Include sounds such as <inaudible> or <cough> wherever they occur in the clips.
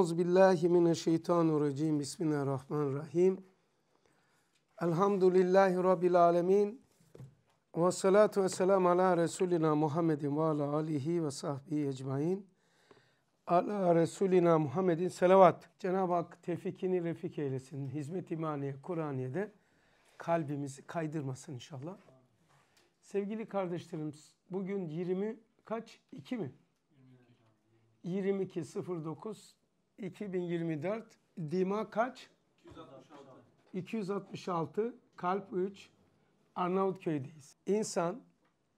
Euzubillahimineşşeytanirracim. Bismillahirrahmanirrahim. Elhamdülillahi Rabbil alemin. Ve salatu ve selam ala Resulina Muhammedin ve ala alihi ve sahbihi ecmain. Ala Resulina Muhammedin selavat. Cenab-ı Hak tevfikini refik eylesin. Hizmet-i imaniye, Kur'aniye'de kalbimizi kaydırmasın inşallah. Sevgili kardeşlerim, bugün 20 kaç? 2 mi? 22.09 2024 Dima kaç? 266. 266 Kalp 3 Arnavutköy'deyiz. İnsan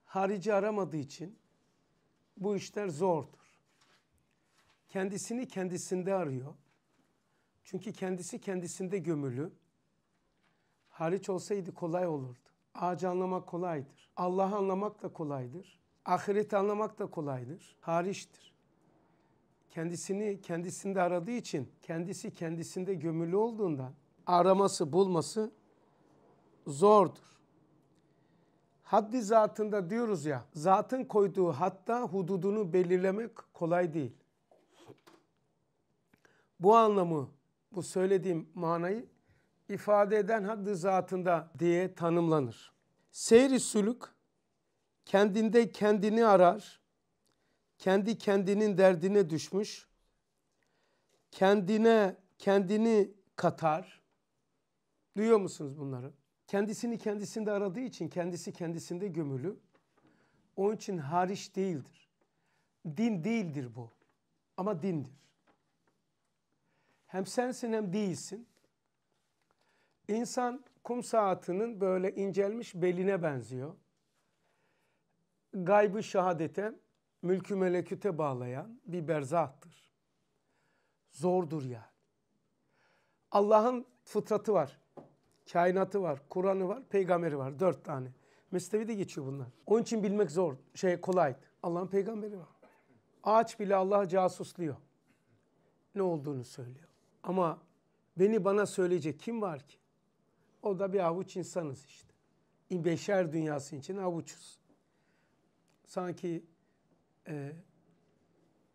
harici aramadığı için bu işler zordur. Kendisini kendisinde arıyor. Çünkü kendisi kendisinde gömülü. Hariç olsaydı kolay olurdu. Ağacı anlamak kolaydır. Allah'ı anlamak da kolaydır. Ahireti anlamak da kolaydır. Hariçtir kendisini kendisinde aradığı için kendisi kendisinde gömülü olduğundan araması bulması zordur. Haddi zatında diyoruz ya zatın koyduğu hatta hududunu belirlemek kolay değil. Bu anlamı bu söylediğim manayı ifade eden haddi zatında diye tanımlanır. Seyri sülük kendinde kendini arar, kendi kendinin derdine düşmüş, kendine kendini katar. Duyuyor musunuz bunları? Kendisini kendisinde aradığı için kendisi kendisinde gömülü. Onun için hariç değildir. Din değildir bu. Ama dindir. Hem sensin hem değilsin. İnsan kum saatinin böyle incelmiş beline benziyor. Gaybı şehadete mülkü meleküte bağlayan bir berzahtır. Zordur yani. Allah'ın fıtratı var, kainatı var, Kur'an'ı var, peygamberi var. Dört tane. Mesnevi de geçiyor bunlar. Onun için bilmek zor, şey kolay. Allah'ın peygamberi var. Ağaç bile Allah'a casusluyor. Ne olduğunu söylüyor. Ama beni bana söyleyecek kim var ki? O da bir avuç insanız işte. Beşer dünyası için avuçuz. Sanki e,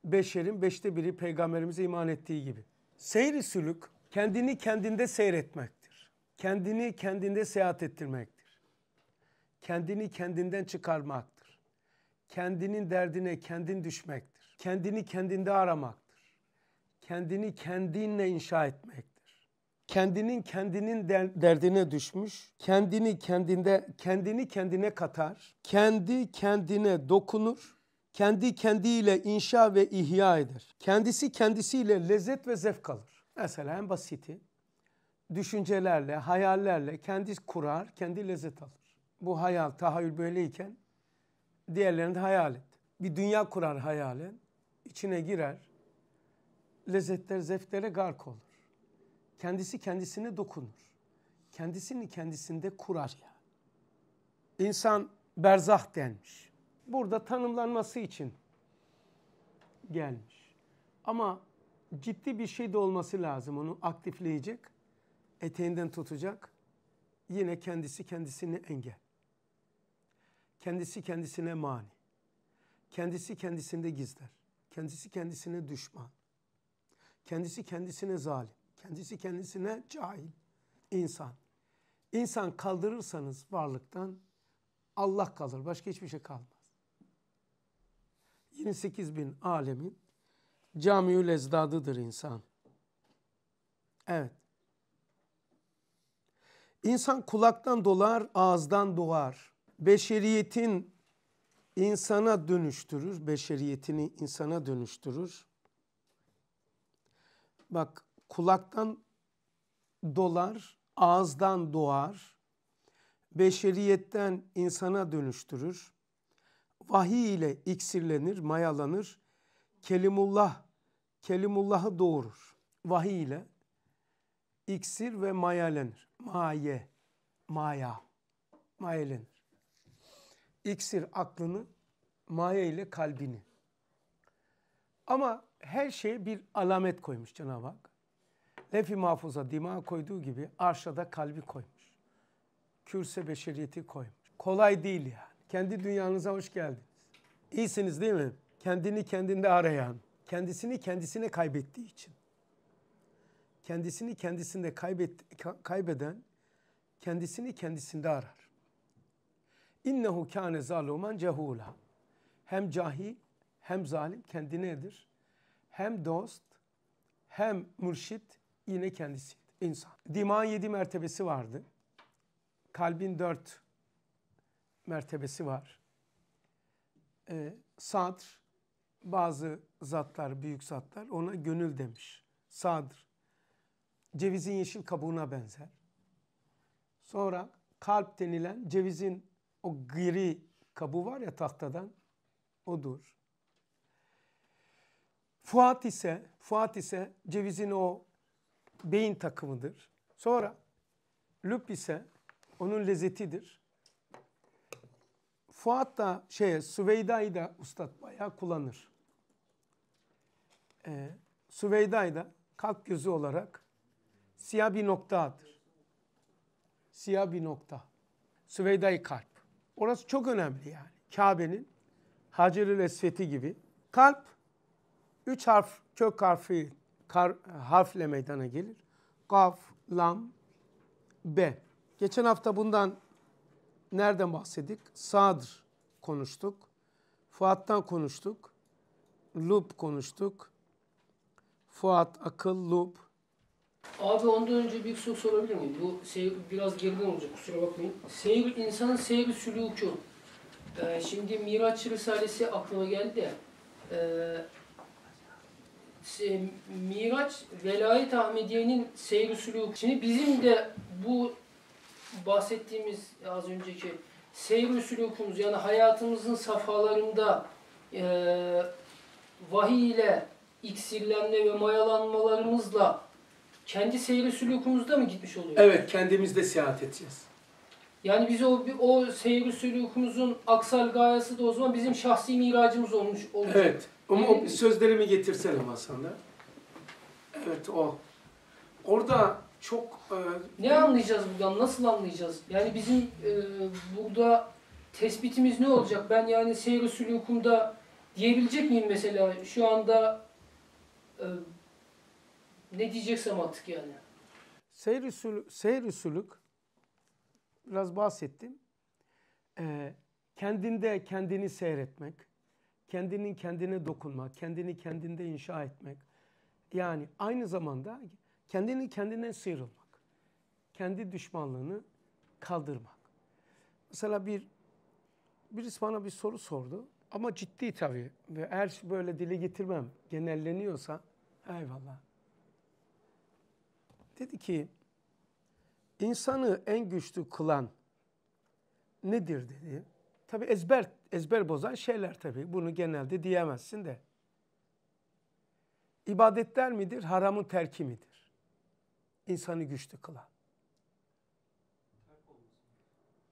beşerin beşte biri peygamberimize iman ettiği gibi. Seyri sülük kendini kendinde seyretmektir. Kendini kendinde seyahat ettirmektir. Kendini kendinden çıkarmaktır. Kendinin derdine kendin düşmektir. Kendini kendinde aramaktır. Kendini kendinle inşa etmektir. Kendinin kendinin derdine düşmüş, kendini kendinde kendini kendine katar, kendi kendine dokunur kendi kendiyle inşa ve ihya eder. Kendisi kendisiyle lezzet ve zevk alır. Mesela en basiti düşüncelerle, hayallerle kendi kurar, kendi lezzet alır. Bu hayal, tahayyül böyleyken diğerlerini de hayal et. Bir dünya kurar hayalin içine girer, lezzetler, zevklere gark olur. Kendisi kendisine dokunur. Kendisini kendisinde kurar ya. İnsan berzah denmiş burada tanımlanması için gelmiş. Ama ciddi bir şey de olması lazım onu aktifleyecek, eteğinden tutacak. Yine kendisi kendisini engel. Kendisi kendisine mani. Kendisi kendisinde gizler. Kendisi kendisine düşman. Kendisi kendisine zalim. Kendisi kendisine cahil. insan. İnsan kaldırırsanız varlıktan Allah kalır. Başka hiçbir şey kalmaz. 28 bin alemin camiül ezdadıdır insan. Evet. İnsan kulaktan dolar, ağızdan doğar. Beşeriyetin insana dönüştürür, beşeriyetini insana dönüştürür. Bak kulaktan dolar, ağızdan doğar. Beşeriyetten insana dönüştürür vahiy ile iksirlenir, mayalanır. Kelimullah, Kelimullah'ı doğurur. Vahiy ile iksir ve mayalenir. Maye, maya, mayelenir. İksir aklını, maye ile kalbini. Ama her şeye bir alamet koymuş Cenab-ı Hak. Lef-i mahfuza dima koyduğu gibi arşada kalbi koymuş. Kürse beşeriyeti koymuş. Kolay değil ya. Kendi dünyanıza hoş geldiniz. İyisiniz değil mi? Kendini kendinde arayan, kendisini kendisine kaybettiği için. Kendisini kendisinde kaybet, kaybeden, kendisini kendisinde arar. İnnehu kâne zaluman cehula. Hem cahil, hem zalim kendi nedir? Hem dost, hem mürşit yine kendisi insan. Dimağın yedi mertebesi vardı. Kalbin dört mertebesi var. E, sadr, bazı zatlar, büyük zatlar ona gönül demiş. Sadr, cevizin yeşil kabuğuna benzer. Sonra kalp denilen cevizin o gri kabuğu var ya tahtadan odur. Fuat ise Fuat ise cevizin o beyin takımıdır. Sonra lüp ise onun lezzetidir. Fuat da şeye Süveyda'yı da ustad bayağı kullanır. Ee, Süveyda'yı da kalp gözü olarak siyah bir noktadır. Siyah bir nokta. Süveyda'yı kalp. Orası çok önemli yani. Kabe'nin Hacerül Esvet'i gibi. Kalp üç harf kök harfi kar, harfle meydana gelir. Kaf, lam, be. Geçen hafta bundan nereden bahsedik? Sadr konuştuk. Fuat'tan konuştuk. Lub konuştuk. Fuat, akıl, lub. Abi ondan önce bir soru sorabilir miyim? Bu seyir, biraz geriden olacak kusura bakmayın. Seyir, insanın seyir sülûkü. Ee, şimdi Miraç Risalesi aklıma geldi ya. Ee, Miraç Velayet Ahmediye'nin seyri sülûk. Şimdi bizim de bu bahsettiğimiz e, az önceki seyir usulü okumuz yani hayatımızın safhalarında e, vahiy ile iksirlenme ve mayalanmalarımızla kendi seyir usulü okumuzda mı gitmiş oluyor? Evet, kendimizde seyahat edeceğiz. Yani biz o, o usulü okumuzun aksal gayesi de o zaman bizim şahsi miracımız olmuş olacak. Evet, ama yani, sözlerimi getirsene Hasan'da. Evet, o. Orada çok ne anlayacağız buradan, nasıl anlayacağız? Yani bizim e, burada tespitimiz ne olacak? Ben yani seyr-i diyebilecek miyim mesela şu anda e, ne diyeceksem artık yani. Seyr-i sülük, seyr sülük biraz bahsettim. Ee, kendinde kendini seyretmek, kendinin kendine dokunma, kendini kendinde inşa etmek. Yani aynı zamanda kendini kendinden sıyrılmak kendi düşmanlığını kaldırmak. Mesela bir birisi bana bir soru sordu ama ciddi tabii ve eğer şey böyle dile getirmem genelleniyorsa eyvallah. Dedi ki insanı en güçlü kılan nedir dedi. Tabi ezber ezber bozan şeyler tabi. Bunu genelde diyemezsin de. İbadetler midir? Haramın terki midir? İnsanı güçlü kılan.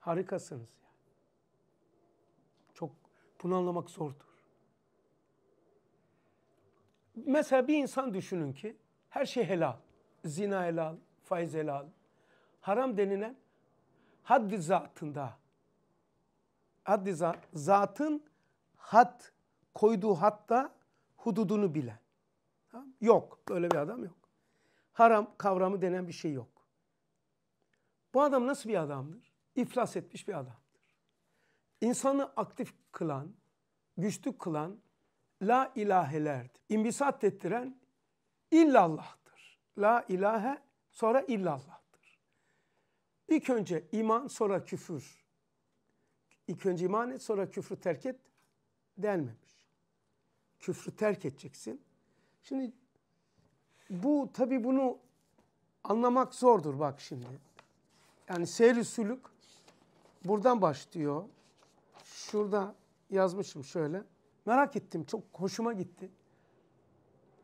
Harikasınız yani. Çok bunu anlamak zordur. Mesela bir insan düşünün ki her şey helal. Zina helal, faiz helal. Haram denilen haddi zatında. Haddi zatın hat koyduğu hatta hududunu bilen. Yok. Böyle bir adam yok. Haram kavramı denen bir şey yok. Bu adam nasıl bir adamdır? iflas etmiş bir adamdır. İnsanı aktif kılan, güçlü kılan la ilahelerdir. İmbisat ettiren illallah'tır. La ilahe sonra illallah'tır. İlk önce iman sonra küfür. İlk önce iman et sonra küfrü terk et denmemiş. Küfrü terk edeceksin. Şimdi bu tabi bunu anlamak zordur bak şimdi. Yani seyri sülük Buradan başlıyor. Şurada yazmışım şöyle. Merak ettim, çok hoşuma gitti.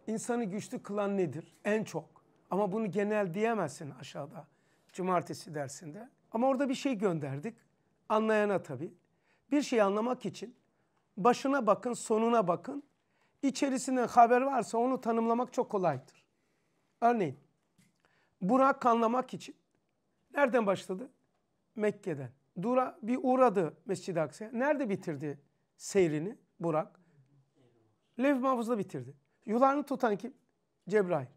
İnsanı güçlü kılan nedir? En çok. Ama bunu genel diyemezsin aşağıda. Cumartesi dersinde. Ama orada bir şey gönderdik. Anlayana tabii. Bir şey anlamak için başına bakın, sonuna bakın. İçerisinde haber varsa onu tanımlamak çok kolaydır. Örneğin Burak anlamak için nereden başladı? Mekke'den dura bir uğradı Mescid-i Aksa'ya. Nerede bitirdi seyrini Burak? Lev Mahfuz'da bitirdi. Yularını tutan kim? Cebrail.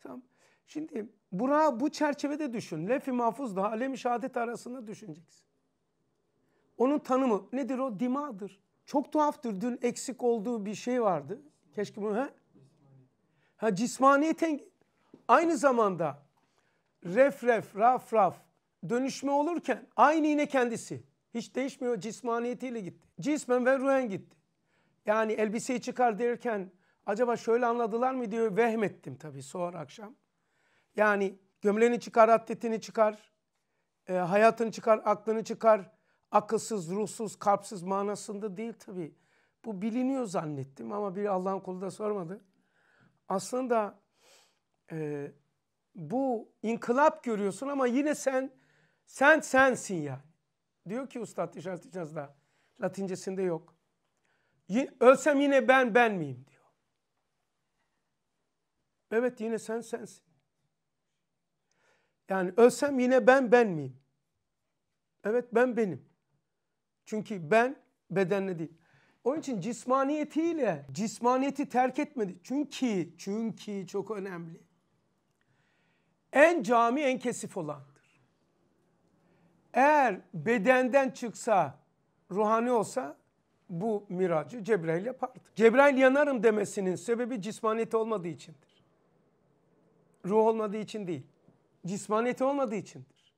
Tamam. Şimdi Burak'ı bu çerçevede düşün. Lef-i Mahfuz'la alem-i şehadet arasında düşüneceksin. Onun tanımı nedir o? Dima'dır. Çok tuhaftır. Dün eksik olduğu bir şey vardı. Keşke bunu... He? Ha cismaniyeten aynı zamanda ref ref, raf raf, dönüşme olurken aynı yine kendisi. Hiç değişmiyor cismaniyetiyle gitti. Cismen ve ruhen gitti. Yani elbiseyi çıkar derken acaba şöyle anladılar mı diyor vehmettim tabii sonra akşam. Yani gömleğini çıkar, atletini çıkar, e, hayatını çıkar, aklını çıkar. Akılsız, ruhsuz, kalpsiz manasında değil tabii. Bu biliniyor zannettim ama bir Allah'ın kulu da sormadı. Aslında e, bu inkılap görüyorsun ama yine sen sen sensin yani. Diyor ki Üstad Dişans Dişans'da. Latincesinde yok. Ölsem yine ben ben miyim diyor. Evet yine sen sensin. Yani ölsem yine ben ben miyim? Evet ben benim. Çünkü ben bedenle değil. Onun için cismaniyetiyle cismaniyeti terk etmedi. Çünkü, çünkü çok önemli. En cami en kesif olan. Eğer bedenden çıksa ruhani olsa bu miracı Cebrail yapardı. Cebrail yanarım demesinin sebebi cismaniyeti olmadığı içindir. Ruh olmadığı için değil. Cismaniyeti olmadığı içindir.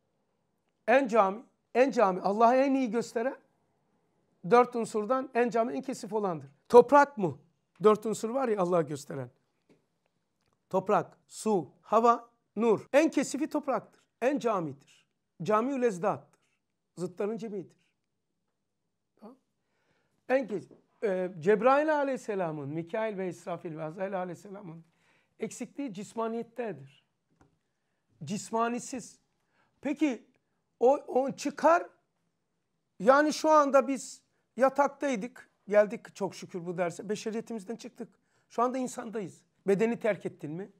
En cami, en cami Allah'ı en iyi gösteren dört unsurdan en cami en kesif olandır. Toprak mı? Dört unsur var ya Allah'ı gösteren. Toprak, su, hava, nur. En kesifi topraktır. En camidir. Camiül Ezdat'tır. Zıtların cebidir. En kez e, Cebrail aleyhisselamın, Mikail ve İsrafil ve Azrail aleyhisselamın eksikliği cismaniyettedir. Cismanisiz. Peki o, o çıkar yani şu anda biz yataktaydık. Geldik çok şükür bu derse. Beşeriyetimizden çıktık. Şu anda insandayız. Bedeni terk ettin mi?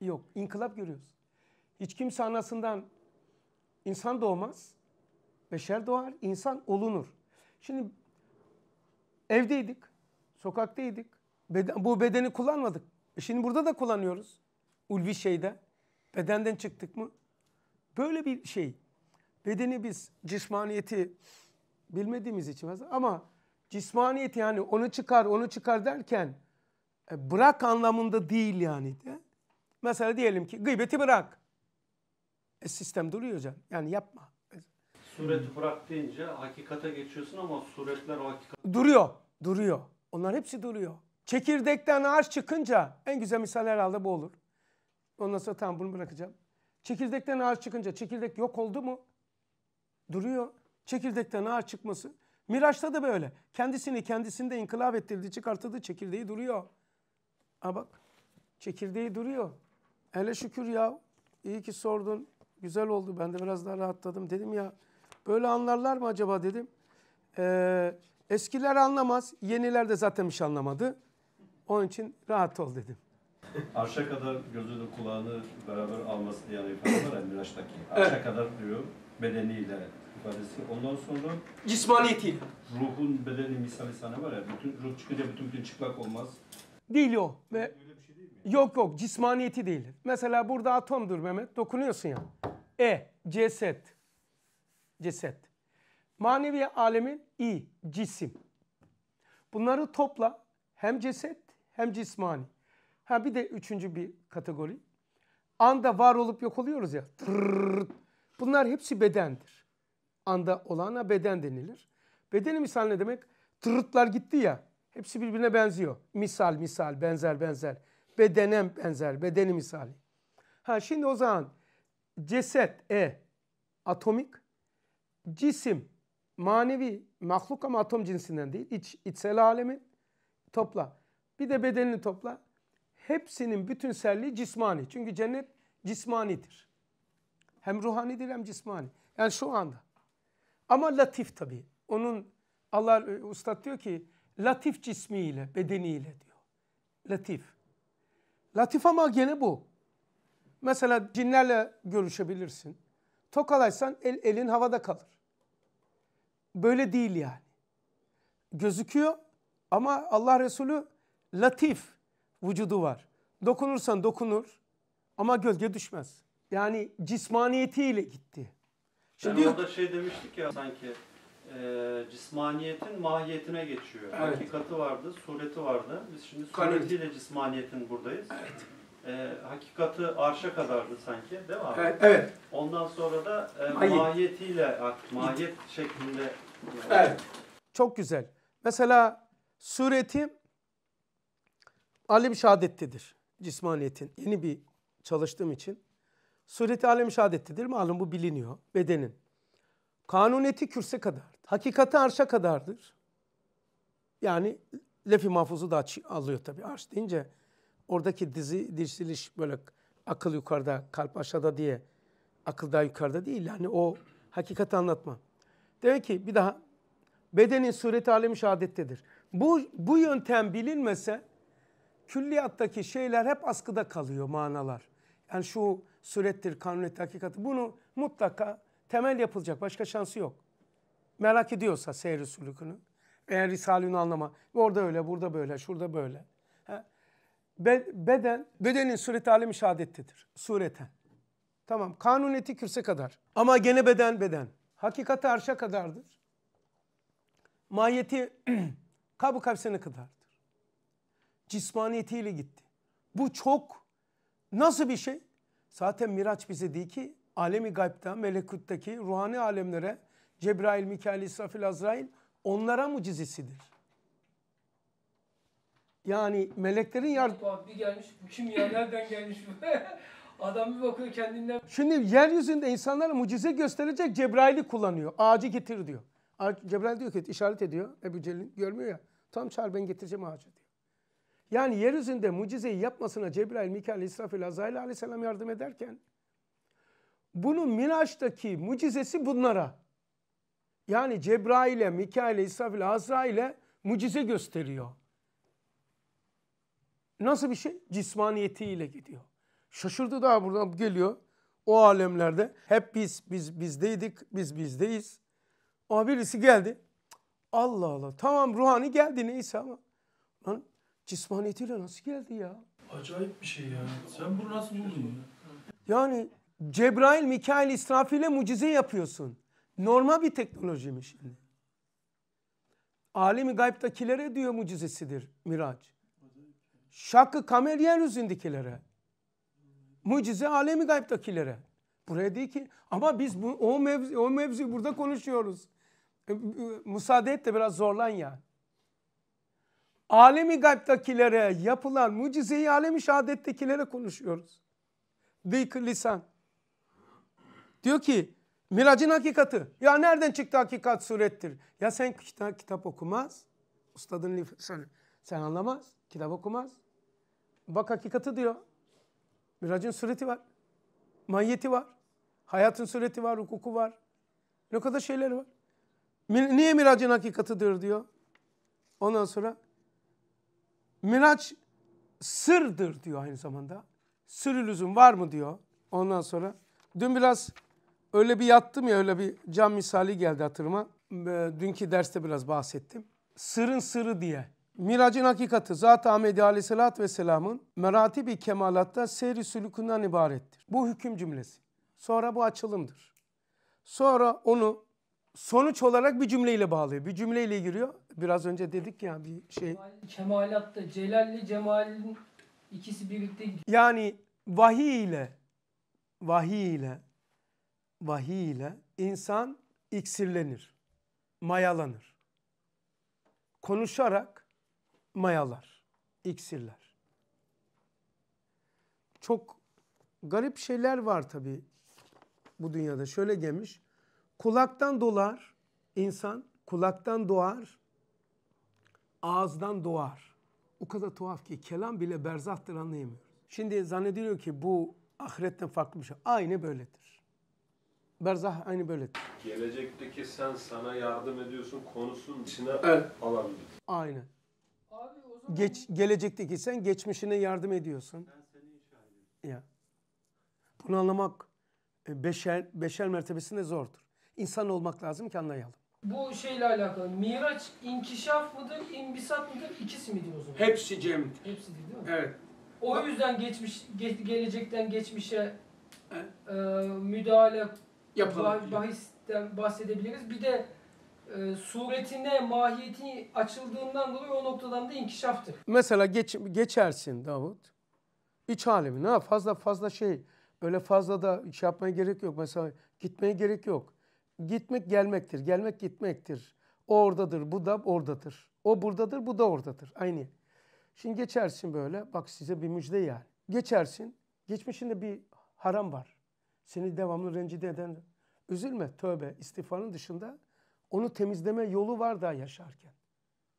Yok. İnkılap görüyoruz. Hiç kimse anasından İnsan doğmaz. Beşer doğar. insan olunur. Şimdi evdeydik. Sokaktaydık. Beden, bu bedeni kullanmadık. E şimdi burada da kullanıyoruz. Ulvi şeyde. Bedenden çıktık mı? Böyle bir şey. Bedeni biz cismaniyeti bilmediğimiz için ama cismaniyet yani onu çıkar onu çıkar derken e, bırak anlamında değil yani. De. Mesela diyelim ki gıybeti bırak. E, sistem duruyor hocam. Yani yapma. Sureti bırak deyince hakikate geçiyorsun ama suretler o hakikat... Duruyor. Duruyor. Onlar hepsi duruyor. Çekirdekten ağaç çıkınca en güzel misal herhalde bu olur. Ondan sonra tamam bunu bırakacağım. Çekirdekten ağaç çıkınca çekirdek yok oldu mu? Duruyor. Çekirdekten ağaç çıkması. Miraç'ta da böyle. Kendisini kendisinde inkılap ettirdi, çıkartıldı. Çekirdeği duruyor. Ha bak. Çekirdeği duruyor. Hele şükür ya. İyi ki sordun. Güzel oldu. Ben de biraz daha rahatladım. Dedim ya böyle anlarlar mı acaba dedim. Ee, eskiler anlamaz. Yeniler de zaten hiç anlamadı. Onun için rahat ol dedim. Arşa kadar gözünü kulağını beraber alması diye yani ifade var ya Miraç'taki. Arşa evet. kadar diyor bedeniyle ifadesi. Ondan sonra cismaniyetiyle. Ruhun bedeni misali sana var ya bütün ruh çıkınca bütün bütün çıplak olmaz. Değil o. Ve Öyle bir şey değil mi? Yok yok cismaniyeti değil. Mesela burada atomdur Mehmet dokunuyorsun ya. Yani. E. Ceset. Ceset. Manevi alemin i. Cisim. Bunları topla hem ceset hem cismani. Ha bir de üçüncü bir kategori. Anda var olup yok oluyoruz ya. Tırrr. Bunlar hepsi bedendir. Anda olana beden denilir. Bedeni misal ne demek? Tırıtlar gitti ya. Hepsi birbirine benziyor. Misal, misal, benzer, benzer. Bedenem benzer, bedeni misali. Ha şimdi o zaman ceset e atomik, cisim manevi mahluk ama atom cinsinden değil. iç içsel alemin topla. Bir de bedenini topla. Hepsinin bütünselliği cismani. Çünkü cennet cismanidir. Hem ruhanidir hem cismani. Yani şu anda. Ama latif tabi, Onun Allah e, Ustad diyor ki latif cismiyle, bedeniyle diyor. Latif. Latif ama gene bu. Mesela cinlerle görüşebilirsin. Tokalaysan el, elin havada kalır. Böyle değil yani. Gözüküyor ama Allah Resulü latif vücudu var. Dokunursan dokunur ama gölge düşmez. Yani cismaniyetiyle gitti. Şimdi yani orada şey demiştik ya sanki e, cismaniyetin mahiyetine geçiyor. Evet. Hakikati vardı, sureti vardı. Biz şimdi suretiyle cismaniyetin buradayız. Evet e, hakikati arşa kadardı sanki değil mi abi? Evet. Ondan sonra da e, mahiyetiyle mahiyet şeklinde. Evet. Çok güzel. Mesela sureti alim şehadettedir cismaniyetin. Yeni bir çalıştığım için. Sureti alem şehadettedir malum bu biliniyor bedenin. Kanuneti kürse kadar. Hakikati arşa kadardır. Yani lefi mahfuzu da alıyor tabii arş deyince. Oradaki dizi diziliş böyle akıl yukarıda, kalp aşağıda diye akıl daha yukarıda değil. Yani o hakikati anlatma. Demek ki bir daha bedenin sureti alemi şehadettedir. Bu, bu yöntem bilinmese külliyattaki şeyler hep askıda kalıyor manalar. Yani şu surettir, kanuniyet, hakikati bunu mutlaka temel yapılacak. Başka şansı yok. Merak ediyorsa seyri sülükünü. Eğer Risale-i anlama. Orada öyle, burada böyle, şurada böyle beden, bedenin sureti alemi şehadettedir. Sureten. Tamam kanuneti kürse kadar. Ama gene beden beden. Hakikati arşa kadardır. Mahiyeti <clears throat> kabu kavsene kadardır. Cismaniyetiyle gitti. Bu çok nasıl bir şey? Zaten Miraç bize değil ki alemi gaybda, melekuttaki ruhani alemlere Cebrail, Mikail, İsrafil, Azrail onlara mucizesidir. Yani meleklerin yardım... Bir gelmiş bu kim ya nereden gelmiş bu? <laughs> Adam bir bakıyor kendinden. Şimdi yeryüzünde insanlara mucize gösterecek Cebrail'i kullanıyor. Ağacı getir diyor. Cebrail diyor ki işaret ediyor. Ebu Celil görmüyor ya. Tam çağır ben getireceğim ağacı diyor. Yani yeryüzünde mucizeyi yapmasına Cebrail, Mikail, İsrafil, Azrail aleyhisselam yardım ederken bunun Miraç'taki mucizesi bunlara. Yani Cebrail'e, Mikail'e, İsrafil'e, Azrail'e mucize gösteriyor. Nasıl bir şey? Cismaniyetiyle gidiyor. Şaşırdı daha buradan geliyor. O alemlerde hep biz biz bizdeydik, biz bizdeyiz. Ama birisi geldi. Allah Allah. Tamam ruhani geldi neyse ama. Lan cismaniyetiyle nasıl geldi ya? Acayip bir şey ya. Sen bunu nasıl buldun ya? Yani Cebrail, Mikail, İsrafil'e mucize yapıyorsun. Normal bir teknoloji mi şimdi? Alemi gaybtakilere diyor mucizesidir Miraç. Şakı kamer yeryüzündekilere. Mucize alemi gaybtakilere. Buraya değil ki. Ama biz bu, o, mevzi, o mevzi burada konuşuyoruz. E, e, müsaade et de biraz zorlan ya. Alemi gaybtakilere yapılan mucizeyi alemi şehadettekilere konuşuyoruz. Dık lisan. Diyor ki miracın hakikati. Ya nereden çıktı hakikat surettir? Ya sen kitap, kitap okumaz. Ustadın lisanı. Sen anlamaz. Kitap okumaz. Bak hakikati diyor. Miracın sureti var. Mahiyeti var. Hayatın sureti var, hukuku var. Ne kadar şeyler var. Niye miracın hakikatidir diyor. Ondan sonra miraç sırdır diyor aynı zamanda. Sırrı lüzum var mı diyor. Ondan sonra dün biraz öyle bir yattım ya öyle bir cam misali geldi hatırıma. Dünkü derste biraz bahsettim. Sırın sırrı diye Miracın hakikati zat-ı Ahmedi aleyhissalatü vesselamın meratibi kemalatta seyri sülükünden ibarettir. Bu hüküm cümlesi. Sonra bu açılımdır. Sonra onu sonuç olarak bir cümleyle bağlıyor. Bir cümleyle giriyor. Biraz önce dedik ya bir şey. Kemalatta celalli cemalin ikisi birlikte Yani vahiy ile vahiy ile vahiy ile insan iksirlenir, mayalanır. Konuşarak mayalar, iksirler. Çok garip şeyler var tabii bu dünyada. Şöyle demiş. Kulaktan dolar insan, kulaktan doğar, ağızdan doğar. O kadar tuhaf ki kelam bile berzahtır anlayamıyor. Şimdi zannediliyor ki bu ahiretten farklı bir şey. Aynı böyledir. Berzah aynı böyledir. Gelecekteki sen sana yardım ediyorsun konusunun içine evet. alan. Aynen geç, gelecekteki sen geçmişine yardım ediyorsun. Ben seni inşa ediyorum. Ya. Bunu anlamak e, beşer, beşer mertebesinde zordur. İnsan olmak lazım ki anlayalım. Bu şeyle alakalı. Miraç inkişaf mıdır, imbisat mıdır? İkisi miydi o zaman? Hepsi cem. Hepsi değil, değil mi? Evet. O Bak, yüzden geçmiş ge, gelecekten geçmişe e, müdahale yapalım. bahisten bahsedebiliriz. Bir de e, mahiyeti açıldığından dolayı o noktadan da inkişaftır. Mesela geç, geçersin Davut. İç alemini ha fazla fazla şey öyle fazla da şey yapmaya gerek yok. Mesela gitmeye gerek yok. Gitmek gelmektir. Gelmek gitmektir. O oradadır, bu da oradadır. O buradadır, bu da oradadır. Aynı. Şimdi geçersin böyle. Bak size bir müjde yani. Geçersin. Geçmişinde bir haram var. Seni devamlı rencide eden. Üzülme, tövbe, istifanın dışında onu temizleme yolu var daha yaşarken.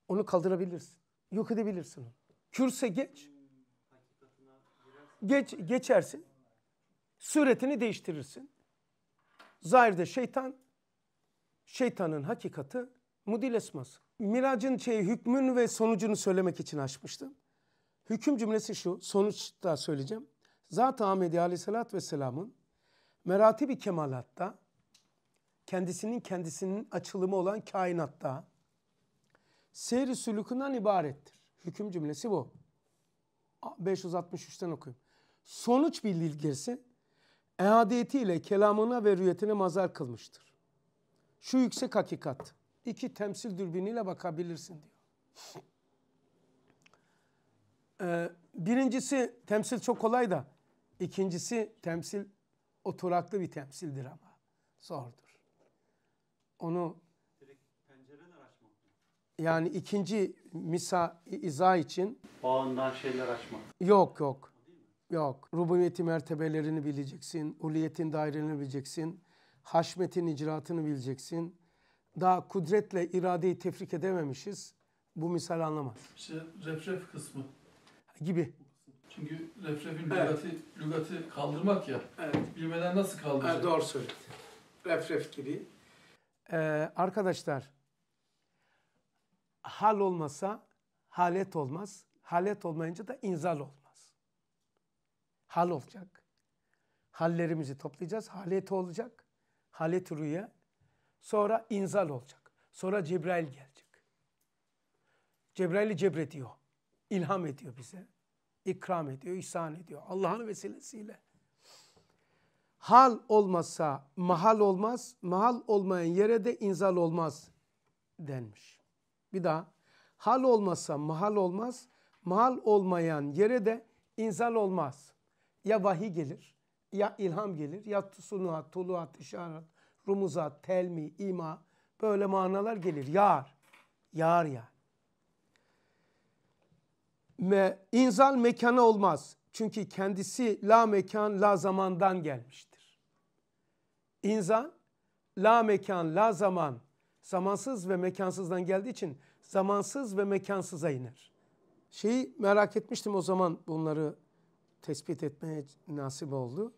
Onu kaldırabilirsin. Yok edebilirsin onu. Kürse geç. Geç, geçersin. Suretini değiştirirsin. Zahirde şeytan, şeytanın hakikati mudil esması. Miracın şey, hükmün ve sonucunu söylemek için açmıştım. Hüküm cümlesi şu, sonuçta söyleyeceğim. Zat-ı Ahmedi Aleyhisselatü Vesselam'ın meratibi kemalatta kendisinin kendisinin açılımı olan kainatta seyri sülükünden ibarettir. Hüküm cümlesi bu. 563'ten okuyayım. Sonuç bildirgesi ehadiyetiyle kelamına ve rüyetine mazar kılmıştır. Şu yüksek hakikat. İki temsil dürbünüyle bakabilirsin diyor. Ee, birincisi temsil çok kolay da ikincisi temsil oturaklı bir temsildir ama zordur onu Direkt pencereden Yani ikinci misa iza için bağından şeyler açmak. Yok yok. Yok. Rububiyeti mertebelerini bileceksin. Uliyetin dairelerini bileceksin. Haşmetin icraatını bileceksin. Daha kudretle iradeyi tefrik edememişiz. Bu misal anlamaz. İşte refref kısmı. Gibi. Çünkü refrefin evet. lügati, lügati kaldırmak ya. Evet. Bilmeden nasıl kaldıracak? Evet, doğru söyledin. Refref gibi. Ee, arkadaşlar hal olmasa halet olmaz. Halet olmayınca da inzal olmaz. Hal olacak. Hallerimizi toplayacağız. halet olacak. Halet rüya. Sonra inzal olacak. Sonra Cebrail gelecek. Cebrail'i cebrediyor. İlham ediyor bize. İkram ediyor, ihsan ediyor. Allah'ın vesilesiyle. Hal olmasa mahal olmaz, mahal olmayan yere de inzal olmaz denmiş. Bir daha hal olmasa mahal olmaz, mahal olmayan yere de inzal olmaz. Ya vahiy gelir, ya ilham gelir, ya sunuat, tuluat, işaret, rumuzat, telmi, ima böyle manalar gelir. Yar, yar yani. Me, inzal mekana olmaz. Çünkü kendisi la mekan la zamandan gelmiştir. İnsan la mekan, la zaman, zamansız ve mekansızdan geldiği için zamansız ve mekansıza iner. Şeyi merak etmiştim o zaman bunları tespit etmeye nasip oldu.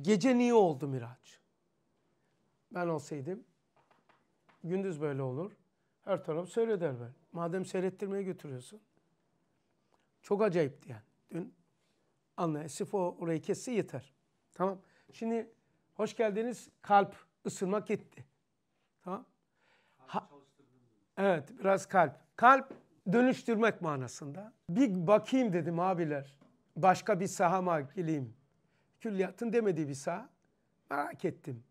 Gece niye oldu Miraç? Ben olsaydım gündüz böyle olur. Her taraf seyreder ben. Madem seyrettirmeye götürüyorsun. Çok acayipti yani. Dün anla esif o orayı kesse yeter. Tamam. Şimdi Hoş geldiniz. Kalp ısınmak gitti. Tamam. Ha, evet biraz kalp. Kalp dönüştürmek manasında. Bir bakayım dedim abiler. Başka bir sahama geleyim. Külliyatın demediği bir saha. Merak ettim.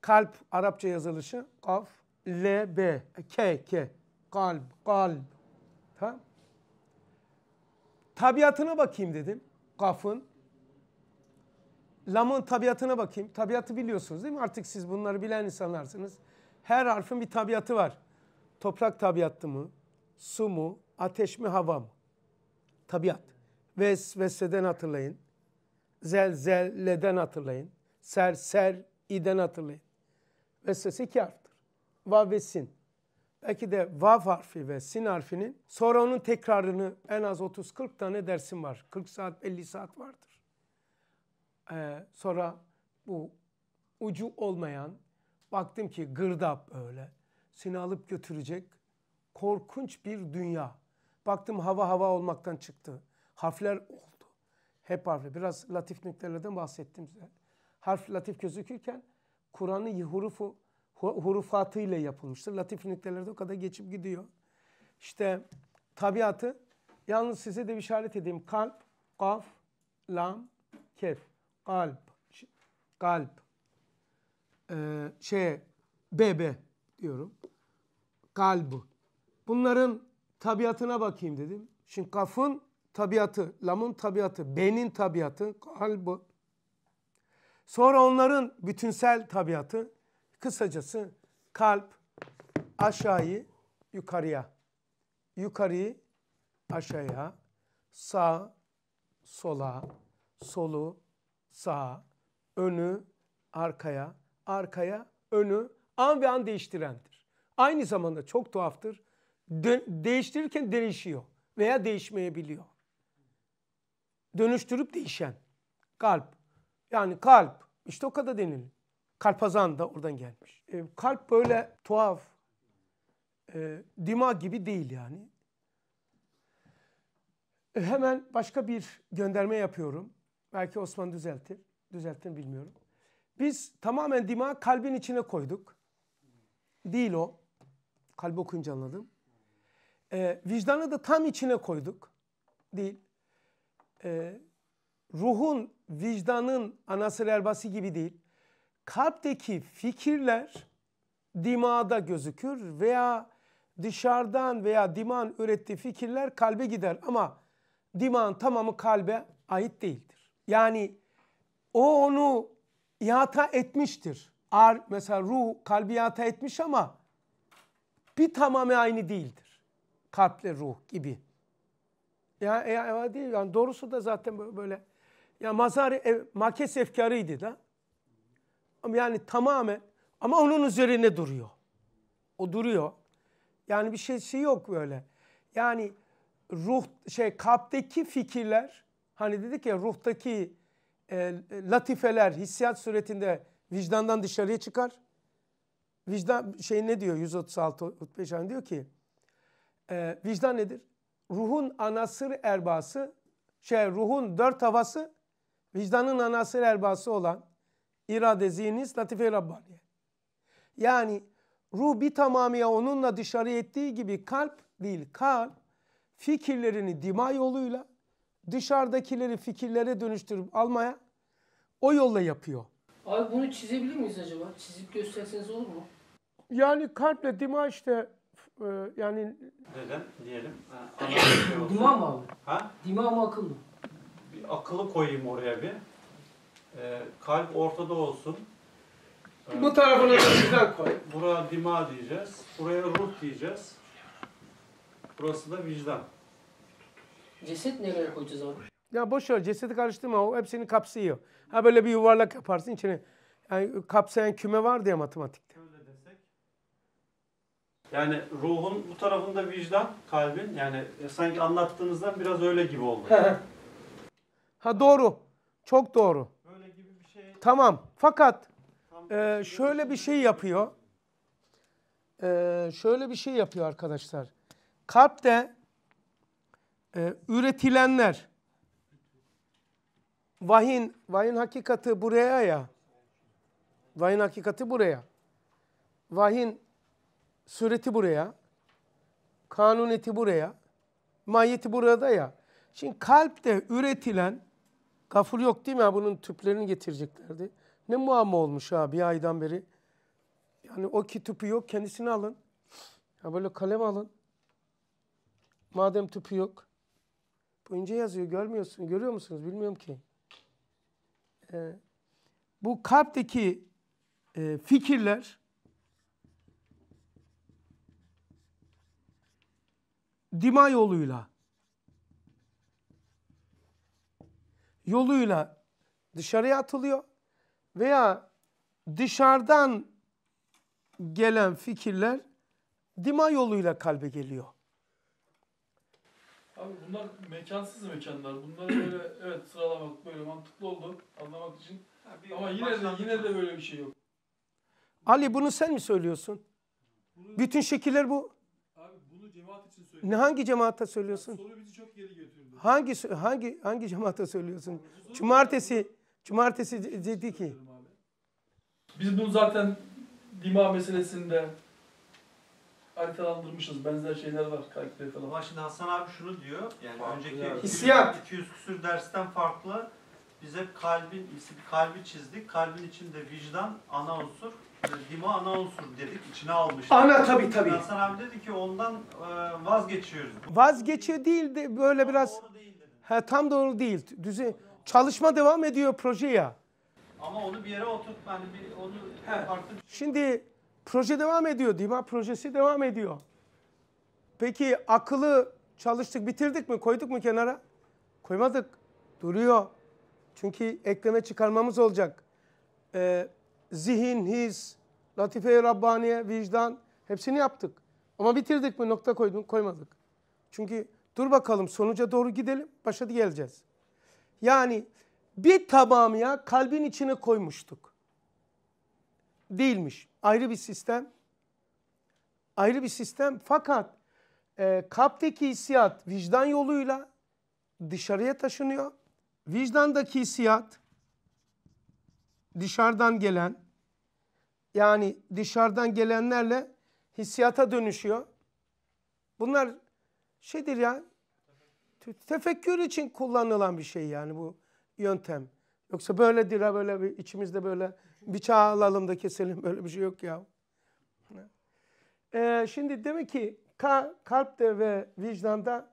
Kalp Arapça yazılışı kaf L B K K kalp kalp tamam. Tabiatına bakayım dedim. Kafın Lam'ın tabiatına bakayım. Tabiatı biliyorsunuz değil mi? Artık siz bunları bilen insanlarsınız. Her harfin bir tabiatı var. Toprak tabiatı mı? Su mu? Ateş mi? Hava mı? Tabiat. Ves, veseden hatırlayın. Zel, zelleden hatırlayın. Ser, ser, iden hatırlayın. Vesvese iki harftir. Vav ve sin. Belki de vav harfi ve sin harfinin sonra onun tekrarını en az 30-40 tane dersim var. 40 saat, 50 saat vardır. Ee, sonra bu ucu olmayan baktım ki gırdap öyle. Seni alıp götürecek korkunç bir dünya. Baktım hava hava olmaktan çıktı. Harfler oldu. Hep harfi. Biraz latif nüklelerden bahsettim size. Harf latif gözükürken Kur'an'ı hurufu hurufatıyla yapılmıştır. Latif nüktelerde o kadar geçip gidiyor. İşte tabiatı yalnız size de bir işaret edeyim. Kalp, kaf, lam, kef kalp, kalp, e, şeye, bebe diyorum. Kalbu. Bunların tabiatına bakayım dedim. Şimdi kafın tabiatı, lamın tabiatı, benin tabiatı, kalbu. Sonra onların bütünsel tabiatı, kısacası kalp aşağıyı yukarıya, yukarıyı aşağıya, sağ, sola, solu sağa, önü arkaya, arkaya önü an ve an değiştirendir. Aynı zamanda çok tuhaftır. De- değiştirirken değişiyor veya değişmeyebiliyor. Dönüştürüp değişen kalp. Yani kalp işte o kadar denil Kalpazan da oradan gelmiş. E, kalp böyle tuhaf. E, dima gibi değil yani. E, hemen başka bir gönderme yapıyorum. Belki Osman düzeltir. Düzelttin bilmiyorum. Biz tamamen dima kalbin içine koyduk. Değil o. Kalbi okuyunca anladım. Ee, vicdanı da tam içine koyduk. Değil. Ee, ruhun, vicdanın anası erbası gibi değil. Kalpteki fikirler dimağda gözükür veya dışarıdan veya dimağın ürettiği fikirler kalbe gider ama dima'n tamamı kalbe ait değildir. Yani o onu ihata etmiştir. Ar, mesela ruh kalbi ihata etmiş ama bir tamamı aynı değildir. Kalple ruh gibi. Ya, ya, ya değil yani doğrusu da zaten böyle ya mazari ev, makes efkarıydı da. Yani tamamen ama onun üzerine duruyor. O duruyor. Yani bir şeysi yok böyle. Yani ruh şey kalpteki fikirler Hani dedik ya ruhtaki e, latifeler hissiyat suretinde vicdandan dışarıya çıkar. Vicdan şey ne diyor 136 hutbe şan diyor ki e, vicdan nedir? Ruhun anasır erbası şey ruhun dört havası vicdanın anasır erbası olan irade zihnis latife rabbaniye. Yani ruh bir tamamıya onunla dışarı ettiği gibi kalp değil kalp fikirlerini dima yoluyla dışarıdakileri fikirlere dönüştürüp almaya o yolla yapıyor. Abi bunu çizebilir miyiz acaba? Çizip gösterseniz olur mu? Yani kalple dima işte e, yani... Dedem diyelim. Ha, <coughs> şey dima mı abi? Ha? Dima mı akıl mı? Bir akıllı koyayım oraya bir. Ee, kalp ortada olsun. E, Bu tarafına da vicdan koy. Buraya dima diyeceğiz. Buraya ruh diyeceğiz. Burası da vicdan. Ceset nereye koyacağız abi? Ya boş ver cesedi karıştırma o hepsini kapsıyor. Ha böyle bir yuvarlak yaparsın içine. Yani kapsayan küme vardı ya matematikte. Öyle desek. Yani ruhun bu tarafında vicdan, kalbin yani sanki anlattığınızdan biraz öyle gibi oldu. <laughs> ha doğru. Çok doğru. Böyle gibi bir şey. Tamam. Fakat e, şey şöyle bir şey yapıyor. E, şöyle bir şey yapıyor arkadaşlar. Kalp de e, üretilenler vahin vahin hakikati buraya ya vahin hakikati buraya vahin sureti buraya kanuneti buraya mahiyeti burada ya şimdi kalpte üretilen gafur yok değil mi ya bunun tüplerini getireceklerdi ne muamma olmuş ha bir aydan beri yani o ki tüpü yok kendisini alın ya böyle kalem alın madem tüpü yok ince yazıyor görmüyorsun. Görüyor musunuz bilmiyorum ki. Ee, bu kalpteki e, fikirler dima yoluyla yoluyla dışarıya atılıyor veya dışarıdan gelen fikirler dima yoluyla kalbe geliyor. Abi bunlar mekansız mekanlar. Bunlar böyle <clears throat> evet sıralamak böyle mantıklı oldu anlamak için. Yani Ama yine de yine de böyle bir şey yok. Ali bunu sen mi söylüyorsun? Bunu, Bütün şekiller bu. Abi bunu cemaat için söylüyorum. Ne hangi cemaate söylüyorsun? Yani soru bizi çok geri götürdü. Hangi hangi hangi cemaate söylüyorsun? Abi, cumartesi cumartesi dedi ki. Biz bunu zaten dima meselesinde haritalandırmışız. Benzer şeyler var kalküle falan. Ama şimdi Hasan abi şunu diyor. Yani Farklı önceki yani. 200, Hissiyat. 200 küsür dersten farklı. Biz hep kalbin, kalbi çizdik. Kalbin içinde vicdan ana unsur. E, dima ana unsur dedik. içine almıştık. Ana tabii tabii. Hasan abi dedi ki ondan e, vazgeçiyoruz. Vazgeçiyor değil de böyle biraz... He, tam doğru değil. Düzü, çalışma devam ediyor proje ya. Ama onu bir yere oturtman, hani bir, onu He. farklı... Şey. Şimdi Proje devam ediyor. DİBA projesi devam ediyor. Peki akıllı çalıştık, bitirdik mi? Koyduk mu kenara? Koymadık. Duruyor. Çünkü ekleme çıkarmamız olacak. Ee, zihin, his, latife-i Rabbaniye, vicdan hepsini yaptık. Ama bitirdik mi? Nokta koyduk, koymadık. Çünkü dur bakalım sonuca doğru gidelim, başa da geleceğiz. Yani bir tabağımya kalbin içine koymuştuk. Değilmiş ayrı bir sistem. Ayrı bir sistem fakat e, kalpteki hissiyat vicdan yoluyla dışarıya taşınıyor. Vicdandaki hissiyat dışarıdan gelen yani dışarıdan gelenlerle hissiyata dönüşüyor. Bunlar şeydir ya tefekkür için kullanılan bir şey yani bu yöntem. Yoksa böyledir ha böyle içimizde böyle bir bıçağı alalım da keselim <laughs> böyle bir şey yok ya. Ee, şimdi demek ki ka, kalpte ve vicdanda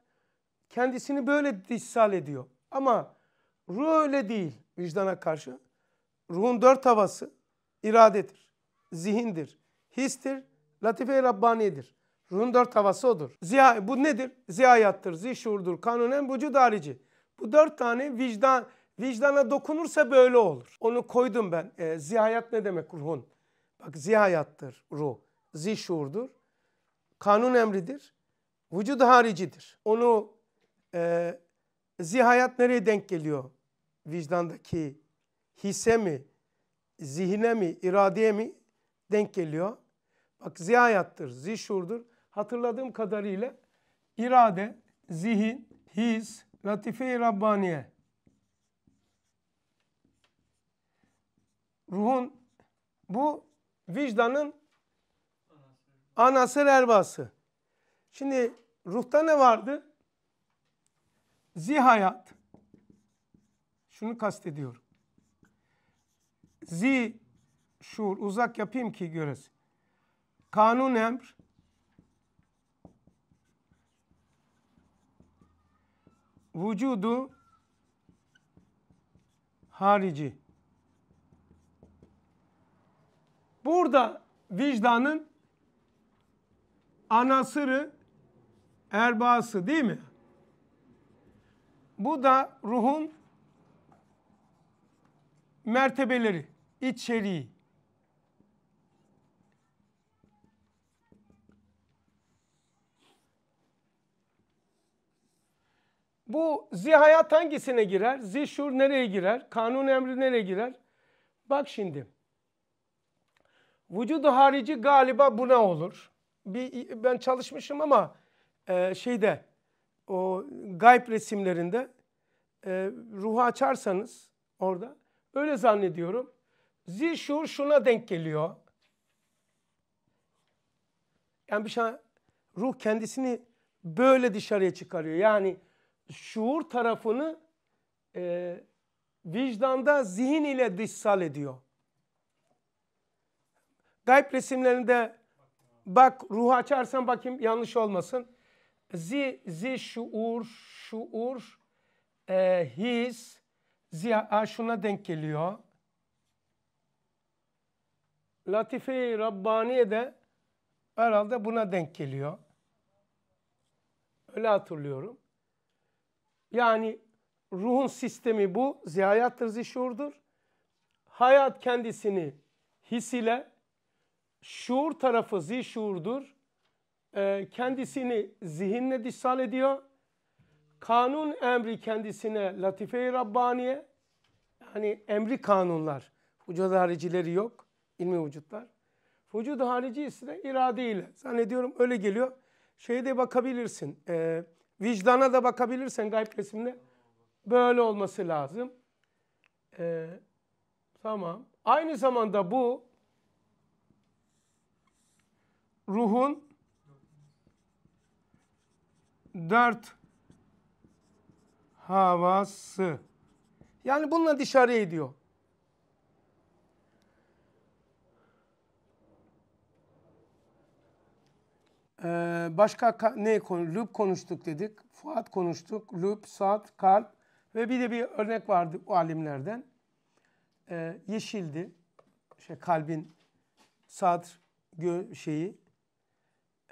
kendisini böyle dişsal ediyor. Ama ruh öyle değil vicdana karşı. Ruhun dört havası iradedir, zihindir, histir, latife-i rabbaniyedir. Ruhun dört havası odur. Ziya, bu nedir? Ziyayattır, zişurdur, kanunen, vücud harici. Bu dört tane vicdan, Vicdana dokunursa böyle olur. Onu koydum ben. E, zihayat ne demek ruhun? Bak zihayattır ruh. Zişurdur. Kanun emridir. Vücud haricidir. Onu e, zihayat nereye denk geliyor? Vicdandaki hisse mi, zihine mi, iradeye mi denk geliyor? Bak zihayattır, zişurdur. Hatırladığım kadarıyla irade, zihin, his, latife-i Rabbaniye ruhun bu vicdanın anası erbası. Şimdi ruhta ne vardı? Zihayat. Şunu kastediyorum. Zi şuur uzak yapayım ki göresin. Kanun emr vücudu harici Burada vicdanın anasırı erbası değil mi? Bu da ruhun mertebeleri, içeriği. Bu zihayat hangisine girer? Zişur nereye girer? Kanun emri nereye girer? Bak şimdi. Vücudu harici galiba buna olur. Bir, ben çalışmışım ama e, şeyde o gayb resimlerinde e, ruhu açarsanız orada öyle zannediyorum. Zişur şuna denk geliyor. Yani bir şey ruh kendisini böyle dışarıya çıkarıyor. Yani şuur tarafını e, vicdanda zihin ile dışsal ediyor. Gayb resimlerinde bak ruhu açarsan bakayım yanlış olmasın. Zi, zi şuur, şuur, e, his, a şuna denk geliyor. Latife-i Rabbaniye de herhalde buna denk geliyor. Öyle hatırlıyorum. Yani ruhun sistemi bu. Ziyayattır, zişurdur. Hayat kendisini his ile, Şuur tarafı zi E, ee, kendisini zihinle dişsal ediyor. Kanun emri kendisine latife-i Rabbaniye. Yani emri kanunlar. Vücud haricileri yok. ilmi vücutlar. Vücud harici ise iradeyle. Zannediyorum öyle geliyor. Şeye de bakabilirsin. E, vicdana da bakabilirsen gayb resimde. Böyle olması lazım. E, tamam. Aynı zamanda bu ruhun dört havası. Yani bununla dışarı ediyor. Ee, başka ne konu? Lüb konuştuk dedik. Fuat konuştuk. Lüb, Saat, Kalp ve bir de bir örnek vardı o alimlerden. Ee, yeşildi. Şey, kalbin gö şeyi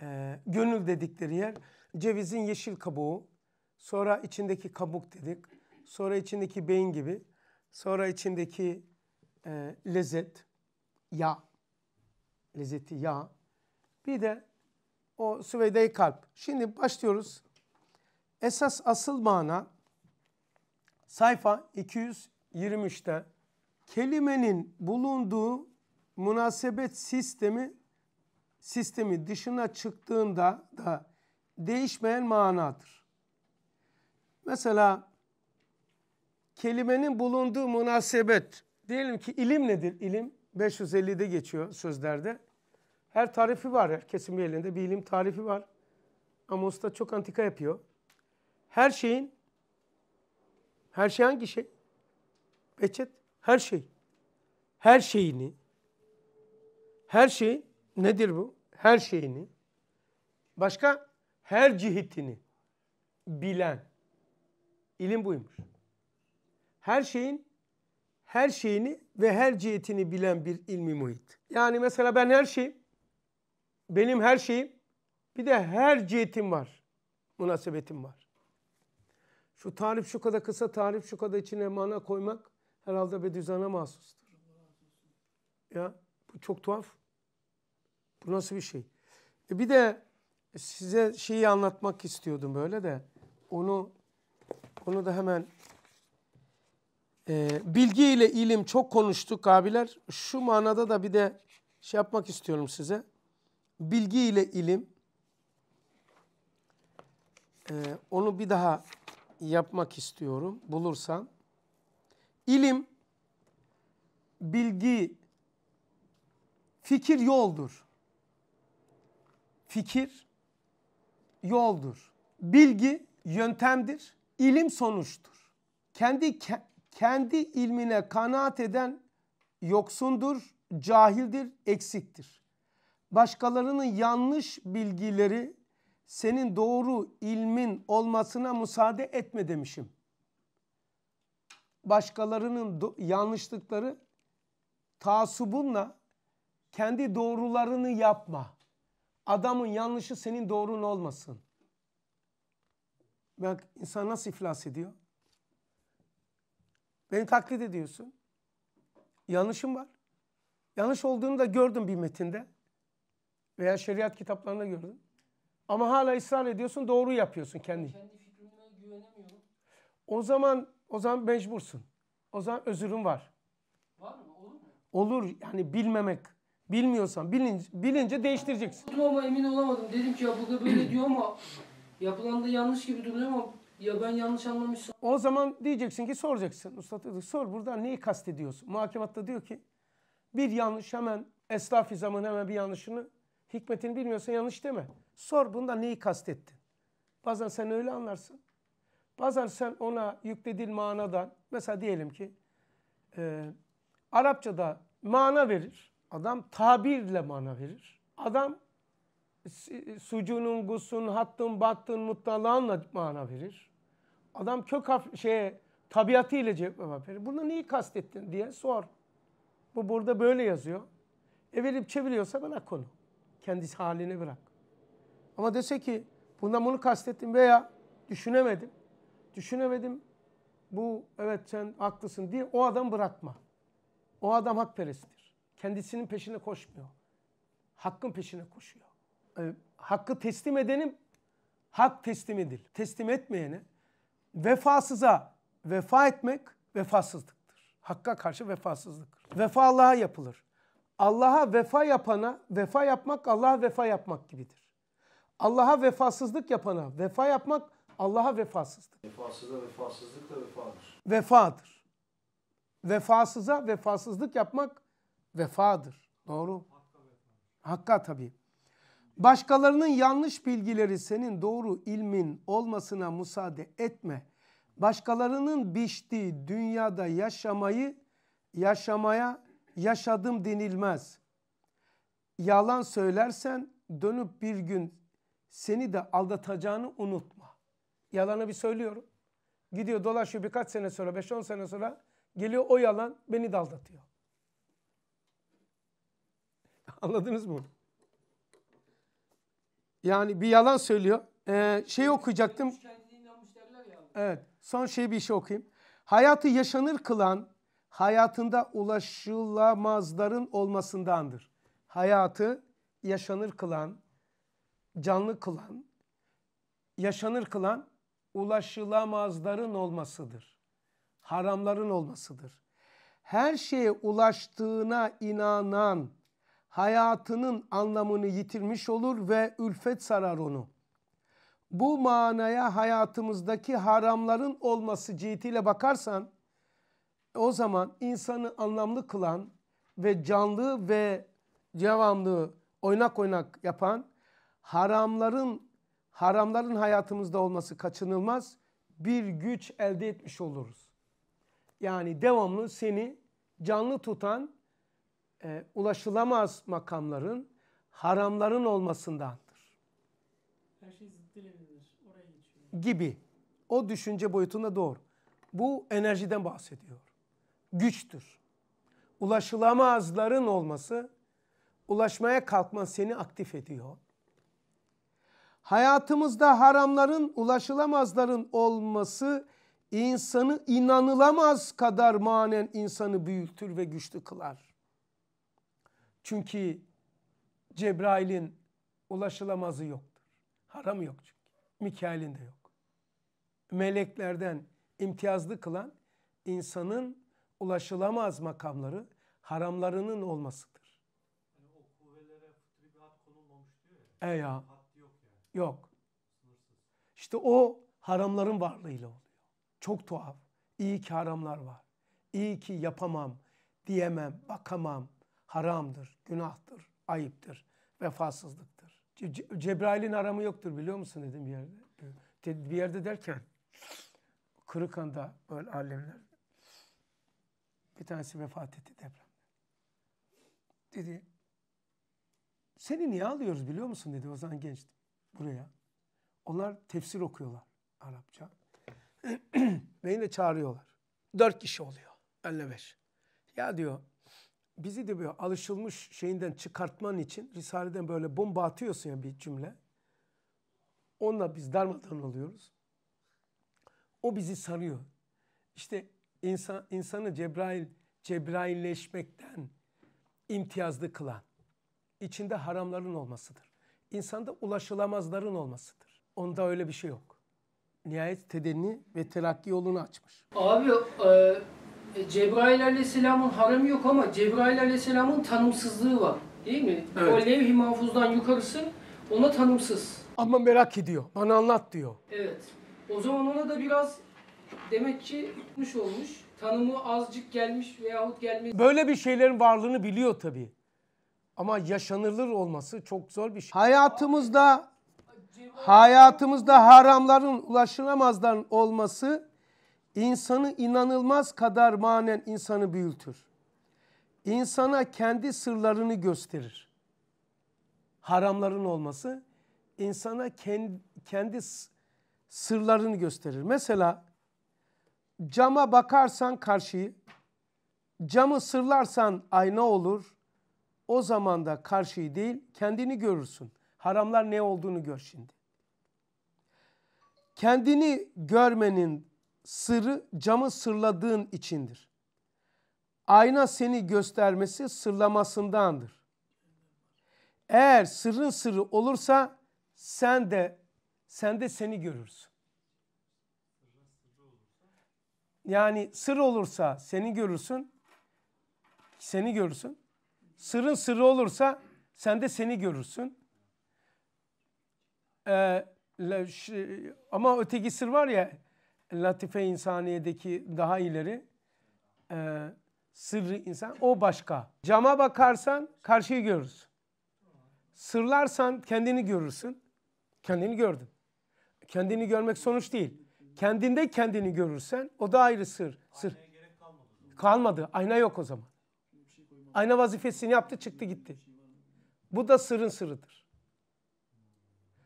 e, gönül dedikleri yer cevizin yeşil kabuğu. Sonra içindeki kabuk dedik. Sonra içindeki beyin gibi. Sonra içindeki e, lezzet, yağ. Lezzeti yağ. Bir de o süveyde kalp. Şimdi başlıyoruz. Esas asıl mana sayfa 223'te kelimenin bulunduğu münasebet sistemi sistemi dışına çıktığında da değişmeyen manadır. Mesela kelimenin bulunduğu münasebet. Diyelim ki ilim nedir? İlim 550'de geçiyor sözlerde. Her tarifi var. Herkesin bir elinde bir ilim tarifi var. Amos da çok antika yapıyor. Her şeyin her şey hangi şey? Beçet. Her şey. Her şeyini. Her şey nedir bu? her şeyini, başka her cihetini bilen ilim buymuş. Her şeyin her şeyini ve her cihetini bilen bir ilmi muhit. Yani mesela ben her şeyim, benim her şeyim, bir de her cihetim var, münasebetim var. Şu tarif şu kadar kısa, tarif şu kadar içine mana koymak herhalde bir Bediüzzaman'a mahsustur. Ya bu çok tuhaf. Bu nasıl bir şey? E bir de size şeyi anlatmak istiyordum böyle de onu onu da hemen e, bilgi ile ilim çok konuştuk abiler. Şu manada da bir de şey yapmak istiyorum size. Bilgi ile ilim e, onu bir daha yapmak istiyorum bulursam. İlim, bilgi, fikir yoldur fikir yoldur. Bilgi yöntemdir. İlim sonuçtur. Kendi ke, kendi ilmine kanaat eden yoksundur, cahildir, eksiktir. Başkalarının yanlış bilgileri senin doğru ilmin olmasına müsaade etme demişim. Başkalarının yanlışlıkları tasubunla kendi doğrularını yapma. Adamın yanlışı senin doğrun olmasın. Bak insan nasıl iflas ediyor? Beni taklit ediyorsun. Yanlışım var. Yanlış olduğunu da gördüm bir metinde. Veya şeriat kitaplarında gördüm. Ama hala ısrar ediyorsun, doğru yapıyorsun kendi. Kendi fikrime güvenemiyorum. O zaman o zaman mecbursun. O zaman özürüm var. Var mı? Olur mu? Olur. Yani bilmemek Bilmiyorsan bilince, bilince değiştireceksin. Tuttum ama emin olamadım. Dedim ki ya burada böyle <clears throat> diyor ama yapılan da yanlış gibi duruyor ama ya ben yanlış anlamışsam. O zaman diyeceksin ki soracaksın. Usta sor buradan neyi kastediyorsun? Muhakematta diyor ki bir yanlış hemen esnaf zaman hemen bir yanlışını hikmetini bilmiyorsan yanlış deme. Sor bundan neyi kastettin? Bazen sen öyle anlarsın. Bazen sen ona yüklediğin manadan mesela diyelim ki e, Arapçada mana verir. Adam tabirle mana verir. Adam sucunun, gusun, hattın, battın, muttalanla mana verir. Adam kök harf, şeye, tabiatıyla cevap verir. Burada neyi kastettin diye sor. Bu burada böyle yazıyor. E verip çeviriyorsa bırak konu. Kendisi haline bırak. Ama dese ki bundan bunu kastettim veya düşünemedim. Düşünemedim. Bu evet sen haklısın diye o adam bırakma. O adam hakperesttir kendisinin peşine koşmuyor. Hakkın peşine koşuyor. E, hakkı teslim edenin hak teslim edil. Teslim etmeyene vefasıza vefa etmek vefasızlıktır. Hakka karşı vefasızlık. Vefa Allah'a yapılır. Allah'a vefa yapana vefa yapmak Allah'a vefa yapmak gibidir. Allah'a vefasızlık yapana vefa yapmak Allah'a vefasızlık. Vefasıza vefasızlık da vefadır. Vefadır. Vefasıza vefasızlık yapmak vefadır. Doğru. Hakka tabii. Başkalarının yanlış bilgileri senin doğru ilmin olmasına müsaade etme. Başkalarının biçtiği dünyada yaşamayı yaşamaya yaşadım denilmez. Yalan söylersen dönüp bir gün seni de aldatacağını unutma. Yalanı bir söylüyorum. Gidiyor dolaşıyor birkaç sene sonra 5-10 sene sonra geliyor o yalan beni de aldatıyor. <laughs> Anladınız mı? Yani bir yalan söylüyor. Ee, şey okuyacaktım. Evet. Son şey bir şey okuyayım. Hayatı yaşanır kılan hayatında ulaşılamazların olmasındandır. Hayatı yaşanır kılan, canlı kılan, yaşanır kılan ulaşılamazların olmasıdır. Haramların olmasıdır. Her şeye ulaştığına inanan hayatının anlamını yitirmiş olur ve ülfet sarar onu. Bu manaya hayatımızdaki haramların olması cihetiyle bakarsan o zaman insanı anlamlı kılan ve canlı ve devamlı oynak oynak yapan haramların haramların hayatımızda olması kaçınılmaz bir güç elde etmiş oluruz. Yani devamlı seni canlı tutan e, ulaşılamaz makamların, haramların olmasındandır. Her şey ziddelebilir, oraya geçiyor. Gibi. O düşünce boyutunda doğru. Bu enerjiden bahsediyor. Güçtür. Ulaşılamazların olması, ulaşmaya kalkman seni aktif ediyor. Hayatımızda haramların, ulaşılamazların olması insanı inanılamaz kadar manen insanı büyütür ve güçlü kılar. Çünkü Cebrail'in ulaşılamazı yoktur. Haram yok çünkü. Mikail'in de yok. Meleklerden imtiyazlı kılan insanın ulaşılamaz makamları haramlarının olmasıdır. Yani o kuvvelere fıtri bir hat konulmamış diyor ya. E ya. Hat yok yani. Yok. Sınırsız. İşte o haramların varlığıyla oluyor. Çok tuhaf. İyi ki haramlar var. İyi ki yapamam, diyemem, bakamam, haramdır, günahtır, ayıptır, vefasızlıktır. Ce Cebrail'in aramı yoktur biliyor musun dedim bir yerde. Bir yerde derken Kırıkan'da böyle alemler bir tanesi vefat etti depremde. Dedi seni niye alıyoruz biliyor musun dedi o zaman gençti buraya. Onlar tefsir okuyorlar Arapça. <clears throat> Beni de çağırıyorlar. Dört kişi oluyor. Elle beş. Ya diyor bizi de böyle alışılmış şeyinden çıkartman için Risale'den böyle bomba atıyorsun ya bir cümle. Onunla biz darmadan oluyoruz. O bizi sarıyor. İşte insan, insanı Cebrail, Cebrailleşmekten imtiyazlı kılan, içinde haramların olmasıdır. İnsanda ulaşılamazların olmasıdır. Onda öyle bir şey yok. Nihayet tedenni ve terakki yolunu açmış. Abi e, e, Cebrail Aleyhisselam'ın haremi yok ama Cebrail Aleyhisselam'ın tanımsızlığı var. Değil mi? Evet. O levh-i mahfuzdan yukarısı ona tanımsız. Ama merak ediyor. Bana anlat diyor. Evet. O zaman ona da biraz demek ki gitmiş olmuş. Tanımı azıcık gelmiş veyahut gelmiş. Böyle bir şeylerin varlığını biliyor tabii. Ama yaşanılır olması çok zor bir şey. Hayatımızda hayatımızda haramların ulaşılamazların olması insanı inanılmaz kadar manen insanı büyütür. İnsana kendi sırlarını gösterir. Haramların olması insana kendi sırlarını gösterir. Mesela cama bakarsan karşıyı, camı sırlarsan ayna olur. O zaman da karşıyı değil kendini görürsün. Haramlar ne olduğunu gör şimdi. Kendini görmenin sırrı camı sırladığın içindir. Ayna seni göstermesi sırlamasındandır. Eğer sırrın sırrı olursa sen de sen de seni görürsün. Yani sır olursa seni görürsün. Seni görürsün. Sırrın sırrı olursa sen de seni görürsün. Ee, ama öteki sır var ya latife insaniyedeki daha ileri e, sırrı insan o başka. Cama bakarsan karşıyı görürsün. Sırlarsan kendini görürsün. Kendini gördün. Kendini görmek sonuç değil. Kendinde kendini görürsen o da ayrı sır. sır. Kalmadı. Ayna yok o zaman. Ayna vazifesini yaptı çıktı gitti. Bu da sırın sırıdır.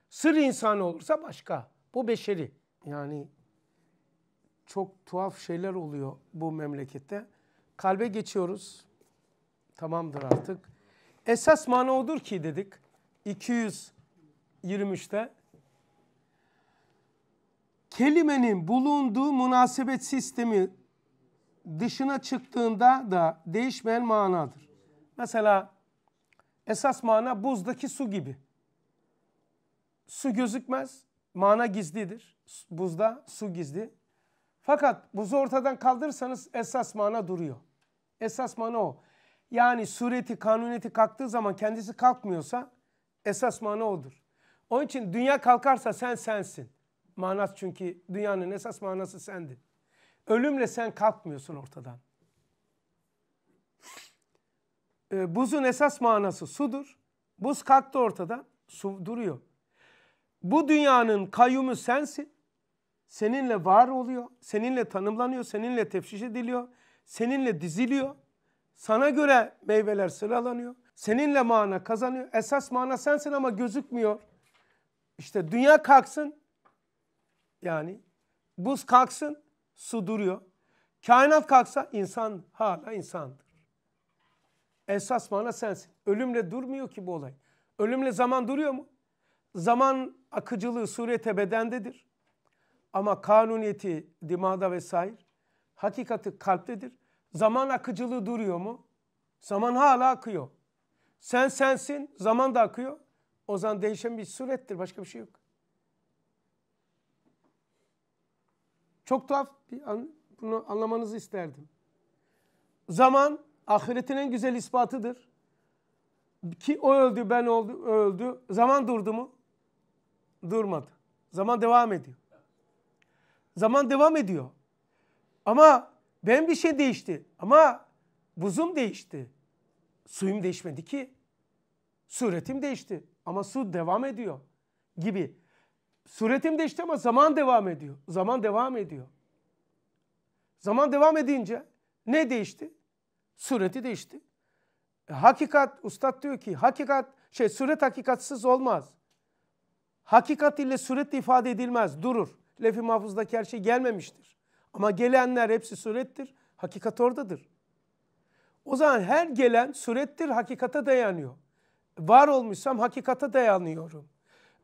Sır insanı olursa başka. Bu beşeri. Yani çok tuhaf şeyler oluyor bu memlekette. Kalbe geçiyoruz. Tamamdır artık. Esas mana odur ki dedik. 223'te kelimenin bulunduğu münasebet sistemi dışına çıktığında da değişmeyen manadır. Mesela esas mana buzdaki su gibi. Su gözükmez, mana gizlidir. Buzda su gizli. Fakat buzu ortadan kaldırırsanız esas mana duruyor. Esas mana o. Yani sureti, kanuneti kalktığı zaman kendisi kalkmıyorsa esas mana odur. Onun için dünya kalkarsa sen sensin. Manası çünkü dünyanın esas manası sendin. Ölümle sen kalkmıyorsun ortadan. E, buzun esas manası sudur. Buz kalktı ortada, su duruyor. Bu dünyanın kayyumu sensin seninle var oluyor, seninle tanımlanıyor, seninle tefşiş ediliyor, seninle diziliyor. Sana göre meyveler sıralanıyor. Seninle mana kazanıyor. Esas mana sensin ama gözükmüyor. İşte dünya kalksın. Yani buz kalksın, su duruyor. Kainat kalksa insan hala insandır. Esas mana sensin. Ölümle durmuyor ki bu olay. Ölümle zaman duruyor mu? Zaman akıcılığı surete bedendedir. Ama kanuniyeti dimada vesaire. Hakikati kalptedir. Zaman akıcılığı duruyor mu? Zaman hala akıyor. Sen sensin, zaman da akıyor. O zaman değişen bir surettir, başka bir şey yok. Çok tuhaf bir an, bunu anlamanızı isterdim. Zaman ahiretin en güzel ispatıdır. Ki o öldü, ben oldu, öldü. Zaman durdu mu? Durmadı. Zaman devam ediyor. Zaman devam ediyor. Ama ben bir şey değişti. Ama buzum değişti. Suyum değişmedi ki. Suretim değişti ama su devam ediyor gibi. Suretim değişti ama zaman devam ediyor. Zaman devam ediyor. Zaman devam edince ne değişti? Sureti değişti. E, hakikat, ustad diyor ki hakikat, şey suret hakikatsız olmaz. Hakikat ile suret ifade edilmez, durur lef-i mahfuzdaki her şey gelmemiştir. Ama gelenler hepsi surettir, hakikat oradadır. O zaman her gelen surettir, hakikate dayanıyor. Var olmuşsam hakikate dayanıyorum.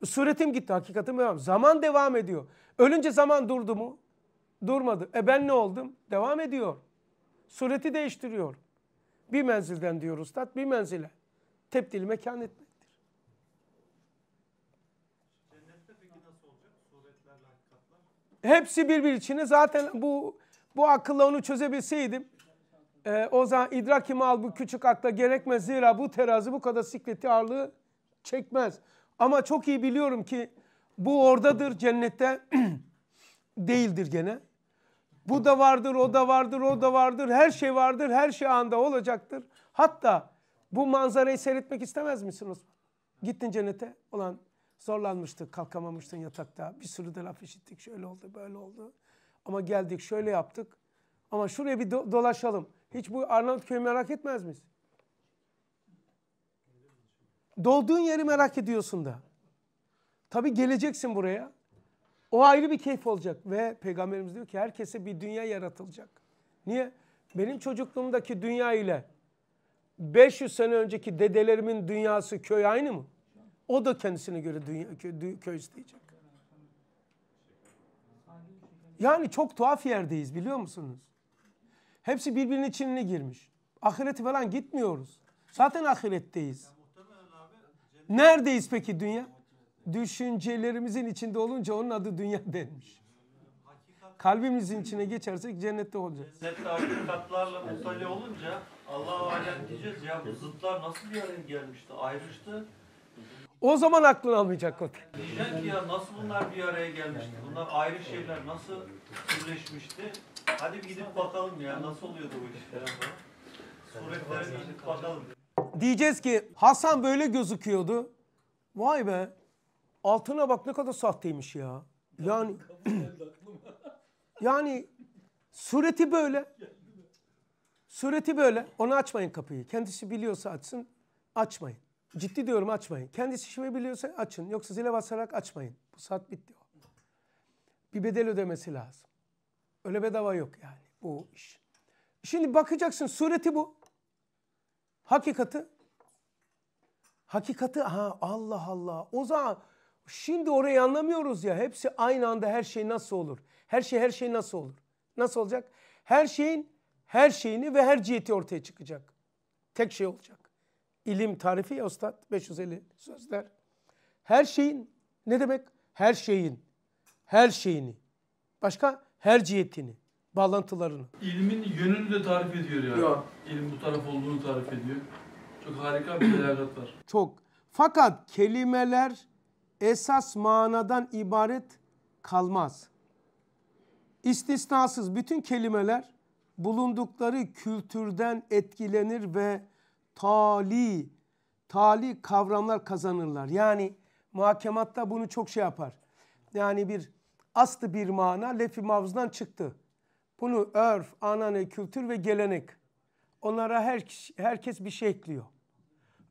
Suretim gitti, hakikatim devam. Zaman devam ediyor. Ölünce zaman durdu mu? Durmadı. E ben ne oldum? Devam ediyor. Sureti değiştiriyor. Bir menzilden diyor ustad, bir menzile. Tebdil mekan etme. hepsi birbir içine zaten bu bu akılla onu çözebilseydim e, o zaman idrak mal bu küçük akla gerekmez. Zira bu terazi bu kadar sikleti ağırlığı çekmez. Ama çok iyi biliyorum ki bu oradadır cennette <clears throat> değildir gene. Bu da vardır, o da vardır, o da vardır. Her şey vardır, her şey anda olacaktır. Hatta bu manzarayı seyretmek istemez misin Osman? Gittin cennete. Ulan Zorlanmıştık, kalkamamıştın yatakta. Bir sürü de laf işittik. Şöyle oldu, böyle oldu. Ama geldik, şöyle yaptık. Ama şuraya bir do dolaşalım. Hiç bu Arnavut köyü merak etmez miyiz? Doğduğun yeri merak ediyorsun da. Tabii geleceksin buraya. O ayrı bir keyif olacak. Ve Peygamberimiz diyor ki herkese bir dünya yaratılacak. Niye? Benim çocukluğumdaki dünya ile 500 sene önceki dedelerimin dünyası köy aynı mı? O da kendisine göre dünya, köy, köy isteyecek. Yani çok tuhaf yerdeyiz biliyor musunuz? Hepsi birbirinin içine girmiş. Ahireti falan gitmiyoruz. Zaten ahiretteyiz. Neredeyiz peki dünya? Düşüncelerimizin içinde olunca onun adı dünya denmiş. Kalbimizin içine geçersek cennette olacağız. Cennette hakikatlarla mutalli olunca Allah'a alem diyeceğiz ya bu zıtlar nasıl bir araya gelmişti, ayrıştı. O zaman aklın almayacak Kote. Diyeceksin ki ya nasıl bunlar bir araya gelmişti? Bunlar ayrı şeyler nasıl birleşmişti? Hadi bir gidip bakalım ya nasıl oluyordu bu iş falan. Suretlere gidip bakalım. Diyeceğiz ki Hasan böyle gözüküyordu. Vay be. Altına bak ne kadar sahteymiş ya. Yani <clears throat> yani sureti böyle. Sureti böyle. Onu açmayın kapıyı. Kendisi biliyorsa açsın. Açmayın. Ciddi diyorum açmayın. Kendi şişimi biliyorsa açın. Yoksa zile basarak açmayın. Bu saat bitti o. Bir bedel ödemesi lazım. Öyle bedava yok yani bu iş. Şimdi bakacaksın sureti bu. Hakikati. Hakikati ha Allah Allah. O zaman şimdi orayı anlamıyoruz ya. Hepsi aynı anda her şey nasıl olur? Her şey her şey nasıl olur? Nasıl olacak? Her şeyin her şeyini ve her ciheti ortaya çıkacak. Tek şey olacak. İlim tarifi ya Üstad 550 sözler. Her şeyin ne demek? Her şeyin. Her şeyini. Başka her cihetini. Bağlantılarını. İlmin yönünü de tarif ediyor yani. Yok. İlim bu taraf olduğunu tarif ediyor. Çok harika bir delagat var. <clears throat> Çok. Fakat kelimeler esas manadan ibaret kalmaz. İstisnasız bütün kelimeler bulundukları kültürden etkilenir ve tali, tali kavramlar kazanırlar. Yani muhakematta bunu çok şey yapar. Yani bir astı bir mana lefi mavzdan çıktı. Bunu örf, anane, kültür ve gelenek. Onlara her, herkes bir şey ekliyor.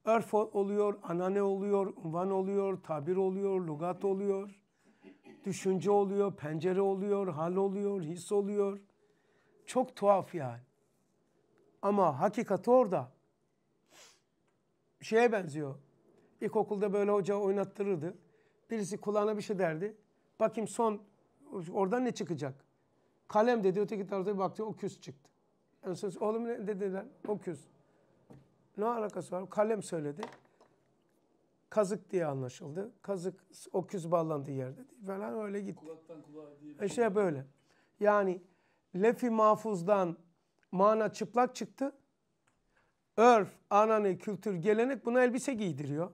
Örf oluyor, anane oluyor, unvan oluyor, tabir oluyor, lugat oluyor. Düşünce oluyor, pencere oluyor, hal oluyor, his oluyor. Çok tuhaf yani. Ama hakikat orada şeye benziyor. İlkokulda böyle hoca oynattırırdı. Birisi kulağına bir şey derdi. Bakayım son oradan ne çıkacak? Kalem dedi öteki tarafta bir baktı o küs çıktı. En son oğlum ne dediler? O küs. Ne alakası var? Kalem söyledi. Kazık diye anlaşıldı. Kazık o küs bağlandığı yerde falan öyle gitti. Kulaktan kulağa diye. E şey, şey böyle. Yani lefi mahfuzdan mana çıplak çıktı örf, anane, kültür, gelenek buna elbise giydiriyor.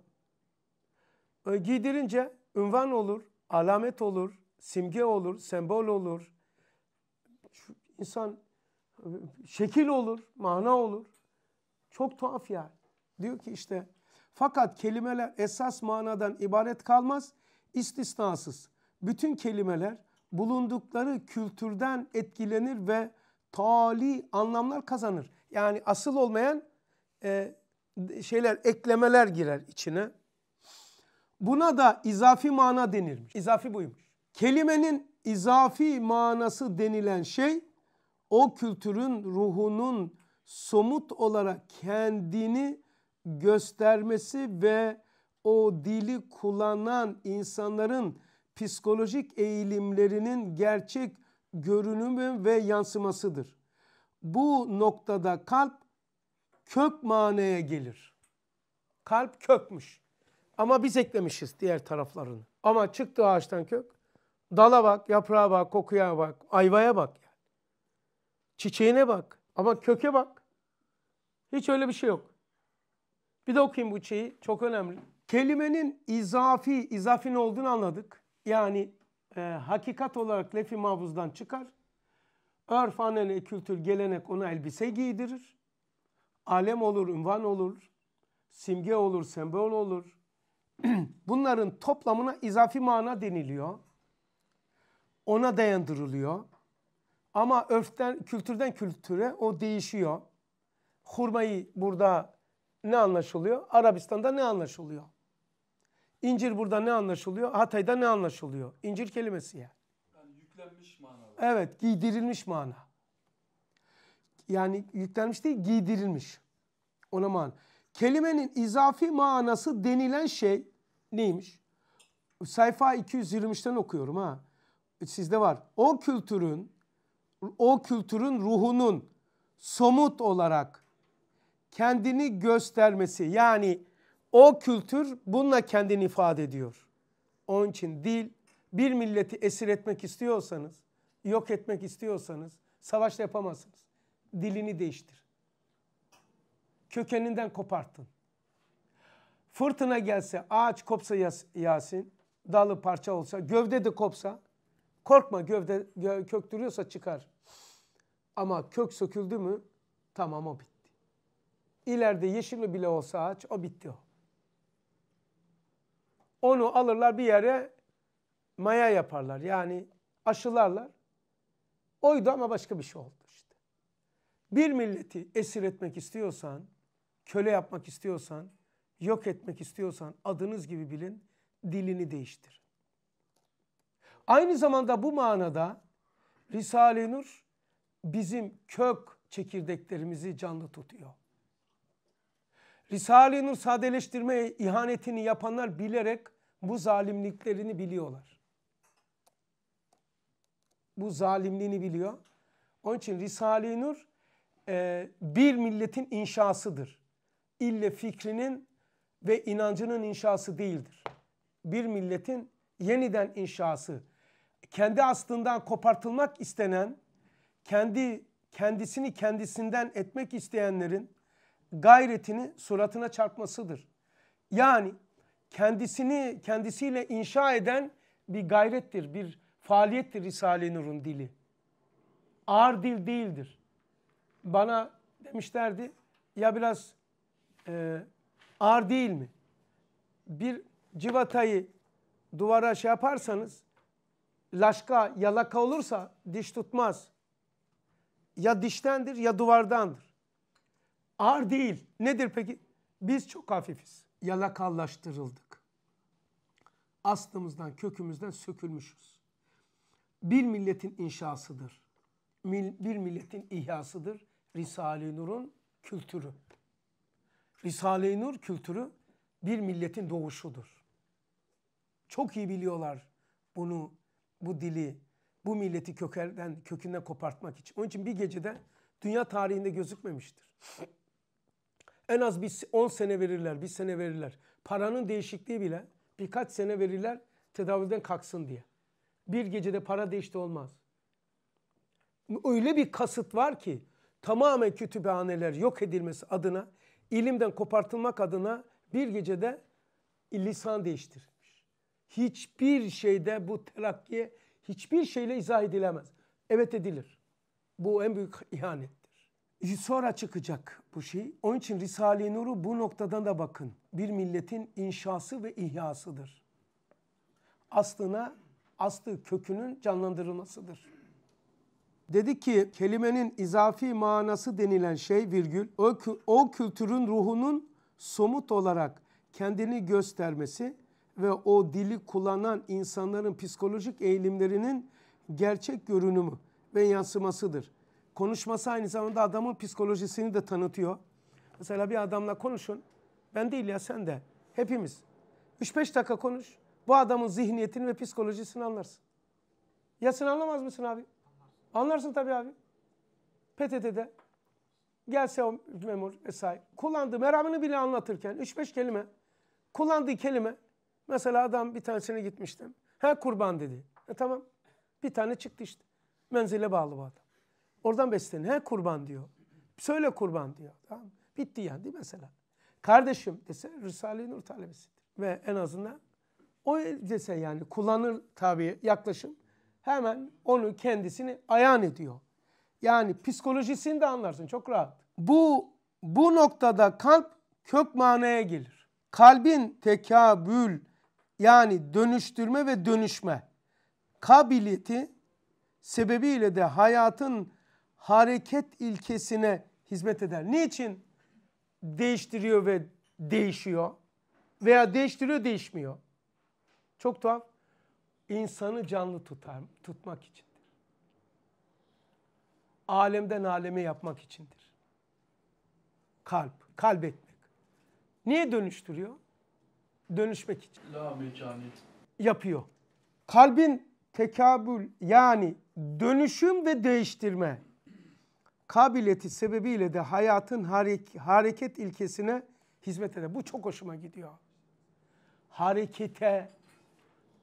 E, giydirince ünvan olur, alamet olur, simge olur, sembol olur. Şu insan şekil olur, mana olur. Çok tuhaf yani. Diyor ki işte fakat kelimeler esas manadan ibaret kalmaz istisnasız. Bütün kelimeler bulundukları kültürden etkilenir ve tali anlamlar kazanır. Yani asıl olmayan e, şeyler eklemeler girer içine. Buna da izafi mana denirmiş. İzafi buymuş. Kelimenin izafi manası denilen şey o kültürün ruhunun somut olarak kendini göstermesi ve o dili kullanan insanların psikolojik eğilimlerinin gerçek görünümü ve yansımasıdır. Bu noktada kalp kök manaya gelir. Kalp kökmüş. Ama biz eklemişiz diğer taraflarını. Ama çıktı ağaçtan kök. Dala bak, yaprağa bak, kokuya bak, ayvaya bak. Yani. Çiçeğine bak. Ama köke bak. Hiç öyle bir şey yok. Bir de okuyayım bu şeyi. Çok önemli. Kelimenin izafi, izafin olduğunu anladık. Yani e, hakikat olarak lefi mabuzdan çıkar. Örf, anene, kültür, gelenek ona elbise giydirir alem olur, ünvan olur, simge olur, sembol olur. <clears throat> Bunların toplamına izafi mana deniliyor. Ona dayandırılıyor. Ama örften, kültürden kültüre o değişiyor. Hurmayı burada ne anlaşılıyor? Arabistan'da ne anlaşılıyor? İncir burada ne anlaşılıyor? Hatay'da ne anlaşılıyor? İncir kelimesi ya. Yani. yani yüklenmiş mana. Evet, giydirilmiş mana. Yani yüklenmiş değil giydirilmiş. Ona man. Kelimenin izafi manası denilen şey neymiş? Sayfa 223'ten okuyorum ha. E, sizde var. O kültürün o kültürün ruhunun somut olarak kendini göstermesi yani o kültür bununla kendini ifade ediyor. Onun için dil bir milleti esir etmek istiyorsanız, yok etmek istiyorsanız savaşla yapamazsınız dilini değiştir. Kökeninden kopartın. Fırtına gelse, ağaç kopsa Yasin, dalı parça olsa, gövde de kopsa, korkma gövde gö kök duruyorsa çıkar. Ama kök söküldü mü tamam o bitti. İleride yeşil bile olsa ağaç o bitti o. Onu alırlar bir yere maya yaparlar yani aşılarlar. Oydu ama başka bir şey oldu. Bir milleti esir etmek istiyorsan, köle yapmak istiyorsan, yok etmek istiyorsan adınız gibi bilin dilini değiştir. Aynı zamanda bu manada Risale-i Nur bizim kök çekirdeklerimizi canlı tutuyor. Risale-i Nur sadeleştirme ihanetini yapanlar bilerek bu zalimliklerini biliyorlar. Bu zalimliğini biliyor. Onun için Risale-i Nur e, bir milletin inşasıdır. İlle fikrinin ve inancının inşası değildir. Bir milletin yeniden inşası, kendi aslından kopartılmak istenen, kendi kendisini kendisinden etmek isteyenlerin gayretini suratına çarpmasıdır. Yani kendisini kendisiyle inşa eden bir gayrettir, bir faaliyettir Risale-i Nur'un dili. Ağır dil değildir bana demişlerdi ya biraz e, ağır değil mi? Bir civatayı duvara şey yaparsanız laşka, yalaka olursa diş tutmaz. Ya diştendir ya duvardandır. Ağır değil. Nedir peki? Biz çok hafifiz. Yalakallaştırıldık. Aslımızdan, kökümüzden sökülmüşüz. Bir milletin inşasıdır. Bir milletin ihyasıdır. Risale-i Nur'un kültürü. Risale-i Nur kültürü bir milletin doğuşudur. Çok iyi biliyorlar bunu, bu dili, bu milleti kökerden, kökünden kopartmak için. Onun için bir gecede dünya tarihinde gözükmemiştir. En az bir 10 sene verirler, bir sene verirler. Paranın değişikliği bile birkaç sene verirler tedavülden kalksın diye. Bir gecede para değişti olmaz. Öyle bir kasıt var ki tamamen kütüphaneler yok edilmesi adına, ilimden kopartılmak adına bir gecede lisan değiştirmiş. Hiçbir şeyde bu terakki hiçbir şeyle izah edilemez. Evet edilir. Bu en büyük ihanettir. Sonra çıkacak bu şey. Onun için Risale-i Nur'u bu noktadan da bakın. Bir milletin inşası ve ihyasıdır. Aslına, aslı kökünün canlandırılmasıdır. Dedi ki kelimenin izafi manası denilen şey virgül o, o kültürün ruhunun somut olarak kendini göstermesi ve o dili kullanan insanların psikolojik eğilimlerinin gerçek görünümü ve yansımasıdır. Konuşması aynı zamanda adamın psikolojisini de tanıtıyor. Mesela bir adamla konuşun. Ben değil ya sen de. Hepimiz. 3-5 dakika konuş. Bu adamın zihniyetini ve psikolojisini anlarsın. Ya sen anlamaz mısın abi? Anlarsın tabii abi. PTT'de gelse o memur vesaire. Kullandığı meramını bile anlatırken 3-5 kelime. Kullandığı kelime. Mesela adam bir tanesine gitmiştim. Ha kurban dedi. E tamam. Bir tane çıktı işte. Menzile bağlı bu adam. Oradan besleniyor. He kurban diyor. Söyle kurban diyor. Tamam. Bitti yani değil mesela. Kardeşim dese Risale-i Nur talebesidir. Ve en azından o dese yani kullanır tabii yaklaşım hemen onu kendisini ayan ediyor. Yani psikolojisini de anlarsın çok rahat. Bu bu noktada kalp kök manaya gelir. Kalbin tekabül yani dönüştürme ve dönüşme kabiliyeti sebebiyle de hayatın hareket ilkesine hizmet eder. Niçin değiştiriyor ve değişiyor? Veya değiştiriyor değişmiyor. Çok tuhaf insanı canlı tutar, tutmak içindir. Alemden aleme yapmak içindir. Kalp, kalp etmek. Niye dönüştürüyor? Dönüşmek için. La mekanet. Yapıyor. Kalbin tekabül yani dönüşüm ve değiştirme kabiliyeti sebebiyle de hayatın hareket ilkesine hizmet eder. Bu çok hoşuma gidiyor. Harekete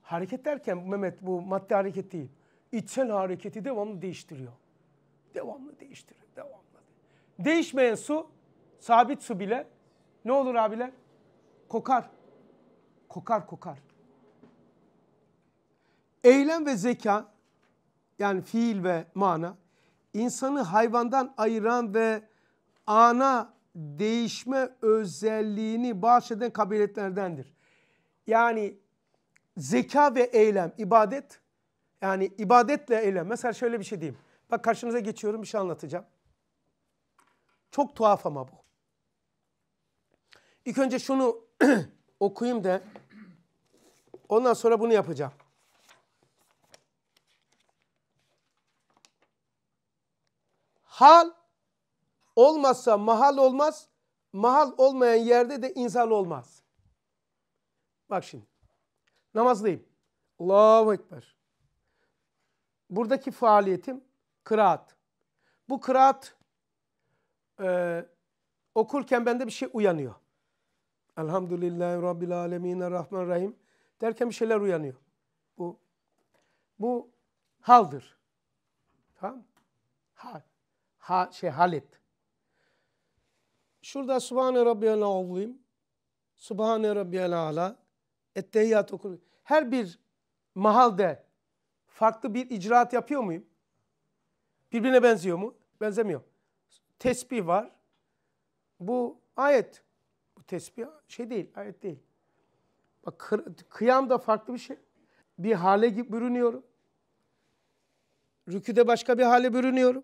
Hareket derken Mehmet bu madde hareket değil. İçsel hareketi devamlı değiştiriyor. Devamlı değiştiriyor. Devamlı. Değişmeyen su, sabit su bile ne olur abiler? Kokar. Kokar kokar. Eylem ve zeka yani fiil ve mana insanı hayvandan ayıran ve ana değişme özelliğini bahşeden kabiliyetlerdendir. Yani zeka ve eylem, ibadet. Yani ibadetle eylem. Mesela şöyle bir şey diyeyim. Bak karşınıza geçiyorum bir şey anlatacağım. Çok tuhaf ama bu. İlk önce şunu <clears throat> okuyayım da ondan sonra bunu yapacağım. Hal olmazsa mahal olmaz, mahal olmayan yerde de insan olmaz. Bak şimdi namazdayım. Allahu Ekber. Buradaki faaliyetim kıraat. Bu kıraat e, okurken bende bir şey uyanıyor. Elhamdülillahi Rabbil alemin Rahman Rahim derken bir şeyler uyanıyor. Bu bu haldır. Tamam Ha, Ha, şey halet. Şurada Subhane Rabbiyel Azim, Subhane Rabbiyel Ala, etteyyat okunu. Her bir mahalde farklı bir icraat yapıyor muyum? Birbirine benziyor mu? Benzemiyor. Tesbih var. Bu ayet. Bu tesbih şey değil, ayet değil. Bak kıyam da farklı bir şey. Bir hale bürünüyorum. Rüküde başka bir hale bürünüyorum.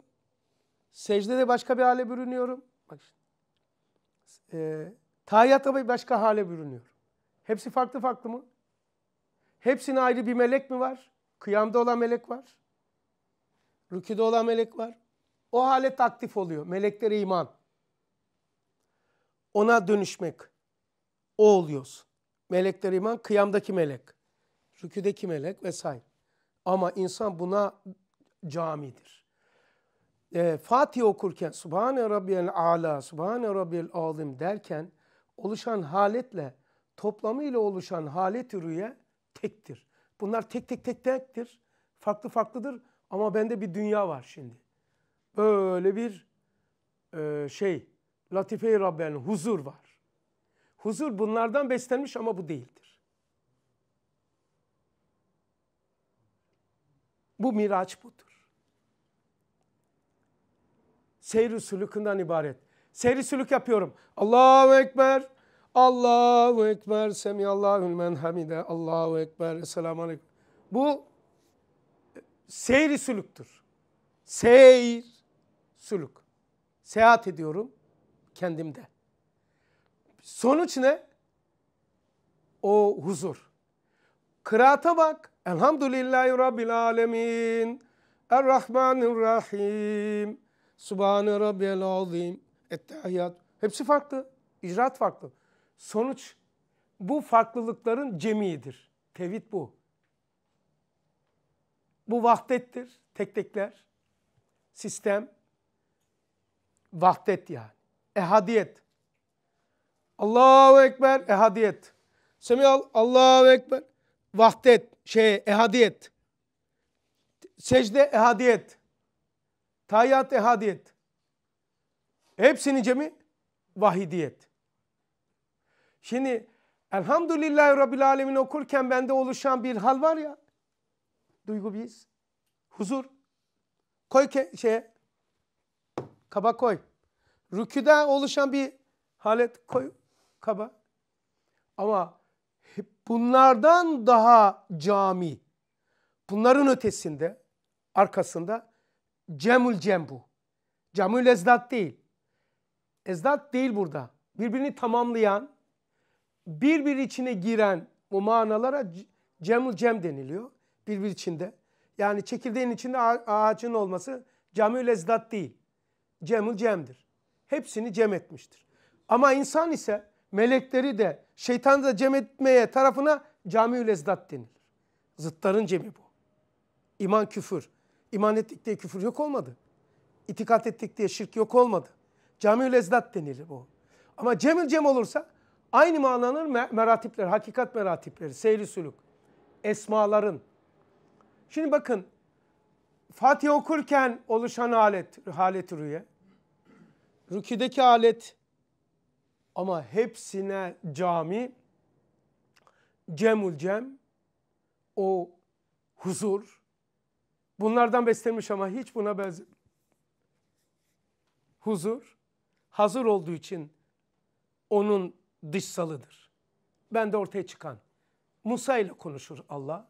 Secdede başka bir hale bürünüyorum. Bak işte. Ee, Tahiyyatta başka hale bürünüyorum. Hepsi farklı farklı mı? Hepsine ayrı bir melek mi var? Kıyamda olan melek var. Rüküde olan melek var. O halet aktif oluyor. Meleklere iman. Ona dönüşmek. O oluyoruz. Meleklere iman kıyamdaki melek. Rüküdeki melek vesaire. Ama insan buna camidir. E, ee, Fatih okurken Subhane Rabbiyel Ala, Subhane Rabbiyel Azim derken oluşan haletle toplamıyla oluşan halet rüya tektir. Bunlar tek tek tek tektir. Farklı farklıdır ama bende bir dünya var şimdi. Böyle bir e, şey, latife-i Rabbi'nin huzur var. Huzur bunlardan beslenmiş ama bu değildir. Bu miraç budur. seyr sülükünden ibaret. seyr sülük yapıyorum. Allahu Ekber. Allahu Ekber, Semiyallahül hamide Allahu Ekber, Esselamu Aleyküm. Bu seyri sülüktür. Seyir, sülük. Seyahat ediyorum kendimde. Sonuç ne? O huzur. Kıraata bak. Elhamdülillahi Rabbil Alemin. Errahmanirrahim. Subhane Rabbiyel Azim. Ettehiyyat. Hepsi farklı. İcraat farklı. Sonuç bu farklılıkların cemiyidir. Tevhid bu. Bu vahdettir. Tek tekler. Sistem. Vahdet yani. Ehadiyet. Allahu Ekber. Ehadiyet. Semiyal Allahu Ekber. Vahdet. Şey, ehadiyet. Secde ehadiyet. Tayyat ehadiyet. Hepsinin cemi vahidiyet. Şimdi elhamdülillah Rabbil Alemin okurken bende oluşan bir hal var ya. Duygu biz, Huzur. Koy şeye. Kaba koy. Rüküde oluşan bir halet koy kaba. Ama bunlardan daha cami, bunların ötesinde, arkasında cemül cem bu. Cemül ezdat değil. Ezdat değil burada. Birbirini tamamlayan, birbir içine giren o manalara cemul cem deniliyor. Birbir içinde. Yani çekirdeğin içinde ağacın olması camül ezdat değil. Cemul cemdir. Hepsini cem etmiştir. Ama insan ise melekleri de şeytanı da cem etmeye tarafına camül ezdat denilir. Zıtların cemi bu. İman küfür. İman ettik diye küfür yok olmadı. İtikat ettik diye şirk yok olmadı. Camül ezdat denilir bu. Ama cemül cem olursa Aynı manaların meratipleri, hakikat meratipleri, seyri sülük, esmaların. Şimdi bakın Fatih okurken oluşan alet, halet rüye. rükideki alet ama hepsine cami, cemul cem, o huzur. Bunlardan beslenmiş ama hiç buna benzer. Huzur, hazır olduğu için onun dışsalıdır. Ben de ortaya çıkan. Musa ile konuşur Allah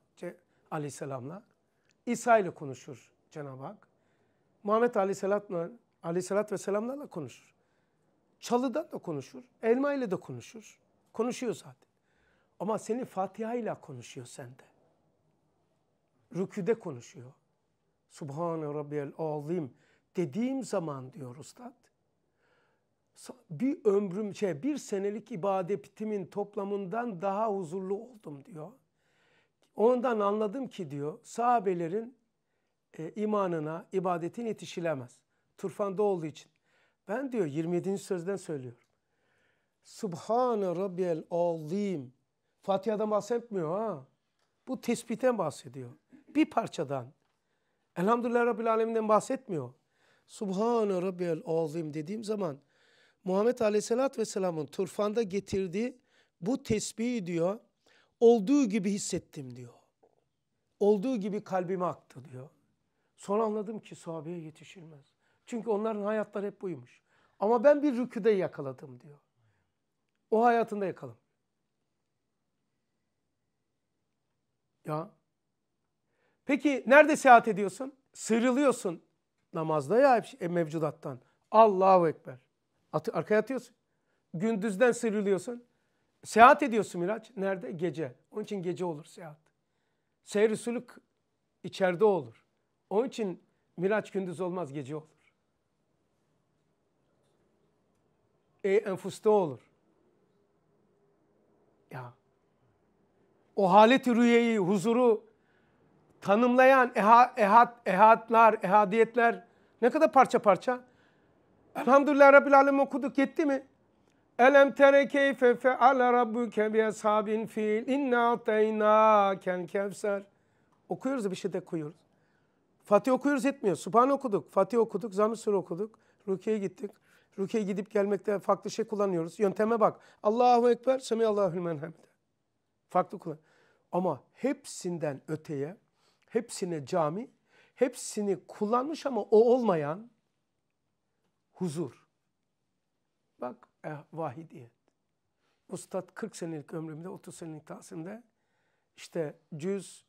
aleyhisselamla. İsa ile konuşur Cenab-ı Hak. Muhammed aleyhisselatla, aleyhisselat ve selamlarla konuşur. Çalıdan da konuşur. Elma ile de konuşur. Konuşuyor zaten. Ama seni Fatiha ile konuşuyor sende. Rüküde konuşuyor. Subhane Rabbiyel Azim dediğim zaman diyor Üstad bir ömrüm şey bir senelik ibadetimin toplamından daha huzurlu oldum diyor. Ondan anladım ki diyor sahabelerin e, imanına ibadetin yetişilemez. Turfanda olduğu için. Ben diyor 27. sözden söylüyorum. Subhane Rabbiyel Azim. Fatiha'dan bahsetmiyor ha. Bu tespiten bahsediyor. Bir parçadan. Elhamdülillah Rabbil Alemin'den bahsetmiyor. Subhane Rabbiyel Azim dediğim zaman Muhammed Aleyhisselatü Vesselam'ın turfanda getirdiği bu tesbihi diyor olduğu gibi hissettim diyor. Olduğu gibi kalbime aktı diyor. Sonra anladım ki sahabeye yetişilmez. Çünkü onların hayatları hep buymuş. Ama ben bir rüküde yakaladım diyor. O hayatında yakalım. Ya. Peki nerede seyahat ediyorsun? Sıyrılıyorsun namazda ya hep mevcudattan. Allahu Ekber. At, arkaya atıyorsun. Gündüzden sırılıyorsun. Seyahat ediyorsun Miraç. Nerede? Gece. Onun için gece olur seyahat. Seyri suluk içeride olur. Onun için Miraç gündüz olmaz gece olur. E, enfusta olur. Ya. O haleti rüyeyi, huzuru tanımlayan eha, ehat, ehatlar, ehadiyetler ne kadar parça parça? Elhamdülillah Rabbil Alem okuduk yetti mi? Elem tere keyfe feale rabbuke bi ashabin fil inna ateynaken kevser. Okuyoruz bir şey de koyuyoruz. Fatih okuyoruz etmiyor. Subhan okuduk, Fatih okuduk, zamm Sure okuduk. Rukiye'ye gittik. Rukiye gidip gelmekte farklı şey kullanıyoruz. Yönteme bak. Allahu Ekber, Semiyallahül menhamide. Farklı kullan. Ama hepsinden öteye, hepsine cami, hepsini kullanmış ama o olmayan huzur. Bak eh, vahidiyet. Ustad 40 senelik ömrümde, 30 senelik tahsinde işte cüz,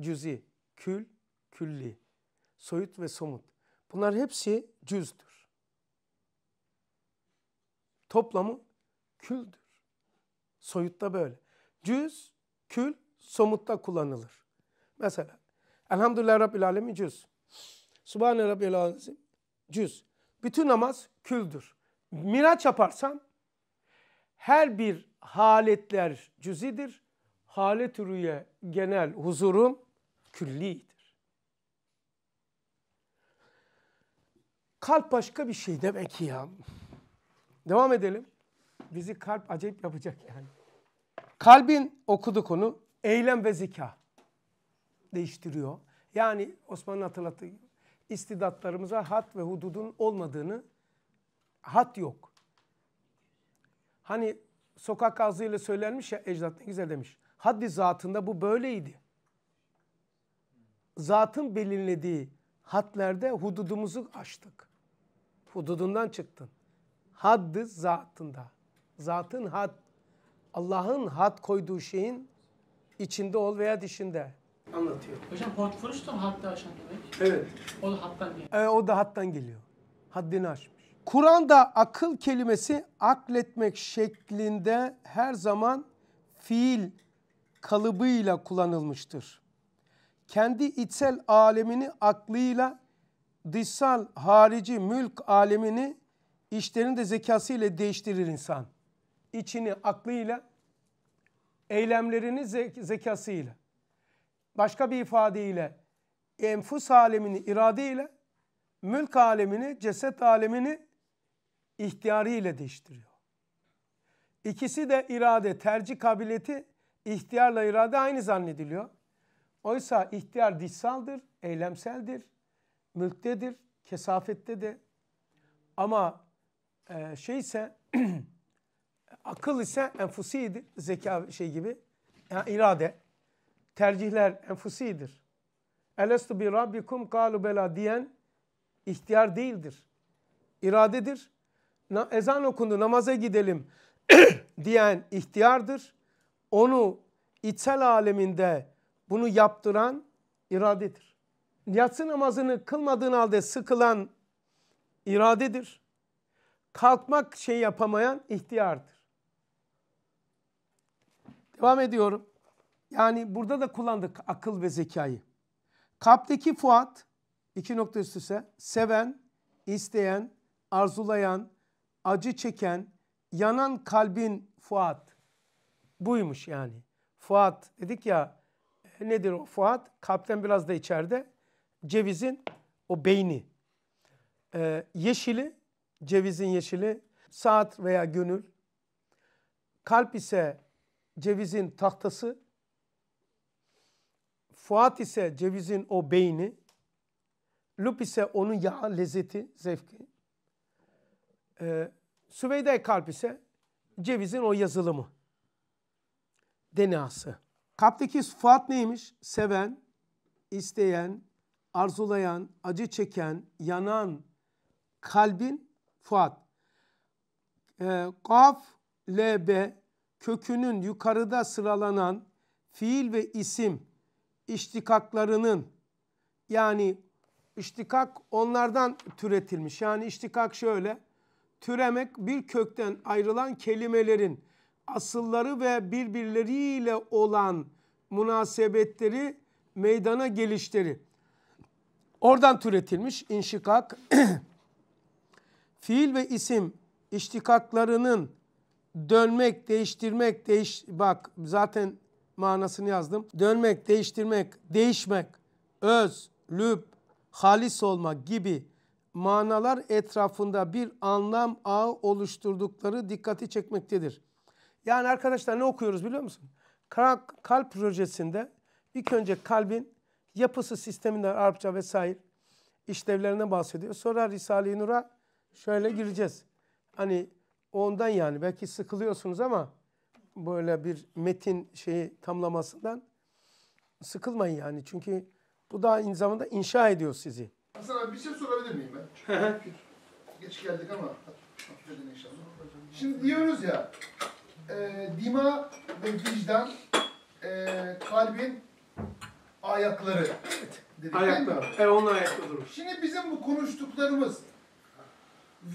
cüzi, kül, külli, soyut ve somut. Bunlar hepsi cüzdür. Toplamı küldür. Soyutta böyle. Cüz, kül, somutta kullanılır. Mesela Elhamdülillah Rabbil Alemin cüz. Subhane Rabbil Azim cüz bütün namaz küldür. Miraç yaparsam her bir haletler cüzidir. Halet rüye genel huzurum küllidir. Kalp başka bir şey demek ya. Devam edelim. Bizi kalp acayip yapacak yani. Kalbin okuduk onu. Eylem ve zika değiştiriyor. Yani Osman'ın hatırlattığı istidatlarımıza hat ve hududun olmadığını, hat yok. Hani sokak ağzıyla söylenmiş ya ecdat ne güzel demiş. Haddi zatında bu böyleydi. Zatın belirlediği hatlarda hududumuzu aştık. Hududundan çıktın. Haddi zatında. Zatın had. Allah'ın had koyduğu şeyin içinde ol veya dışında anlatıyor. Hocam portfolyo da hatta aşan demek. Evet. O da hattan geliyor. Evet, o da hattan geliyor. Haddini aşmış. Kur'an'da akıl kelimesi akletmek şeklinde her zaman fiil kalıbıyla kullanılmıştır. Kendi içsel alemini aklıyla, dışsal, harici, mülk alemini işlerini de zekasıyla değiştirir insan. İçini aklıyla, eylemlerini zek zekasıyla. Başka bir ifadeyle enfus alemini irade ile mülk alemini, ceset alemini ihtiyarı ile değiştiriyor. İkisi de irade, tercih kabiliyeti ihtiyarla irade aynı zannediliyor. Oysa ihtiyar dişsaldır, eylemseldir, mülktedir, kesafette de. Ama e, şey ise <clears throat> akıl ise enfusidir, zeka şey gibi, yani irade tercihler enfusidir. Elestu bi rabbikum kalu bela diyen ihtiyar değildir. İradedir. Ezan okundu namaza gidelim <clears throat> diyen ihtiyardır. Onu içsel aleminde bunu yaptıran iradedir. Yatsı namazını kılmadığın halde sıkılan iradedir. Kalkmak şey yapamayan ihtiyardır. Devam ediyorum. Yani burada da kullandık akıl ve zekayı. Kapteki Fuat iki nokta üst üste seven, isteyen, arzulayan, acı çeken, yanan kalbin Fuat. Buymuş yani. Fuat dedik ya e, nedir o Fuat? Kalpten biraz da içeride cevizin o beyni. Ee, yeşili, cevizin yeşili saat veya gönül. Kalp ise cevizin tahtası Fuat ise cevizin o beyni, Lüp ise onun yağ lezzeti, zevki. Ee, Süveyde kalp ise cevizin o yazılımı, DNA'sı. Kalpteki Fuat neymiş? Seven, isteyen, arzulayan, acı çeken, yanan kalbin Fuat. Ee, kaf, LB kökünün yukarıda sıralanan fiil ve isim iştikaklarının yani iştikak onlardan türetilmiş. Yani iştikak şöyle türemek bir kökten ayrılan kelimelerin asılları ve birbirleriyle olan münasebetleri meydana gelişleri. Oradan türetilmiş inşikak. <clears throat> Fiil ve isim iştikaklarının dönmek, değiştirmek, değiş bak zaten manasını yazdım. Dönmek, değiştirmek, değişmek, öz, lüb, halis olmak gibi manalar etrafında bir anlam ağı oluşturdukları dikkati çekmektedir. Yani arkadaşlar ne okuyoruz biliyor musun? Kalp projesinde ilk önce kalbin yapısı sisteminden Arapça vesaire işlevlerine bahsediyor. Sonra Risale-i Nur'a şöyle gireceğiz. Hani ondan yani belki sıkılıyorsunuz ama böyle bir metin şeyi tamlamasından sıkılmayın yani. Çünkü bu da aynı zamanda inşa ediyor sizi. Hasan abi bir şey sorabilir miyim ben? Geç geldik ama inşallah. Şimdi diyoruz ya e, dima ve vicdan e, kalbin ayakları. Evet. ayaklar Evet onun ayakları Şimdi bizim bu konuştuklarımız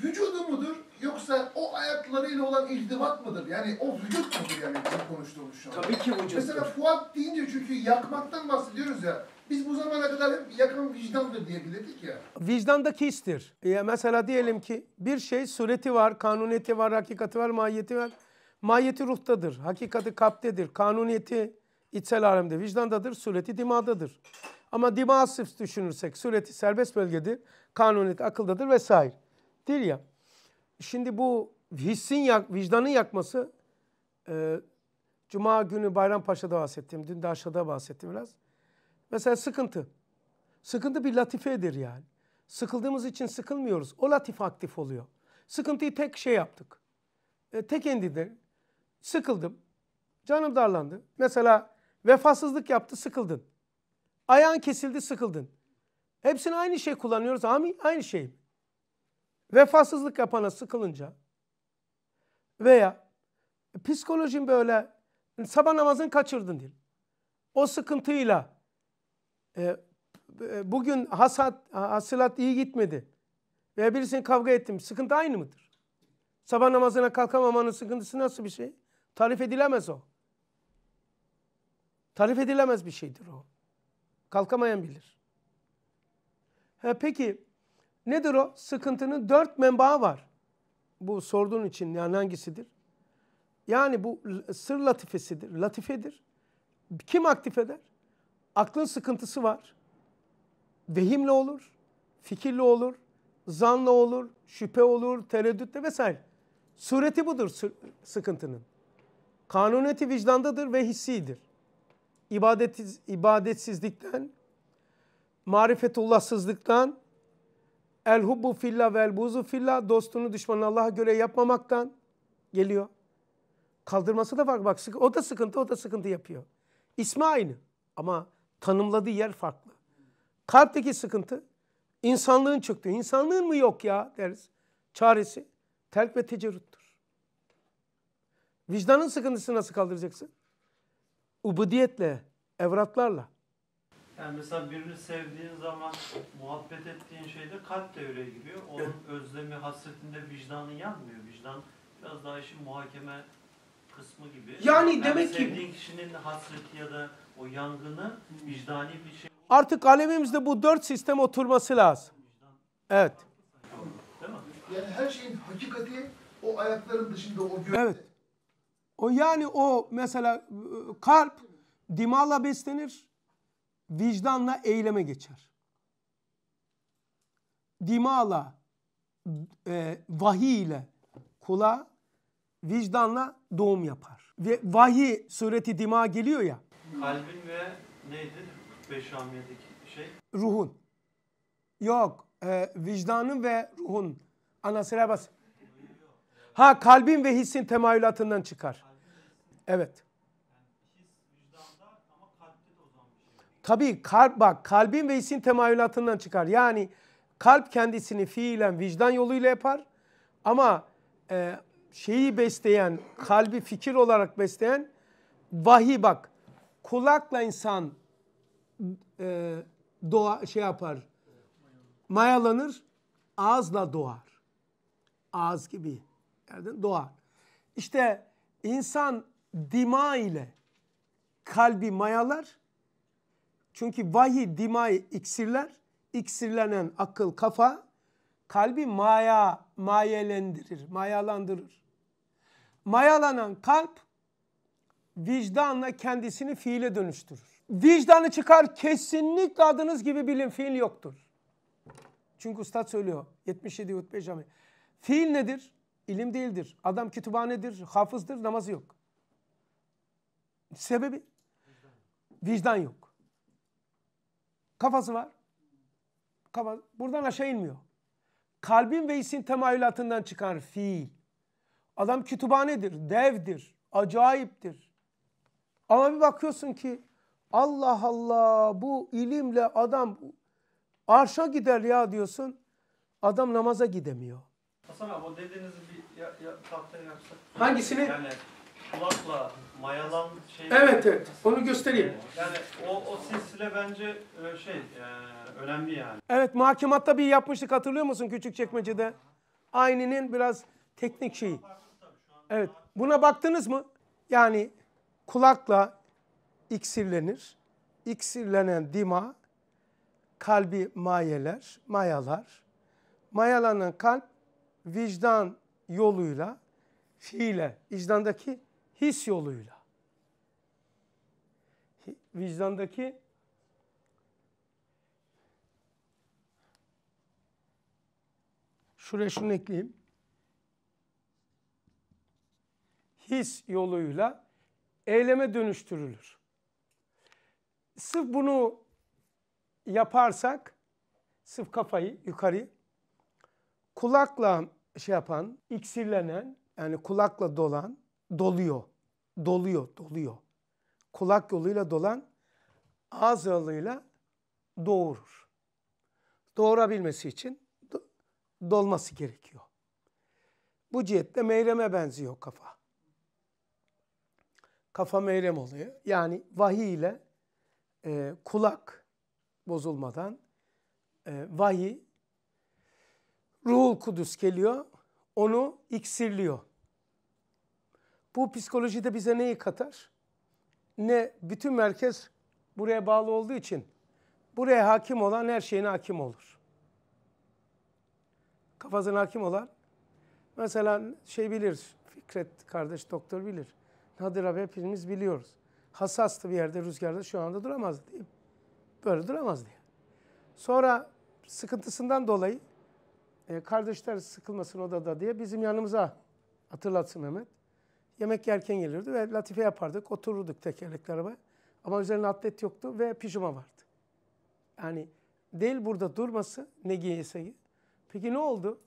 vücudu mudur yoksa o ayaklarıyla olan iltibat mıdır? Yani o vücut mudur yani bizim konuştuğumuz şu an? Tabii ki vücut. Mesela Fuat deyince çünkü yakmaktan bahsediyoruz ya. Biz bu zamana kadar hep yakan vicdandır diyebilirdik ya. Vicdandaki istir. Ya e, mesela diyelim ki bir şey sureti var, kanuniyeti var, hakikati var, mahiyeti var. Mahiyeti ruhtadır, hakikati kalptedir, kanuniyeti içsel alemde, vicdandadır, sureti dimadadır. Ama dima sırf düşünürsek sureti serbest bölgedir, kanuniyet akıldadır vesaire. Değil ya. Şimdi bu hissin yak, vicdanın yakması e, Cuma günü Bayrampaşa'da bahsettim. Dün de aşağıda bahsettim biraz. Mesela sıkıntı. Sıkıntı bir latifedir yani. Sıkıldığımız için sıkılmıyoruz. O latif aktif oluyor. Sıkıntıyı tek şey yaptık. E, tek endide sıkıldım. Canım darlandı. Mesela vefasızlık yaptı sıkıldın. Ayağın kesildi sıkıldın. Hepsini aynı şey kullanıyoruz. Amin, Aynı şey vefasızlık yapana sıkılınca veya psikolojin böyle sabah namazını kaçırdın diyelim. O sıkıntıyla e, e, bugün hasat, hasılat iyi gitmedi veya birisini kavga ettim. Sıkıntı aynı mıdır? Sabah namazına kalkamamanın sıkıntısı nasıl bir şey? Tarif edilemez o. Tarif edilemez bir şeydir o. Kalkamayan bilir. Ha, peki Nedir o? Sıkıntının dört menbaı var. Bu sorduğun için yani hangisidir? Yani bu sır latifesidir, latifedir. Kim aktif eder? Aklın sıkıntısı var. Vehimle olur, fikirle olur, zanla olur, şüphe olur, tereddütle vesaire. Sureti budur sıkıntının. Kanuneti vicdandadır ve hissidir. İbadetsiz, ibadetsizlikten, marifetullahsızlıktan, El hubbu filla vel buzu filla dostunu düşmanı Allah'a göre yapmamaktan geliyor. Kaldırması da farklı. Bak o da sıkıntı o da sıkıntı yapıyor. İsmi aynı ama tanımladığı yer farklı. Kalpteki sıkıntı insanlığın çıktı. İnsanlığın mı yok ya deriz. Çaresi telk ve tecerrüttür. Vicdanın sıkıntısını nasıl kaldıracaksın? Ubudiyetle, evratlarla. Yani mesela birini sevdiğin zaman muhabbet ettiğin şeyde kalp devreye giriyor. <laughs> Onun evet. özlemi, hasretinde vicdanı yanmıyor. Vicdan biraz daha işin muhakeme kısmı gibi. Yani, yani demek sevdiğin ki... Sevdiğin kişinin hasreti ya da o yangını vicdani bir şey... Artık alemimizde bu dört sistem oturması lazım. Evet. Yani her şeyin hakikati o ayakların dışında o gövde. Evet. O yani o mesela ıı, kalp dimağla beslenir vicdanla eyleme geçer. Dimala, e, vahiy ile kula, vicdanla doğum yapar. Ve vahiy sureti dima geliyor ya. Kalbin ve neydi? Beşamiyedeki şey. Ruhun. Yok. E, vicdanın ve ruhun. Anasına bas. Ha kalbin ve hissin temayülatından çıkar. Evet. Tabii kalp bak kalbin ve hissin temayülatından çıkar. Yani kalp kendisini fiilen vicdan yoluyla yapar ama e, şeyi besleyen, kalbi fikir olarak besleyen vahiy bak. Kulakla insan e, doğa şey yapar, mayalanır, ağızla doğar. Ağız gibi yerden doğar. İşte insan dima ile kalbi mayalar, çünkü vahiy, dimay iksirler, iksirlenen akıl, kafa kalbi maya, mayelendirir, mayalandırır. Mayalanan kalp vicdanla kendisini fiile dönüştürür. Vicdanı çıkar kesinlikle adınız gibi bilin fiil yoktur. Çünkü ustad söylüyor 77 hutbe cami. Fiil nedir? İlim değildir. Adam kütüphanedir, hafızdır, namazı yok. Sebebi? Vicdan, vicdan yok. Kafası var. Kafa, buradan aşağı inmiyor. Kalbin ve isin temayülatından çıkan fiil. Adam kütüphanedir, devdir, acayiptir. Ama bir bakıyorsun ki Allah Allah bu ilimle adam arşa gider ya diyorsun. Adam namaza gidemiyor. Hasan abi o dediğinizi bir ya, ya, yapsak. Hangisini? Yani kulakla mayalan şey... Evet evet onu göstereyim. Ee, yani o, o silsile bence e, şey e, önemli yani. Evet muhakematta bir yapmıştık hatırlıyor musun küçük çekmecede? aynının biraz teknik şeyi. Evet buna baktınız mı? Yani kulakla iksirlenir. İksirlenen dima kalbi mayeler, mayalar. Mayalanan kalp vicdan yoluyla fiile, vicdandaki his yoluyla. Vicdandaki şuraya şunu ekleyeyim. His yoluyla eyleme dönüştürülür. Sırf bunu yaparsak, sırf kafayı yukarı, kulakla şey yapan, iksirlenen, yani kulakla dolan, doluyor. Doluyor, doluyor. Kulak yoluyla dolan ağız yoluyla doğurur. Doğurabilmesi için dolması gerekiyor. Bu cihette meyreme benziyor kafa. Kafa meyrem oluyor. Yani vahiy ile e, kulak bozulmadan e, vahiy Ruhul Kudüs geliyor, onu iksirliyor. Bu psikolojide bize neyi katar? Ne bütün merkez buraya bağlı olduğu için buraya hakim olan her şeyine hakim olur. Kafasına hakim olan mesela şey bilir Fikret kardeş doktor bilir. Nadir abi hepimiz biliyoruz. Hassastı bir yerde rüzgarda şu anda duramaz diye. Böyle duramaz diye. Sonra sıkıntısından dolayı e, kardeşler sıkılmasın odada diye bizim yanımıza hatırlatsın Mehmet. Yemek yerken gelirdi ve latife yapardık. Otururduk tekerlekli araba. Ama üzerine atlet yoktu ve pijama vardı. Yani değil burada durması ne giyese giy. Peki ne oldu?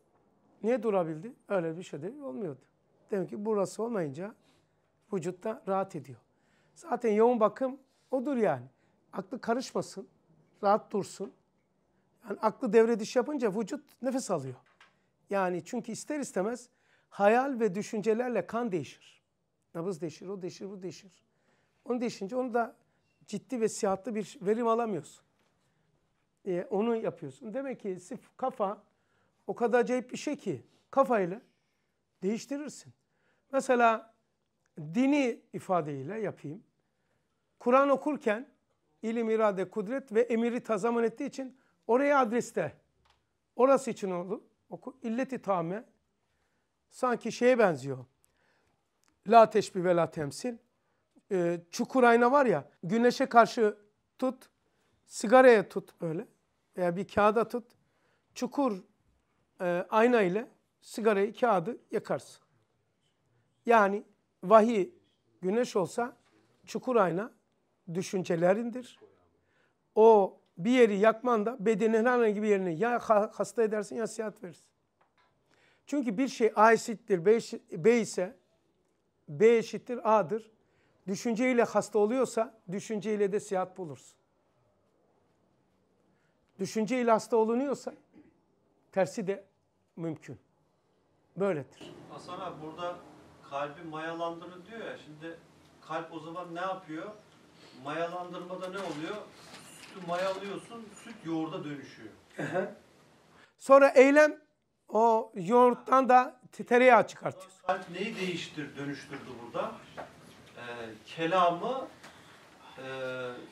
Niye durabildi? Öyle bir şey değil, olmuyordu. Demek ki burası olmayınca vücutta rahat ediyor. Zaten yoğun bakım odur yani. Aklı karışmasın, rahat dursun. Yani aklı devre dışı yapınca vücut nefes alıyor. Yani çünkü ister istemez hayal ve düşüncelerle kan değişir nabız değişir, o değişir, bu değişir. Onu değişince onu da ciddi ve sihatlı bir verim alamıyorsun. Ee, onu yapıyorsun. Demek ki sif kafa o kadar acayip bir şey ki kafayla değiştirirsin. Mesela dini ifadeyle yapayım. Kur'an okurken ilim, irade, kudret ve emiri tazaman ettiği için oraya adreste. Orası için oku. İlleti tame sanki şeye benziyor. La teşbih ve la temsil. E, çukur ayna var ya güneşe karşı tut, sigaraya tut böyle veya bir kağıda tut. Çukur e, ayna ile sigarayı, kağıdı yakarsın. Yani vahiy güneş olsa çukur ayna düşüncelerindir. O bir yeri yakman da bedenin herhangi bir yerini ya hasta edersin ya sihat verirsin. Çünkü bir şey aisittir, b ise B eşittir A'dır. Düşünceyle hasta oluyorsa düşünceyle de sihat bulursun. Düşünceyle hasta olunuyorsa tersi de mümkün. Böyledir. Hasan abi burada kalbi mayalandırır diyor ya şimdi kalp o zaman ne yapıyor? Mayalandırmada ne oluyor? Sütü mayalıyorsun süt yoğurda dönüşüyor. Sonra eylem o yoğurttan da tereyağı çıkartıyorsun. Kalp neyi değiştir, dönüştürdü burada? Ee, kelamı e,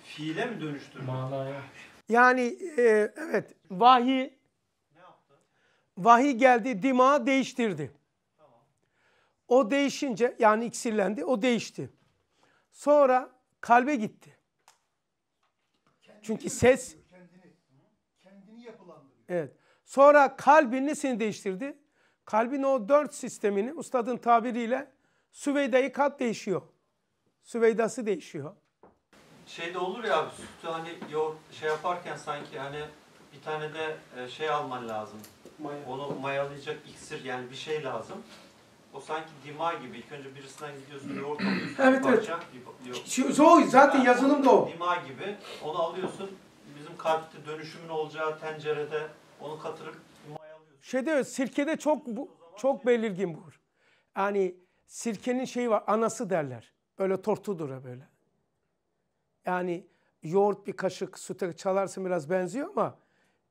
fiile mi dönüştürdü? Manaya. Yani e, evet vahiy vahiy geldi dima değiştirdi. O değişince yani iksirlendi o değişti. Sonra kalbe gitti. Çünkü ses kendini, kendini yapılandırıyor. Evet. Sonra kalbin nesini değiştirdi? Kalbin o dört sistemini ustadın tabiriyle Süveyda'yı kat değişiyor. Süveydası değişiyor. Şeyde olur ya abi sütü hani yoğurt şey yaparken sanki hani bir tane de e, şey alman lazım. Maya. Onu mayalayacak iksir yani bir şey lazım. O sanki dima gibi. İlk önce birisinden gidiyorsun yoğurt alıyorsun. evet parça, evet. Şimdi, o zaten yazılım da o. Dima gibi. Onu alıyorsun. Bizim kalpte dönüşümün olacağı tencerede onu katırıp mayalıyorsun. Şeyde evet, sirkede çok bu, çok şey- belirgin bu. Yani sirkenin şeyi var anası derler. Öyle tortudur böyle. Yani yoğurt bir kaşık süte çalarsın biraz benziyor ama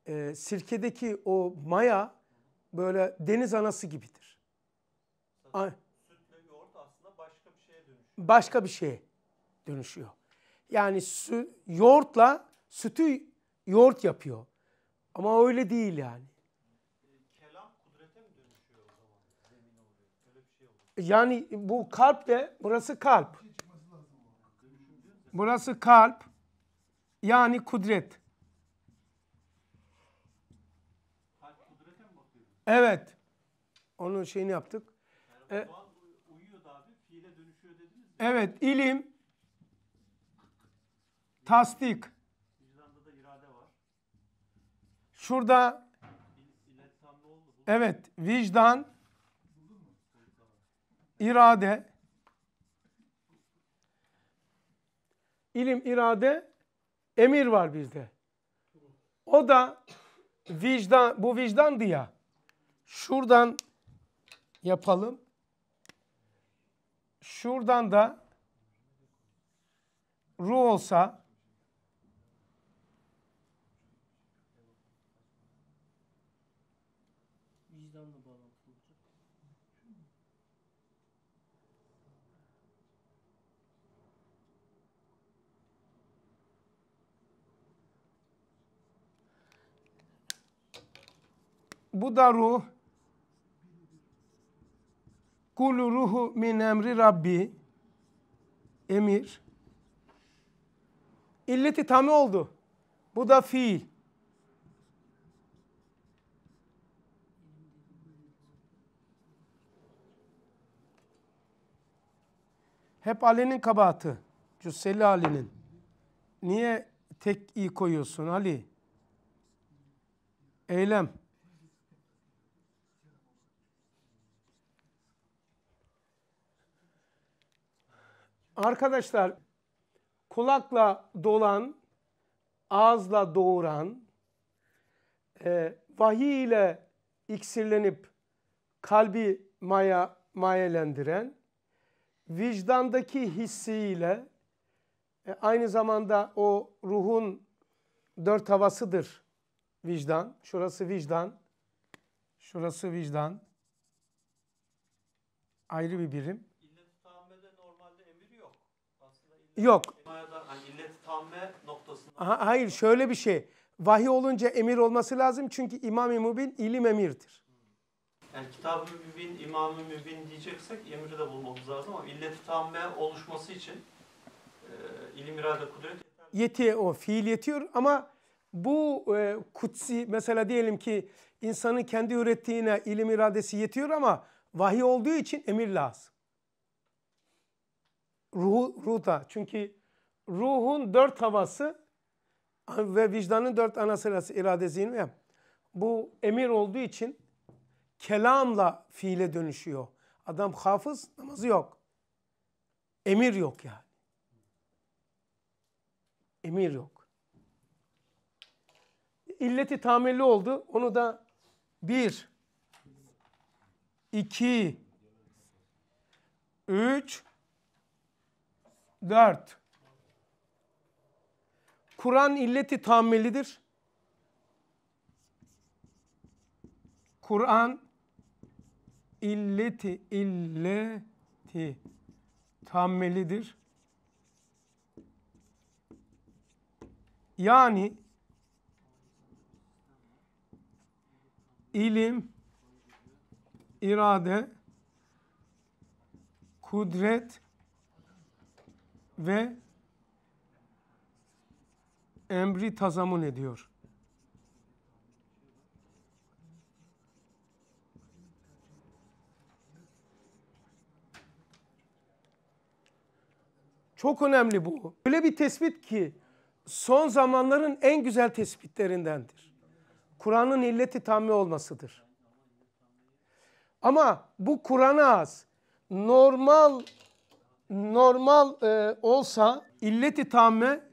e, sirkedeki o maya böyle deniz anası gibidir. Ay, sütle yoğurt aslında başka bir şeye dönüşüyor. Başka bir şeye dönüşüyor. Yani sü, yoğurtla sütü yoğurt yapıyor. Ama öyle değil yani. Kelam kudrete mi dönüşüyor o zaman? Zemin oluyor. Öyle bir şey oluyor. Yani bu kalp de burası kalp. Şey burası kalp. Yani kudret. Evet. Onun şeyini yaptık. E, evet, ilim, tasdik, Şurada evet vicdan, irade, ilim, irade, emir var bizde. O da vicdan, bu vicdan diye. Şuradan yapalım. Şuradan da ruh olsa bu da ruh. Kulu ruhu min emri Rabbi. Emir. İlleti tam oldu. Bu da fiil. Hep Ali'nin kabahati. Cüsseli Ali'nin. Niye tek i koyuyorsun Ali? Eylem. Arkadaşlar kulakla dolan, ağızla doğuran, e, vahiy ile iksirlenip kalbi maya, mayelendiren, vicdandaki hissiyle e, aynı zamanda o ruhun dört havasıdır vicdan. Şurası vicdan, şurası vicdan. Ayrı bir birim. Yok. Aha, hani hayır şöyle bir şey. Vahiy olunca emir olması lazım çünkü İmam-ı Mübin ilim emirdir. Yani kitab-ı mübin, imam-ı mübin diyeceksek emri de bulmamız lazım ama illet-i tamme oluşması için e, ilim, irade, kudret yetiyor. o fiil yetiyor ama bu e, kutsi mesela diyelim ki insanın kendi ürettiğine ilim iradesi yetiyor ama vahiy olduğu için emir lazım ruhu, ruh da. Çünkü ruhun dört havası ve vicdanın dört ana sırası irade zihin ve bu emir olduğu için kelamla fiile dönüşüyor. Adam hafız namazı yok. Emir yok yani. Emir yok. İlleti tamirli oldu. Onu da bir, iki, üç, 4. Kur'an illeti tahammelidir. Kur'an illeti illeti tahammelidir. Yani ilim, irade, kudret, ve emri tazamun ediyor. Çok önemli bu. Öyle bir tespit ki son zamanların en güzel tespitlerindendir. Kur'an'ın illeti tamme olmasıdır. Ama bu Kur'an'a az normal normal e, olsa illeti tamme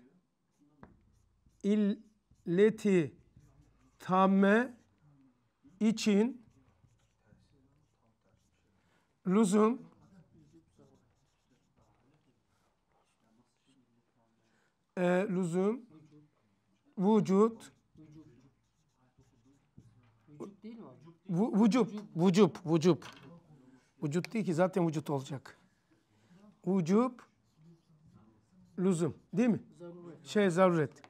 illeti tamme için lüzum e, lüzum vücut vücut vücut vücut vücut değil ki zaten vücut olacak. Vücub, lüzum değil mi? Zaruret. Şey zaruret.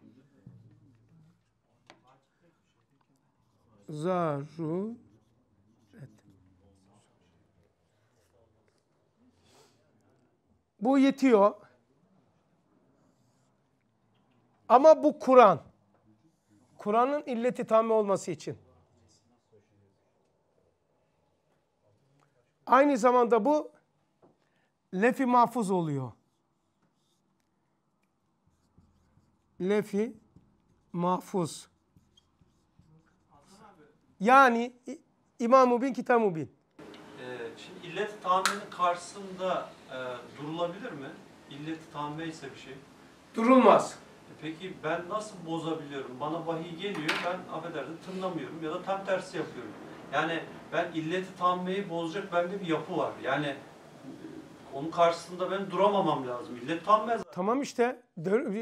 Zaruret. Bu yetiyor. Ama bu Kur'an. Kur'an'ın illeti tamme olması için. Aynı zamanda bu lefi mahfuz oluyor. Lefi mahfuz. Yani İmam-ı bin, kitab bin. Ee, şimdi illet tahminin karşısında e, durulabilir mi? İllet tahmin ise bir şey. Durulmaz. E, peki ben nasıl bozabiliyorum? Bana vahiy geliyor, ben affedersin tınlamıyorum ya da tam tersi yapıyorum. Yani ben illeti tammeyi bozacak bende bir yapı var. Yani onun karşısında ben duramamam lazım. Millet tam ben zaten. Tamam işte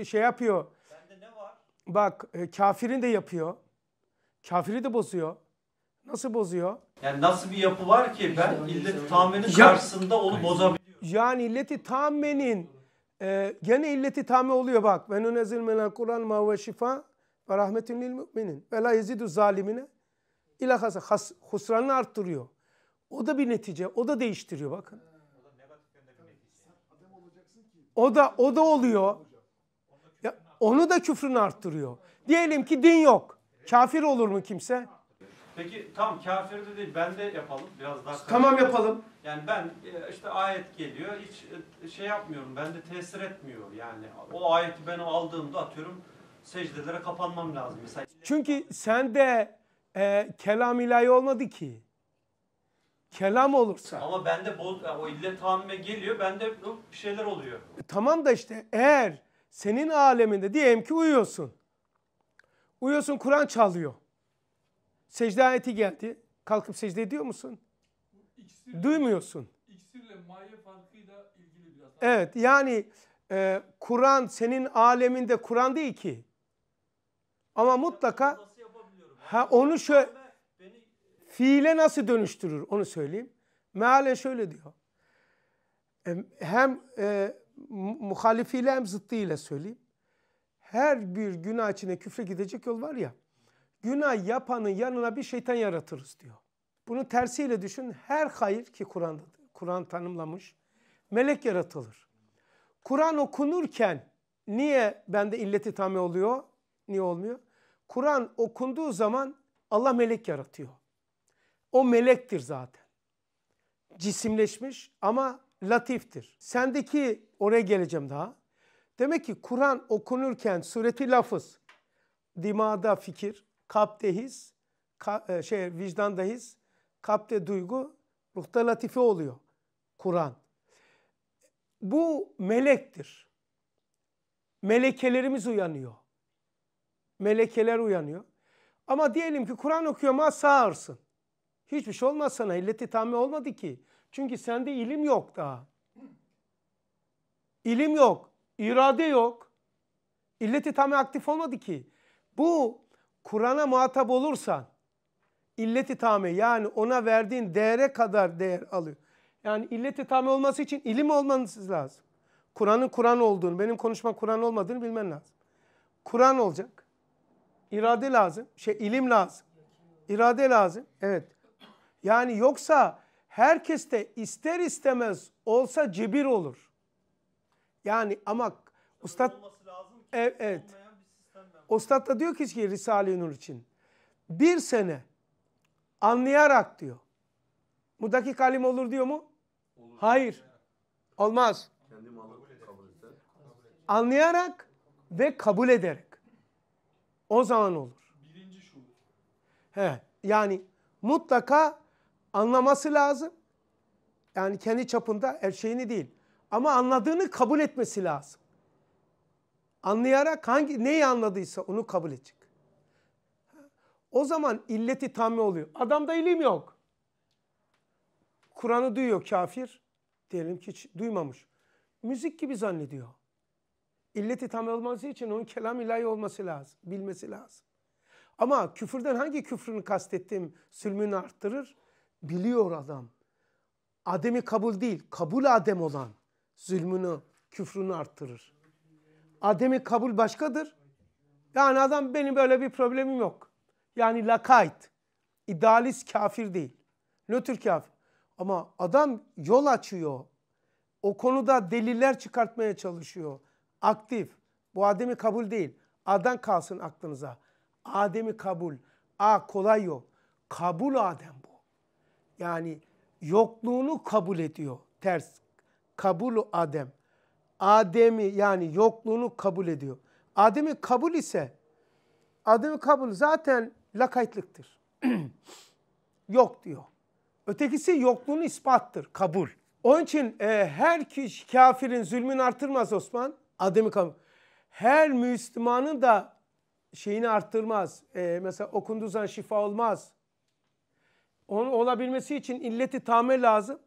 şey yapıyor. Bende ne var? Bak e, kafirin de yapıyor. Kafiri de bozuyor. Nasıl bozuyor? Yani nasıl bir yapı var ki ben illeti tamenin karşısında onu bozabiliyorum. Yani illeti tamenin e, gene illeti tame oluyor bak. Ve nunezil menel Kur'an ma ve şifa ve rahmetün lil müminin. Ve la yezidu zalimine has husranını arttırıyor. O da bir netice. O da değiştiriyor bakın. O da o da oluyor. Ya, onu da küfrünü arttırıyor. Diyelim ki din yok. Kafir olur mu kimse? Peki tam kafir de değil ben de yapalım biraz daha. Tamam yapalım. Yani ben e, işte ayet geliyor hiç e, şey yapmıyorum ben de tesir etmiyor yani. O ayeti ben aldığımda atıyorum secdelere kapanmam lazım. Mesela. Çünkü sende e, kelam ilahi olmadı ki kelam olursa. Ama bende bol, o illet tahammüme geliyor. Bende bir şeyler oluyor. E, tamam da işte eğer senin aleminde diyelim ki uyuyorsun. Uyuyorsun Kur'an çalıyor. Secde ayeti geldi. Kalkıp secde ediyor musun? İksir, Duymuyorsun. İksirle maye farkıyla ilgili biraz. Evet yani e, Kur'an senin aleminde Kur'an değil ki. Ama mutlaka ha, onu şöyle fiile nasıl dönüştürür onu söyleyeyim. Meale şöyle diyor. Hem e, muhalifiyle hem zıttıyla söyleyeyim. Her bir günah içine küfre gidecek yol var ya. Günah yapanın yanına bir şeytan yaratırız diyor. Bunu tersiyle düşün. Her hayır ki Kur'an Kur'an tanımlamış. Melek yaratılır. Kur'an okunurken niye bende illeti tam oluyor? Niye olmuyor? Kur'an okunduğu zaman Allah melek yaratıyor. O melektir zaten. Cisimleşmiş ama latiftir. Sendeki oraya geleceğim daha. Demek ki Kur'an okunurken sureti lafız, dimada fikir, kalpte his, ka, e, şey, vicdanda his, kalpte duygu, ruhta latife oluyor Kur'an. Bu melektir. Melekelerimiz uyanıyor. Melekeler uyanıyor. Ama diyelim ki Kur'an okuyor ama sağırsın. Hiçbir şey olmaz sana. İlleti tamme olmadı ki. Çünkü sende ilim yok daha. İlim yok. irade yok. İlleti tamme aktif olmadı ki. Bu Kur'an'a muhatap olursan illeti tamme yani ona verdiğin değere kadar değer alıyor. Yani illeti tamme olması için ilim olmanız lazım. Kur'an'ın Kur'an olduğunu, benim konuşma Kur'an olmadığını bilmen lazım. Kur'an olacak. İrade lazım. Şey ilim lazım. İrade lazım. Evet. Yani yoksa herkeste ister istemez olsa cebir olur. Yani ama ustad e, evet, evet. Ustad da diyor ki Risale-i Nur için bir sene anlayarak diyor. Bu dakika olur diyor mu? Olur. Hayır. Olmaz. Anlayarak ve kabul ederek. O zaman olur. Birinci şu. He, yani mutlaka anlaması lazım. Yani kendi çapında her şeyini değil. Ama anladığını kabul etmesi lazım. Anlayarak hangi neyi anladıysa onu kabul edecek. O zaman illeti tamme oluyor. Adamda ilim yok. Kur'an'ı duyuyor kafir. Diyelim ki hiç duymamış. Müzik gibi zannediyor. İlleti tam olması için onun kelam ilahi olması lazım. Bilmesi lazım. Ama küfürden hangi küfrünü kastettiğim sülmünü arttırır? biliyor adam. Adem'i kabul değil, kabul Adem olan zulmünü, küfrünü arttırır. Adem'i kabul başkadır. Yani adam benim böyle bir problemim yok. Yani lakayt, idealist kafir değil. Nötr kafir. Ama adam yol açıyor. O konuda deliller çıkartmaya çalışıyor. Aktif. Bu Adem'i kabul değil. Adam kalsın aklınıza. Adem'i kabul. A kolay yol. Kabul Adem. Yani yokluğunu kabul ediyor. Ters. Kabulu Adem. Adem'i yani yokluğunu kabul ediyor. Adem'i kabul ise Adem'i kabul zaten lakaytlıktır. <clears throat> Yok diyor. Ötekisi yokluğunu ispattır. Kabul. Onun için e, her kişi kafirin zulmünü artırmaz Osman. Adem'i kabul. Her Müslümanın da şeyini arttırmaz. E, mesela okunduğu zaman şifa olmaz. Onun olabilmesi için illeti tame lazım.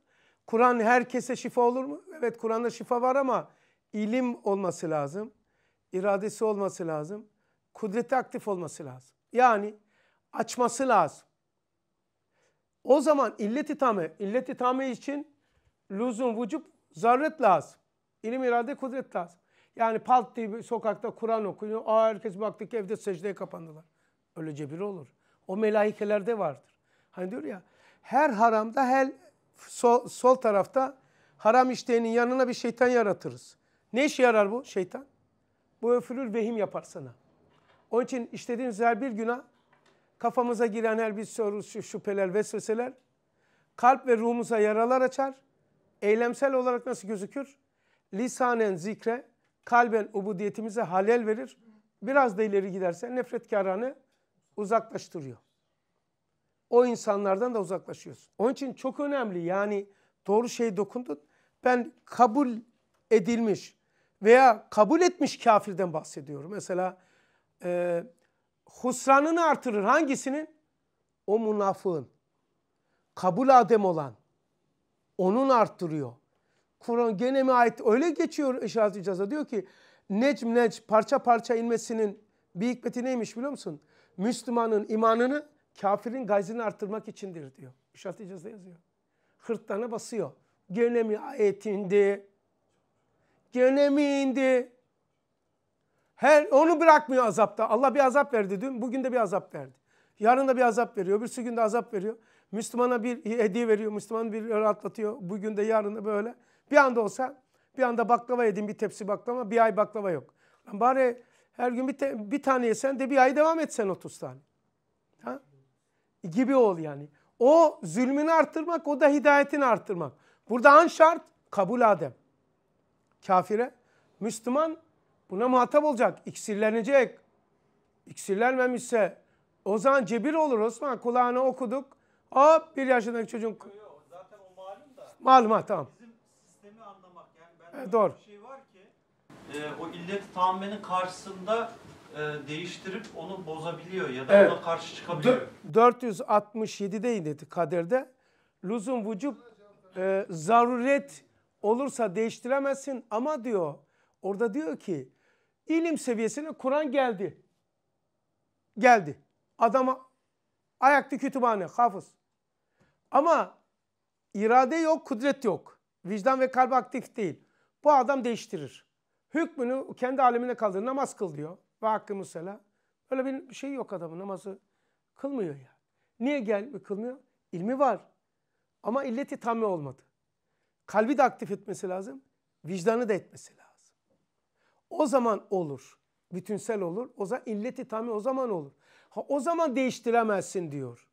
Kur'an herkese şifa olur mu? Evet Kur'an'da şifa var ama ilim olması lazım. iradesi olması lazım. Kudreti aktif olması lazım. Yani açması lazım. O zaman illeti tame, illeti tame için lüzum, vücub, zaruret lazım. İlim, irade, kudret lazım. Yani palt diye sokakta Kur'an okuyor. Aa herkes baktık evde secdeye kapandılar. Öyle cebir olur. O melahikelerde vardır. Hani diyor ya her haramda her sol, sol tarafta haram işleyenin yanına bir şeytan yaratırız. Ne işe yarar bu şeytan? Bu öfülür vehim yapar sana. Onun için işlediğimiz her bir günah kafamıza giren her bir soru, şüpheler, vesveseler kalp ve ruhumuza yaralar açar. Eylemsel olarak nasıl gözükür? Lisanen zikre, kalben ubudiyetimize halel verir. Biraz da ileri giderse nefretkarane uzaklaştırıyor o insanlardan da uzaklaşıyorsun. Onun için çok önemli yani doğru şey dokundun. Ben kabul edilmiş veya kabul etmiş kafirden bahsediyorum. Mesela e, husranını artırır hangisinin? O münafığın. Kabul adem olan. Onun arttırıyor. Kur'an gene mi ait? Öyle geçiyor işaret icaza. Diyor ki necm necm parça parça inmesinin bir hikmeti neymiş biliyor musun? Müslümanın imanını kafirin gayzini arttırmak içindir diyor. Müşahat icazda yazıyor. Hırtlarına basıyor. Gene mi ayet indi? Gene mi indi? Her, onu bırakmıyor azapta. Allah bir azap verdi dün, bugün de bir azap verdi. Yarın da bir azap veriyor, öbürsü gün de azap veriyor. Müslümana bir hediye veriyor, Müslümanı bir rahatlatıyor. Bugün de yarın da böyle. Bir anda olsa, bir anda baklava yedin, bir tepsi baklava, bir ay baklava yok. Bari her gün bir, te, bir tane yesen de bir ay devam etsen 30 tane. Ha? gibi ol yani. O zulmünü arttırmak, o da hidayetini arttırmak. Burada an şart kabul Adem. Kafire, Müslüman buna muhatap olacak, iksirlenecek. İksirlenmemişse o zaman cebir olur Osman. Kulağını okuduk. Hop bir yaşındaki çocuğun... Yok, yok, zaten o malum da. Malum ha tamam. Bizim sistemi anlamak yani. Ben e, doğru. Bir şey var ki e, o illet tahammülün karşısında e, değiştirip onu bozabiliyor ya da Evet. ona karşı çıkabiliyor. 467'deydi kaderde. Lüzum vücub e, zaruret olursa değiştiremezsin ama diyor orada diyor ki ilim seviyesine Kur'an geldi. Geldi. Adama ayaktı kütüphane, hafız. Ama irade yok, kudret yok. Vicdan ve kalp aktif değil. Bu adam değiştirir. Hükmünü kendi alemine kaldır. Namaz kıl diyor. Ve hakkımız selam. Öyle bir şey yok adamın namazı kılmıyor ya. Niye gel kılmıyor? İlmi var. Ama illeti tamme olmadı. Kalbi de aktif etmesi lazım. Vicdanı da etmesi lazım. O zaman olur. Bütünsel olur. O zaman illeti tamme o zaman olur. Ha, o zaman değiştiremezsin diyor.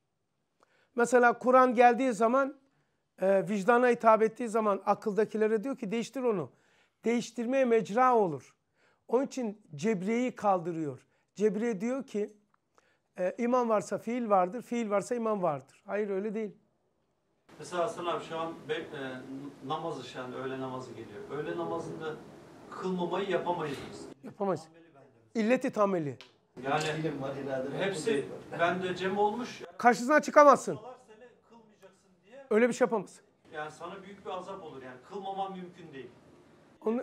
Mesela Kur'an geldiği zaman e, vicdana hitap ettiği zaman akıldakilere diyor ki değiştir onu. Değiştirmeye mecra olur. Onun için Cebriye'yi kaldırıyor. Cebriye diyor ki e, iman varsa fiil vardır, fiil varsa iman vardır. Hayır öyle değil. Mesela Hasan abi şu an be, e, namazı yani öğle namazı geliyor. Öğle namazında kılmamayı yapamayız biz. Yapamayız. İlleti tameli. Yani hepsi bende cem olmuş. Karşısına çıkamazsın. Öyle bir şey yapamazsın. Yani sana büyük bir azap olur yani. Kılmaman mümkün değil. Onu,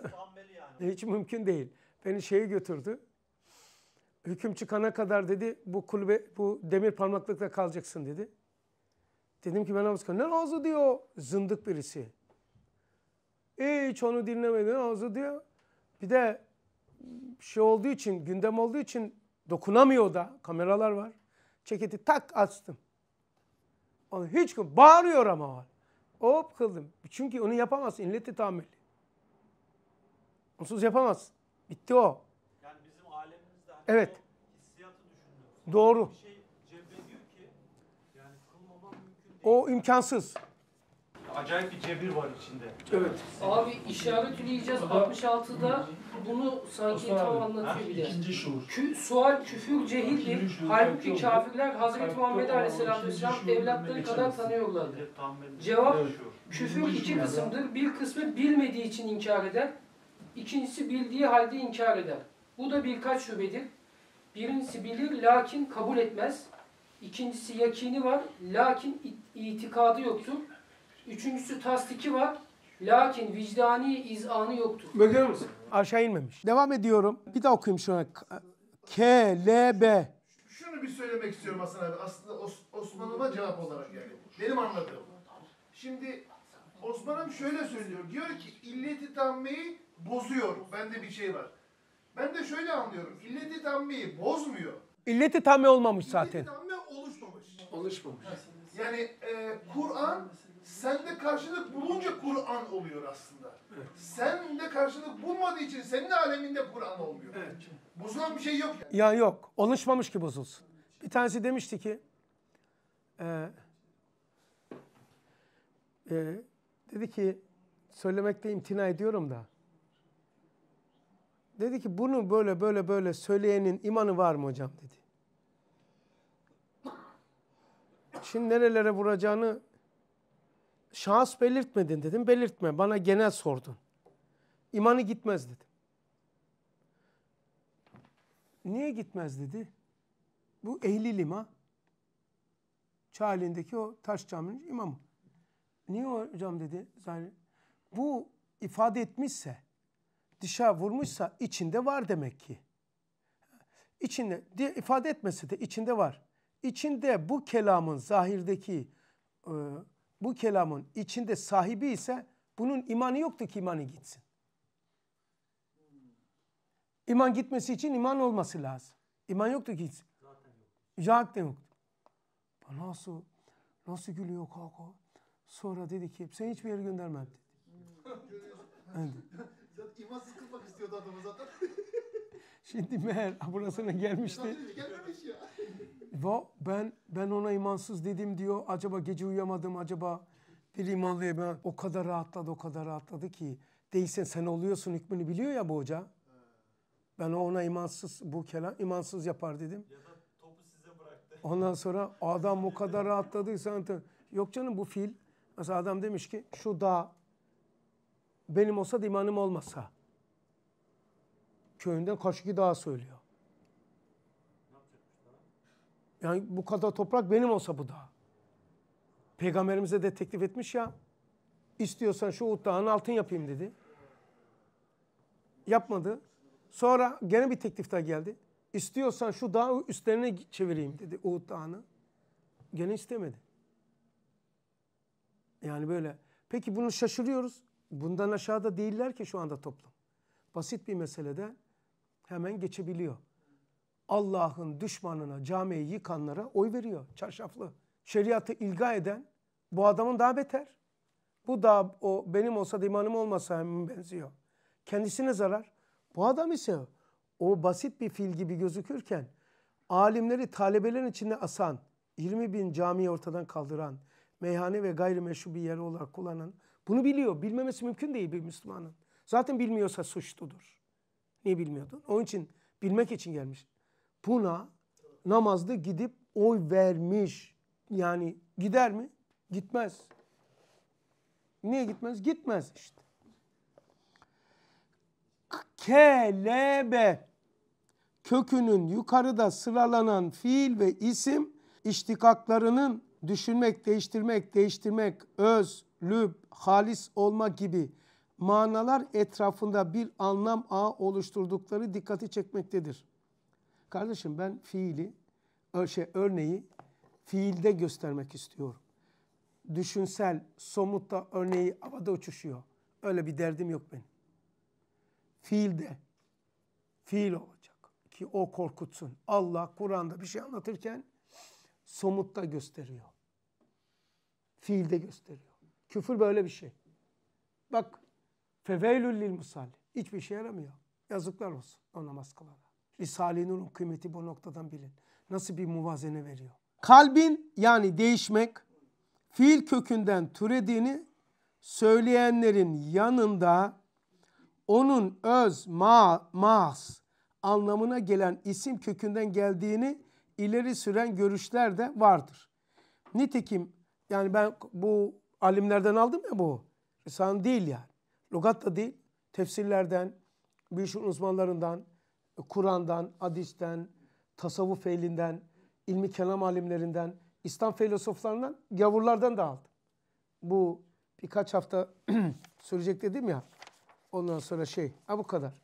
yani. Hiç mümkün değil beni şeye götürdü. Hüküm çıkana kadar dedi bu kulübe bu demir parmaklıkla kalacaksın dedi. Dedim ki ben namaz Ne ağzı diyor zındık birisi. Hiç onu dinlemedi. Ne ağzı diyor. Bir de şey olduğu için gündem olduğu için dokunamıyor da kameralar var. Ceketi tak açtım. Onu hiç bağırıyor ama var. Hop kıldım. Çünkü onu yapamaz İlleti tahammül. Onsuz yapamazsın. Bitti o. Yani bizim alemimizde hani evet. hissiyatı düşünüyoruz. Doğru. Şey o imkansız. Acayip bir cebir var içinde. Evet. Abi işaret yiyeceğiz 66'da bunu sanki tam abi. anlatıyor bile. İkinci şuur. Kü, sual küfür cehildir. Şuur, Halbuki kafirler Hazreti Muhammed aleyhisselam evlatları kadar tanıyorlardı. Cevap evet. küfür iki kısımdır. Bir kısmı bilmediği için inkar eder. İkincisi bildiği halde inkar eder. Bu da birkaç şubedir. Birincisi bilir lakin kabul etmez. İkincisi yakini var lakin itikadı yoktur. Üçüncüsü tasdiki var lakin vicdani izanı yoktur. Bakıyor misin? Aşağı inmemiş. Devam ediyorum. Bir daha okuyayım şuna. K, L, B. Şunu bir söylemek istiyorum Hasan abi. Aslında Os Osmanlıma cevap olarak yani. Benim anladığım. Şimdi Osman'ım şöyle söylüyor. Diyor ki illeti tammeyi bozuyor. Bende bir şey var. Ben de şöyle anlıyorum. İlleti tammiyi bozmuyor. İlleti tamme olmamış zaten. İlleti tamme oluşmamış. Oluşmamış. Yani e, Kur'an sende karşılık bulunca Kur'an oluyor aslında. Evet. Sen de karşılık bulmadığı için senin aleminde Kur'an olmuyor. Evet. Bozulan bir şey yok yani. Ya yok. Oluşmamış ki bozulsun. Bir tanesi demişti ki e, e, dedi ki söylemekte imtina ediyorum da Dedi ki bunu böyle böyle böyle söyleyenin imanı var mı hocam dedi. Şimdi nerelere vuracağını şahıs belirtmedin dedim. Belirtme bana genel sordun. İmanı gitmez dedi. Niye gitmez dedi. Bu ehli lima. Çağli'ndeki o taş caminin imamı. Niye hocam dedi Zahir. Bu ifade etmişse dışa vurmuşsa içinde var demek ki. İçinde diye ifade etmesi de içinde var. İçinde bu kelamın zahirdeki e, bu kelamın içinde sahibi ise bunun imanı yoktu ki imanı gitsin. İman gitmesi için iman olması lazım. İman yoktu ki gitsin. Zaten yoktu. Nasıl nasıl gülüyor koko? Sonra dedi ki sen hiçbir yere göndermem dedi. Hmm. evet. Yılmaz sıkılmak istiyordu adamı zaten. <laughs> Şimdi meğer burasına gelmişti. Gelmemiş ya. Va, ben ben ona imansız dedim diyor. Acaba gece uyuyamadım acaba bir imanlıya ben o kadar rahatladı o kadar rahatladı ki değilsen sen oluyorsun hükmünü biliyor ya bu hoca. Ben ona imansız bu kelam imansız yapar dedim. Ya da topu size bıraktı. Ondan sonra adam o kadar rahatladıysa yok canım bu fil. Mesela adam demiş ki şu da benim olsa da imanım olmasa köyünden Kaşıkı daha söylüyor. Yani bu kadar toprak benim olsa bu dağ. Peygamberimize de teklif etmiş ya. İstiyorsan şu Uhud dağını altın yapayım dedi. Yapmadı. Sonra gene bir teklif daha geldi. İstiyorsan şu dağı üstlerine çevireyim dedi Uhud dağını. Gene istemedi. Yani böyle. Peki bunu şaşırıyoruz. Bundan aşağıda değiller ki şu anda toplum. Basit bir meseleden hemen geçebiliyor. Allah'ın düşmanına, camiyi yıkanlara oy veriyor. Çarşaflı. Şeriatı ilga eden bu adamın daha beter. Bu da o benim olsa da imanım olmasa hemen benziyor. Kendisine zarar. Bu adam ise o basit bir fil gibi gözükürken alimleri talebelerin içinde asan, 20 bin camiyi ortadan kaldıran, meyhane ve gayrimeşru bir yer olarak kullanan bunu biliyor. Bilmemesi mümkün değil bir Müslümanın. Zaten bilmiyorsa suçludur. Niye bilmiyordun? Onun için bilmek için gelmiş. Puna namazlı gidip oy vermiş. Yani gider mi? Gitmez. Niye gitmez? Gitmez işte. Kelebe kökünün yukarıda sıralanan fiil ve isim iştikaklarının düşünmek, değiştirmek, değiştirmek, öz, lüb, halis olma gibi manalar etrafında bir anlam ağı oluşturdukları dikkati çekmektedir. Kardeşim ben fiili, şey, örneği fiilde göstermek istiyorum. Düşünsel, somutta örneği havada uçuşuyor. Öyle bir derdim yok benim. Fiilde, fiil olacak ki o korkutsun. Allah Kur'an'da bir şey anlatırken somutta gösteriyor. Fiilde gösteriyor. Küfür böyle bir şey. Bak Feveylül lil musalli. Hiçbir şey yaramıyor. Yazıklar olsun o namaz kılana. Risale-i Nur'un kıymeti bu noktadan bilin. Nasıl bir muvazene veriyor. Kalbin yani değişmek fiil kökünden türediğini söyleyenlerin yanında onun öz, ma, mas anlamına gelen isim kökünden geldiğini ileri süren görüşler de vardır. Nitekim yani ben bu alimlerden aldım ya bu. Risale değil yani. Lugatla değil, tefsirlerden, bir işin uzmanlarından, Kur'an'dan, hadisten, tasavvuf ehlinden, ilmi kelam alimlerinden, İslam filozoflarından, gavurlardan da aldı. Bu birkaç hafta söyleyecek <clears throat> dedim ya. Ondan sonra şey, ha bu kadar.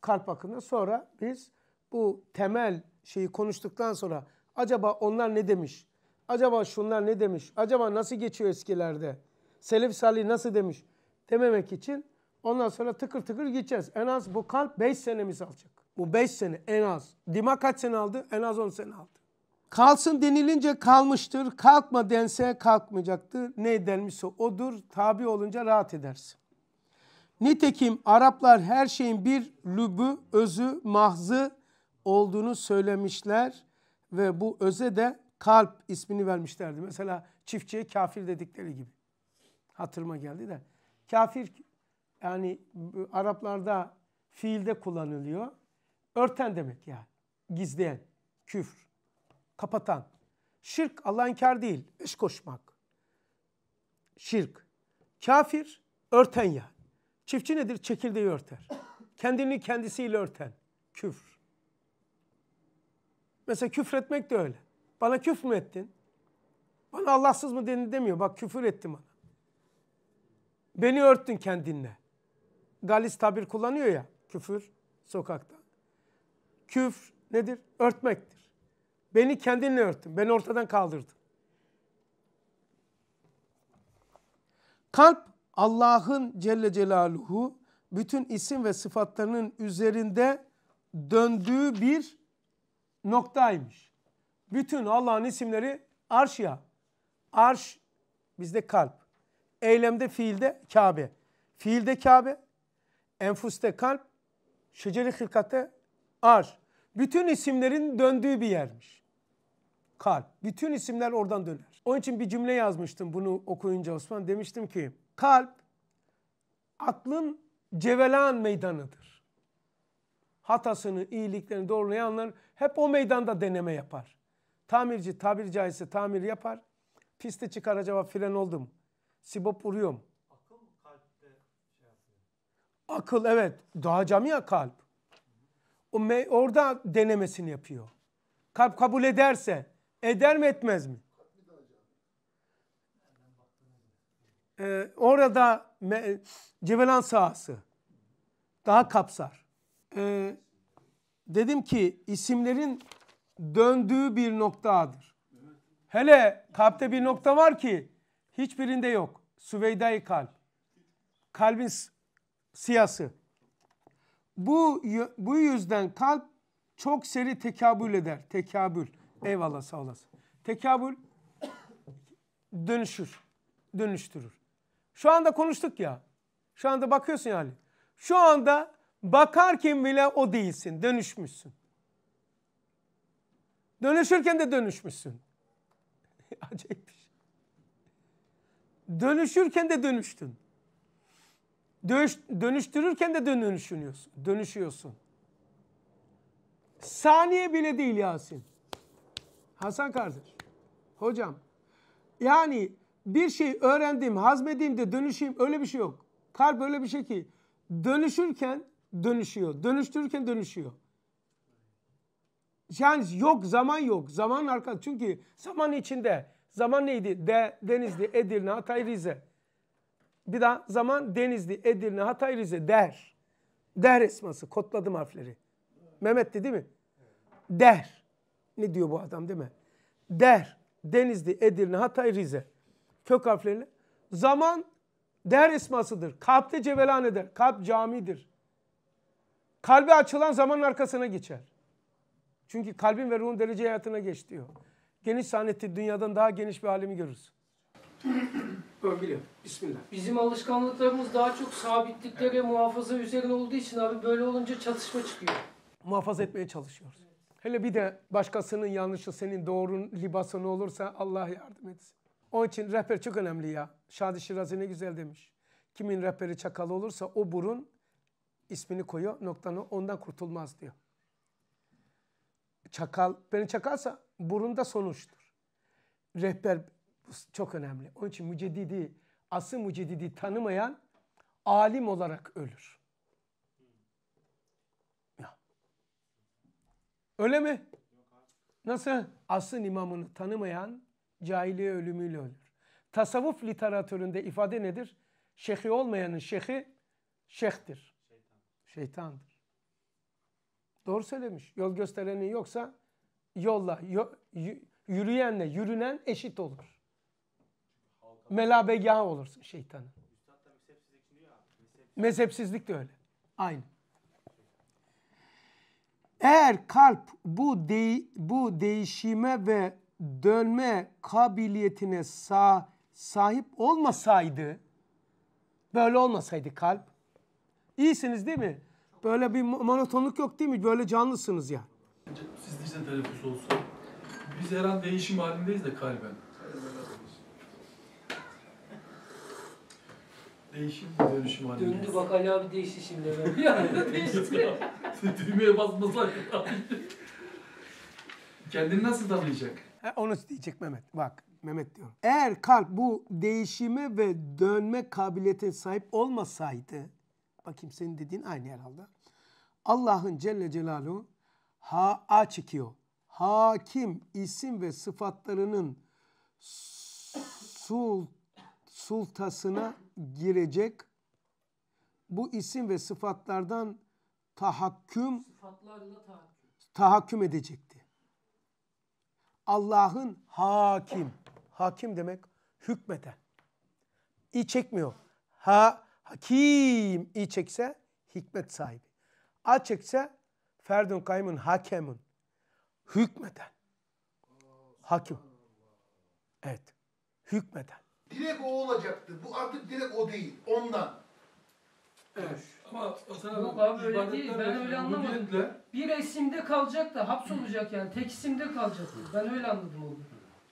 Kalp hakkında sonra biz bu temel şeyi konuştuktan sonra acaba onlar ne demiş? Acaba şunlar ne demiş? Acaba nasıl geçiyor eskilerde? Selef Salih nasıl demiş? dememek için ondan sonra tıkır tıkır gideceğiz. En az bu kalp 5 senemiz alacak. Bu 5 sene en az. Dima kaç sene aldı? En az 10 sene aldı. Kalsın denilince kalmıştır. Kalkma dense kalkmayacaktır. Ne denmişse odur. Tabi olunca rahat edersin. Nitekim Araplar her şeyin bir lübü, özü, mahzı olduğunu söylemişler ve bu öze de kalp ismini vermişlerdi. Mesela çiftçiye kafir dedikleri gibi. Hatırıma geldi de. Kafir yani Araplarda fiilde kullanılıyor. Örten demek yani. Gizleyen, küfür, kapatan. Şirk Allah'ın kar değil, iş koşmak. Şirk. Kafir, örten yani. Çiftçi nedir? Çekirdeği örter. Kendini kendisiyle örten. Küfür. Mesela küfretmek de öyle. Bana küfür mü ettin? Bana Allahsız mı denildi? demiyor. Bak küfür ettim bana. Beni örttün kendinle. Galis tabir kullanıyor ya küfür sokakta. Küfür nedir? Örtmektir. Beni kendinle örttün. Beni ortadan kaldırdın. Kalp Allah'ın Celle Celaluhu bütün isim ve sıfatlarının üzerinde döndüğü bir noktaymış. Bütün Allah'ın isimleri arş ya. Arş bizde kalp. Eylemde fiilde Kabe. Fiilde Kabe, enfuste kalp, şeceri hilkate ar. Bütün isimlerin döndüğü bir yermiş. Kalp. Bütün isimler oradan döner. Onun için bir cümle yazmıştım bunu okuyunca Osman. Demiştim ki kalp aklın cevelan meydanıdır. Hatasını, iyiliklerini doğrulayanlar hep o meydanda deneme yapar. Tamirci tabiri caizse tamir yapar. Pisti çıkar acaba fren oldu mu? Sibopurium. Akıl kalpte şey yapıyor. Akıl evet. Daha camia kalp. O me- orada denemesini yapıyor. Kalp kabul ederse eder mi etmez mi? Ee, orada me- cevelan sahası daha kapsar. Ee, dedim ki isimlerin döndüğü bir noktadır. Hele kalpte bir nokta var ki hiçbirinde yok. Süveyda-i Kalp, kalbin siyası. Bu, bu yüzden kalp çok seri tekabül eder. Tekabül. Eyvallah sağ olasın. Tekabül dönüşür. Dönüştürür. Şu anda konuştuk ya. Şu anda bakıyorsun yani. Şu anda bakarken bile o değilsin. Dönüşmüşsün. Dönüşürken de dönüşmüşsün. <laughs> Acayip şey. Dönüşürken de dönüştün. Dönüş, dönüştürürken de dönüşüyorsun. Dönüşüyorsun. Saniye bile değil Yasin. Hasan kardeş. Hocam. Yani bir şey öğrendiğim, hazmediğim de dönüşeyim öyle bir şey yok. Kalp öyle bir şey ki dönüşürken dönüşüyor. Dönüştürürken dönüşüyor. Yani yok zaman yok. Zaman arka çünkü zaman içinde Zaman neydi? De, Denizli, Edirne, Hatay, Rize. Bir daha zaman Denizli, Edirne, Hatay, Rize. Der. Der esması. Kodladım harfleri. Mehmet de değil mi? Der. Ne diyor bu adam değil mi? Der. Denizli, Edirne, Hatay, Rize. Kök harflerini. Zaman der esmasıdır. Kalpte cevelan eder. Kalp camidir. Kalbi açılan zamanın arkasına geçer. Çünkü kalbin ve ruhun derece hayatına geç diyor geniş sahneti dünyadan daha geniş bir alemi görürüz. biliyorum. Bismillah. Bizim alışkanlıklarımız daha çok sabitliklere evet. muhafaza üzerine olduğu için abi böyle olunca çatışma çıkıyor. Muhafaza etmeye çalışıyoruz. Evet. Hele bir de başkasının yanlışı senin doğrun libasın olursa Allah yardım etsin. Onun için rehber çok önemli ya. Şadi Şirazi ne güzel demiş. Kimin rehberi çakal olursa o burun ismini koyuyor noktanı ondan kurtulmaz diyor. Çakal, beni çakalsa burunda sonuçtur. Rehber çok önemli. Onun için mücedidi, ası mücedidi tanımayan alim olarak ölür. Ya. Öyle mi? Nasıl? Asıl imamını tanımayan cahiliye ölümüyle ölür. Tasavvuf literatüründe ifade nedir? Şehi olmayanın şehi şeyhtir. Şeytandır. Doğru söylemiş. Yol gösterenin yoksa yolla yürüyenle yürünen eşit olur. Melabegah olursun şeytanın. Mezhepsizlik de öyle. Aynı. Eğer kalp bu de bu değişime ve dönme kabiliyetine sah sahip olmasaydı böyle olmasaydı kalp iyisiniz değil mi? Böyle bir monotonluk yok değil mi? Böyle canlısınız ya. Yani. Siz dişle teneffüs olsa. Biz her an değişim halindeyiz de kalben. Değişim mi dönüşüm halinde. Döndü bak Ali abi değişti şimdi. hemen. <laughs> değişti. <laughs> Düğmeye basmasak. Kendini nasıl tanıyacak? Ha, Onu diyecek Mehmet. Bak Mehmet diyor. Eğer kalp bu değişime ve dönme kabiliyetine sahip olmasaydı, bakayım senin dediğin aynı herhalde. Allah'ın Celle Celaluhu Ha A çekiyor. Hakim isim ve sıfatlarının sul, sultasına girecek. Bu isim ve sıfatlardan tahakküm tahakküm, tahakküm edecekti. Allah'ın hakim. Hakim demek hükmeten. İ çekmiyor. Ha hakim i çekse hikmet sahibi. A çekse Ferdun kaymun hakemun. Hükmeden. Hakim. Evet. Hükmeden. Direkt o olacaktı. Bu artık direkt o değil. Ondan. Evet. Ama bu abi öyle değil. Ben öyle anlamadım. Bir isimde kalacak da hapsolacak yani. Tek isimde kalacak. Ben öyle anladım oldu.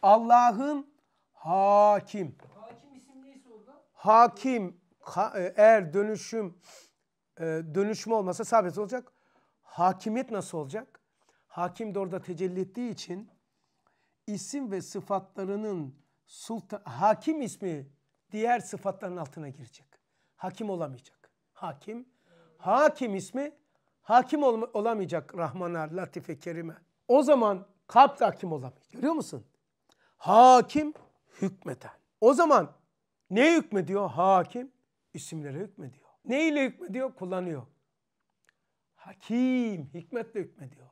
Allah'ın hakim. Hakim isim neyse orada? Hakim e, eğer dönüşüm e, dönüşme olmasa sabit olacak hakimiyet nasıl olacak? Hakim de orada tecelli ettiği için isim ve sıfatlarının sultan, hakim ismi diğer sıfatların altına girecek. Hakim olamayacak. Hakim, hakim ismi hakim ol, olamayacak Rahman'a, Latife, Kerim'e. O zaman kalp de hakim olamayacak. Görüyor musun? Hakim hükmeten. O zaman ne hükmediyor? Hakim isimlere hükmediyor. Ne ile hükmediyor? Kullanıyor. Hakim, hikmetle hükmediyor.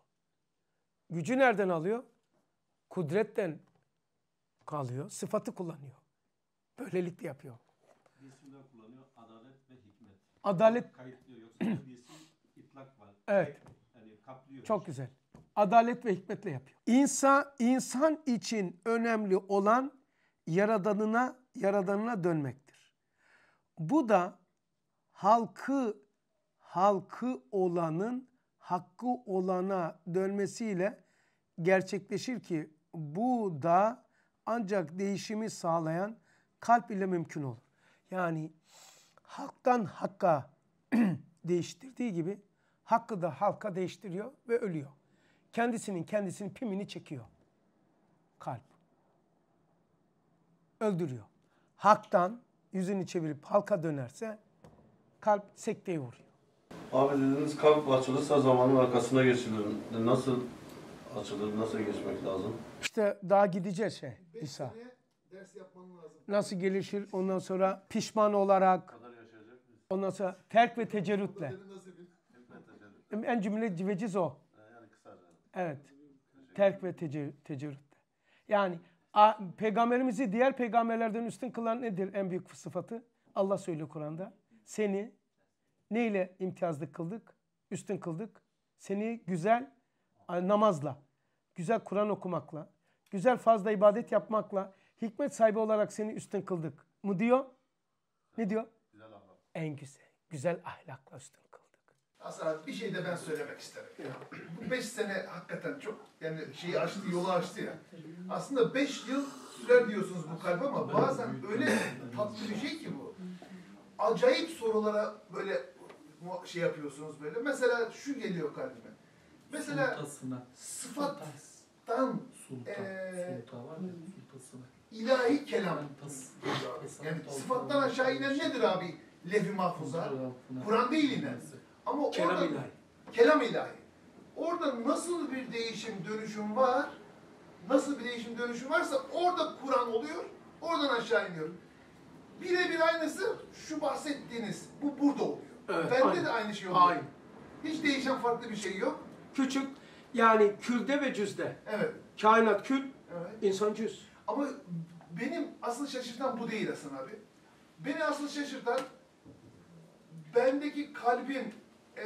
Gücü nereden alıyor? Kudretten kalıyor, sıfatı kullanıyor. Böylelikle yapıyor. Bilsimden kullanıyor, adalet ve hikmet. Adalet... Kayıtlıyor, yoksa bilsim itlak var. Evet. Yani kaplıyor. Çok güzel. Adalet ve hikmetle yapıyor. İnsan, insan için önemli olan yaradanına, yaradanına dönmektir. Bu da halkı halkı olanın hakkı olana dönmesiyle gerçekleşir ki bu da ancak değişimi sağlayan kalp ile mümkün olur. Yani halktan hakka <clears throat> değiştirdiği gibi hakkı da halka değiştiriyor ve ölüyor. Kendisinin kendisinin pimini çekiyor. Kalp. Öldürüyor. Haktan yüzünü çevirip halka dönerse kalp sekteye vuruyor. Abi dediniz kamp açılırsa zamanın arkasına geçilir. Nasıl açılır, nasıl geçmek lazım? İşte daha gideceğiz şey İsa. Ders yapman lazım. Nasıl gelişir ondan sonra pişman olarak ondan sonra terk ve tecerrütle. En cümle veciz o. Ee, yani kısaca. Evet. Terk ve tecerrütle. Yani peygamberimizi diğer peygamberlerden üstün kılan nedir en büyük sıfatı? Allah söylüyor Kur'an'da. Seni neyle imtiyazlı kıldık? Üstün kıldık. Seni güzel namazla, güzel Kur'an okumakla, güzel fazla ibadet yapmakla hikmet sahibi olarak seni üstün kıldık. Mı diyor? Ne diyor? Güzel ahlak. En güzel. Güzel ahlakla üstün kıldık. Aslında bir şey de ben söylemek isterim. Ya. Bu beş sene hakikaten çok yani şeyi açtı, yolu açtı ya. Aslında beş yıl sürer diyorsunuz bu kalp ama bazen öyle tatlı bir şey ki bu. Acayip sorulara böyle şey yapıyorsunuz böyle. Mesela şu geliyor kalbime. Mesela Sultasına. sıfattan Sulta. Ee, Sulta var ya hmm. ilahi kelam. Yani sıfattan aşağı inen nedir abi? lef mahfuza. Kur'an değil inen. Ama Kelam orada, ilahi. Kelam ilahi. Orada nasıl bir değişim dönüşüm var, nasıl bir değişim dönüşüm varsa orada Kur'an oluyor, oradan aşağı iniyor. Birebir aynısı şu bahsettiğiniz, bu burada oluyor. Evet, Bende aynı. de aynı şey oluyor. Aynı. Hiç değişen farklı bir şey yok. Küçük yani külde ve cüzde. Evet. Kainat kül, evet. insan cüz. Ama benim asıl şaşırtan bu değil Hasan abi. Beni asıl şaşırtan bendeki kalbin e,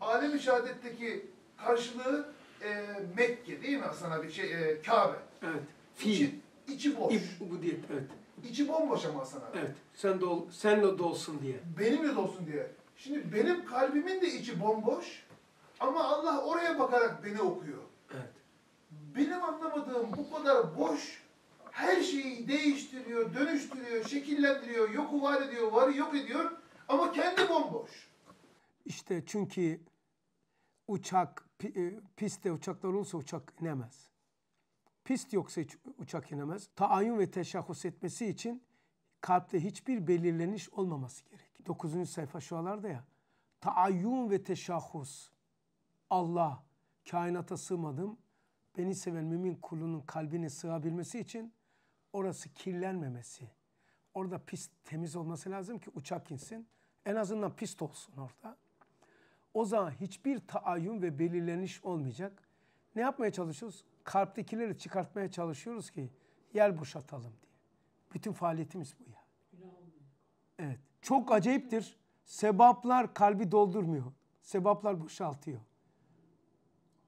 alem-i şehadetteki karşılığı e, Mekke değil mi Hasan abi? Şey, e, Kabe. Evet. Fiil. İçi, içi boş. İb, bu değil, evet. İçi bomboş ama Hasan abi. Evet. Sen de ol, senle dolsun diye. Benimle dolsun diye. Şimdi benim kalbimin de içi bomboş ama Allah oraya bakarak beni okuyor. Evet. Benim anlamadığım bu kadar boş her şeyi değiştiriyor, dönüştürüyor, şekillendiriyor, yoku var ediyor, varı yok ediyor ama kendi bomboş. İşte çünkü uçak, e, pistte uçaklar olursa uçak inemez. Pist yoksa hiç uçak inemez. Taayyün ve teşahhus etmesi için kalpte hiçbir belirleniş olmaması gerek. 9. sayfa şualarda ya. Taayyun ve teşahhus. Allah, kainata sığmadım. Beni seven mümin kulunun kalbine sığabilmesi için orası kirlenmemesi. Orada pis temiz olması lazım ki uçak insin. En azından pist olsun orada. O zaman hiçbir taayyun ve belirleniş olmayacak. Ne yapmaya çalışıyoruz? kalptekileri çıkartmaya çalışıyoruz ki yer boşaltalım diye. Bütün faaliyetimiz bu ya. Evet. Çok acayiptir. Sebaplar kalbi doldurmuyor. Sebaplar boşaltıyor.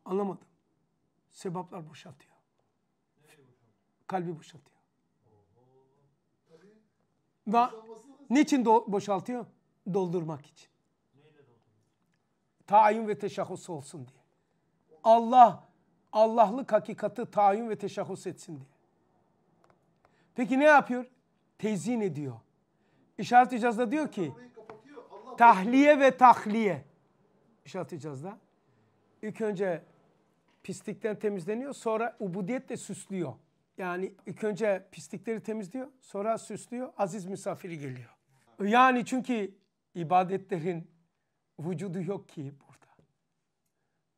Anlamadım. Sebaplar boşaltıyor. Kalbi boşaltıyor. Ve niçin do boşaltıyor? Doldurmak için. Tayin ve teşahhus olsun diye. Allah Allah'lık hakikatı tayin ve teşahhus etsin diye. Peki ne yapıyor? Tezin ediyor. İşaret icazda diyor ki tahliye ve tahliye. İşaret icazda. İlk önce pislikten temizleniyor sonra ubudiyetle süslüyor. Yani ilk önce pislikleri temizliyor sonra süslüyor aziz misafiri geliyor. Yani çünkü ibadetlerin vücudu yok ki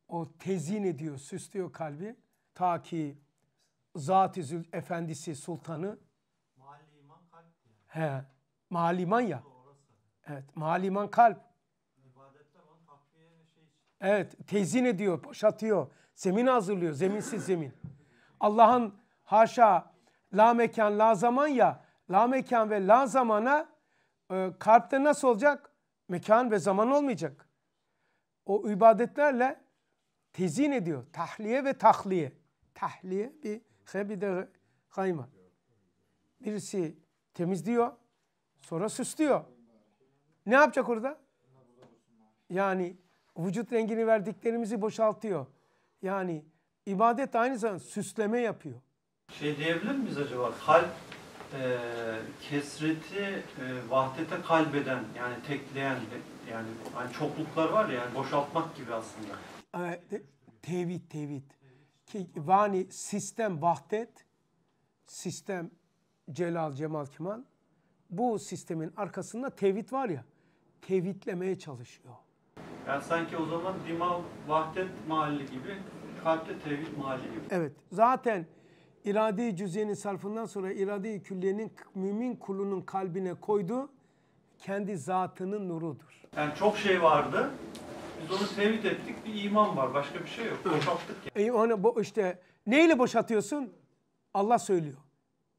o tezyin ediyor, süslüyor kalbi. Ta ki Zat-ı Efendisi Sultanı. Mahalli iman kalp yani. He. Mahalli iman ya. Evet. Mahalli iman kalp. İbadetler onun takviye şey Evet. Tezyin ediyor, boşatıyor. Zemin hazırlıyor. Zeminsiz zemin. Allah'ın haşa la mekan la zaman ya. La mekan ve la zamana e, kalpte nasıl olacak? Mekan ve zaman olmayacak. O ibadetlerle tezin ediyor. Tahliye ve tahliye. Tahliye bir he de kayma. Birisi temizliyor. Sonra süslüyor. Ne yapacak orada? Yani vücut rengini verdiklerimizi boşaltıyor. Yani ibadet aynı zamanda süsleme yapıyor. Şey diyebilir miyiz acaba? Kalp e, kesreti e, vahdete kalbeden yani tekleyen yani, yani çokluklar var ya yani boşaltmak gibi aslında. Ee, tevhid, tevhid. Ki, vani sistem vahdet, sistem celal, cemal, kemal. Bu sistemin arkasında tevhid var ya, tevhidlemeye çalışıyor. Yani sanki o zaman dima vahdet mahalli gibi, kalpte tevhid mahalli gibi. Evet, zaten irade-i cüzyenin sarfından sonra irade-i külliyenin mümin kulunun kalbine koyduğu kendi zatının nurudur. Yani çok şey vardı. Biz onu tevhid ettik. Bir iman var. Başka bir şey yok. Boşattık yani. E, onu bu işte neyle boşatıyorsun? Allah söylüyor.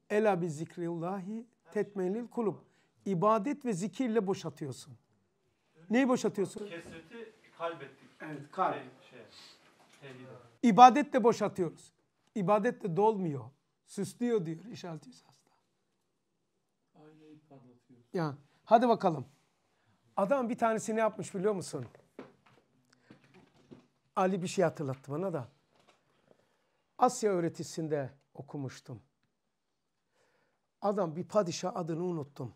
Ela bi zikrillahi tetmenil kulub. İbadet ve zikirle boşatıyorsun. Neyi boşatıyorsun? Kesreti kalbettik. Evet, kalp. Şey, şey, İbadetle boşatıyoruz. İbadetle dolmuyor. Süslüyor diyor işaret yüz hasta. Ya, hadi bakalım. Adam bir tanesi ne yapmış biliyor musun? Ali bir şey hatırlattı bana da. Asya öğretisinde okumuştum. Adam bir padişah adını unuttum.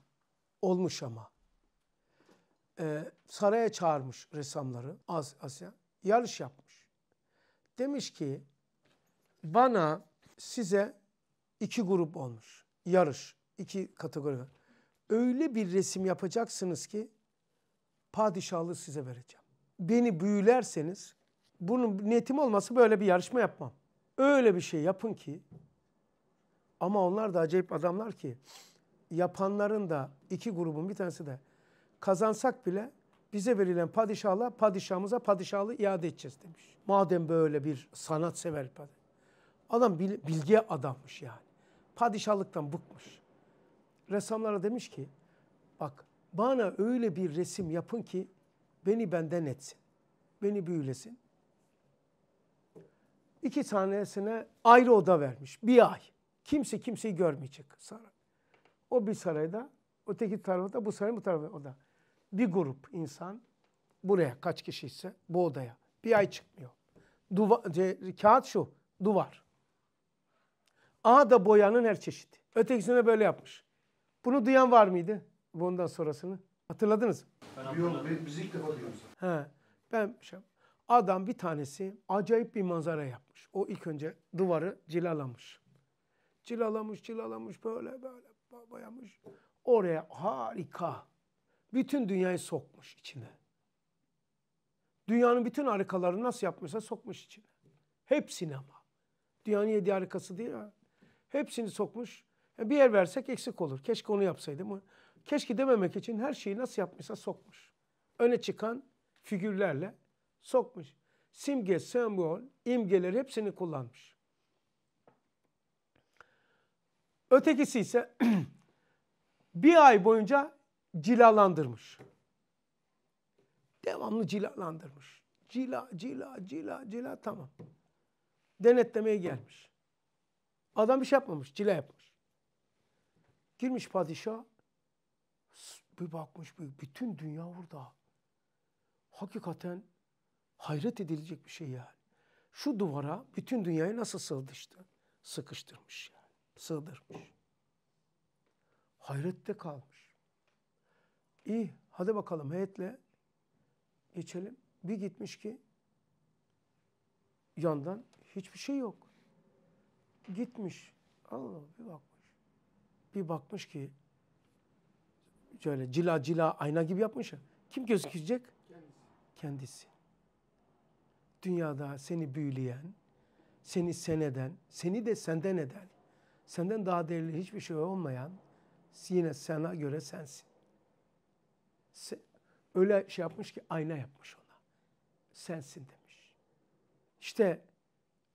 Olmuş ama. Ee, saraya çağırmış ressamları As Asya. Yarış yapmış. Demiş ki bana size iki grup olmuş. Yarış. iki kategori. Öyle bir resim yapacaksınız ki padişahlığı size vereceğim. Beni büyülerseniz bunun niyetim olması böyle bir yarışma yapmam. Öyle bir şey yapın ki ama onlar da acayip adamlar ki yapanların da iki grubun bir tanesi de kazansak bile bize verilen padişahla padişahımıza padişahlı iade edeceğiz demiş. Madem böyle bir sanatsever padişah. Adam bil, bilgiye adammış yani. Padişahlıktan bıkmış. Ressamlara demiş ki bak bana öyle bir resim yapın ki beni benden etsin. Beni büyülesin iki tanesine ayrı oda vermiş. Bir ay. Kimse kimseyi görmeyecek saray. O bir sarayda, öteki tarafta, bu saray bu tarafta oda. Bir grup insan buraya kaç kişi ise bu odaya. Bir ay çıkmıyor. Duva, ce, şey, kağıt şu, duvar. A da boyanın her çeşidi. Ötekisine böyle yapmış. Bunu duyan var mıydı? Bundan sonrasını. Hatırladınız mı? Yok, biz ilk defa duyuyoruz. He. Ben şey, Adam bir tanesi acayip bir manzara yapmış. O ilk önce duvarı cilalamış. Cilalamış, cilalamış böyle böyle boyamış. Oraya harika. Bütün dünyayı sokmuş içine. Dünyanın bütün harikaları nasıl yapmışsa sokmuş içine. Hepsini ama. Dünyanın yedi harikası değil mi? Hepsini sokmuş. E, bir yer versek eksik olur. Keşke onu yapsaydım. Keşke dememek için her şeyi nasıl yapmışsa sokmuş. Öne çıkan figürlerle sokmuş. Simge, sembol, imgeler hepsini kullanmış. Ötekisi ise <clears throat> bir ay boyunca cilalandırmış. Devamlı cilalandırmış. Cila, cila, cila, cila tamam. Denetlemeye gelmiş. Adam bir şey yapmamış, cila yapmış. Girmiş padişah. Bir bakmış, bir bütün dünya burada. Hakikaten Hayret edilecek bir şey yani. Şu duvara bütün dünyayı nasıl sığdıştı? Sıkıştırmış yani. Sığdırmış. Hayrette kalmış. İyi hadi bakalım heyetle geçelim. Bir gitmiş ki yandan hiçbir şey yok. Gitmiş. Allah bir bakmış. Bir bakmış ki şöyle cila cila ayna gibi yapmış Kim gözükecek? Kendisi. Kendisi dünyada seni büyüleyen, seni seneden, seni de senden eden, senden daha değerli hiçbir şey olmayan yine sana göre sensin. Öyle şey yapmış ki ayna yapmış ona. Sensin demiş. İşte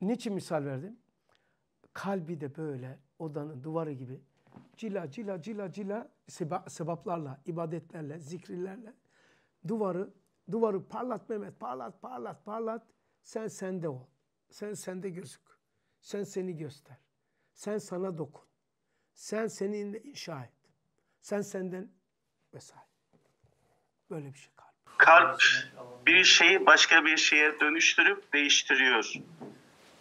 niçin misal verdim? Kalbi de böyle odanın duvarı gibi cila cila cila cila seba, sebaplarla, ibadetlerle, zikrilerle duvarı duvarı parlat Mehmet parlat parlat parlat sen sende ol. Sen sende gözük. Sen seni göster. Sen sana dokun. Sen seninle inşa et. Sen senden vesaire. Böyle bir şey kalp. Kalp bir şeyi başka bir şeye dönüştürüp değiştiriyor.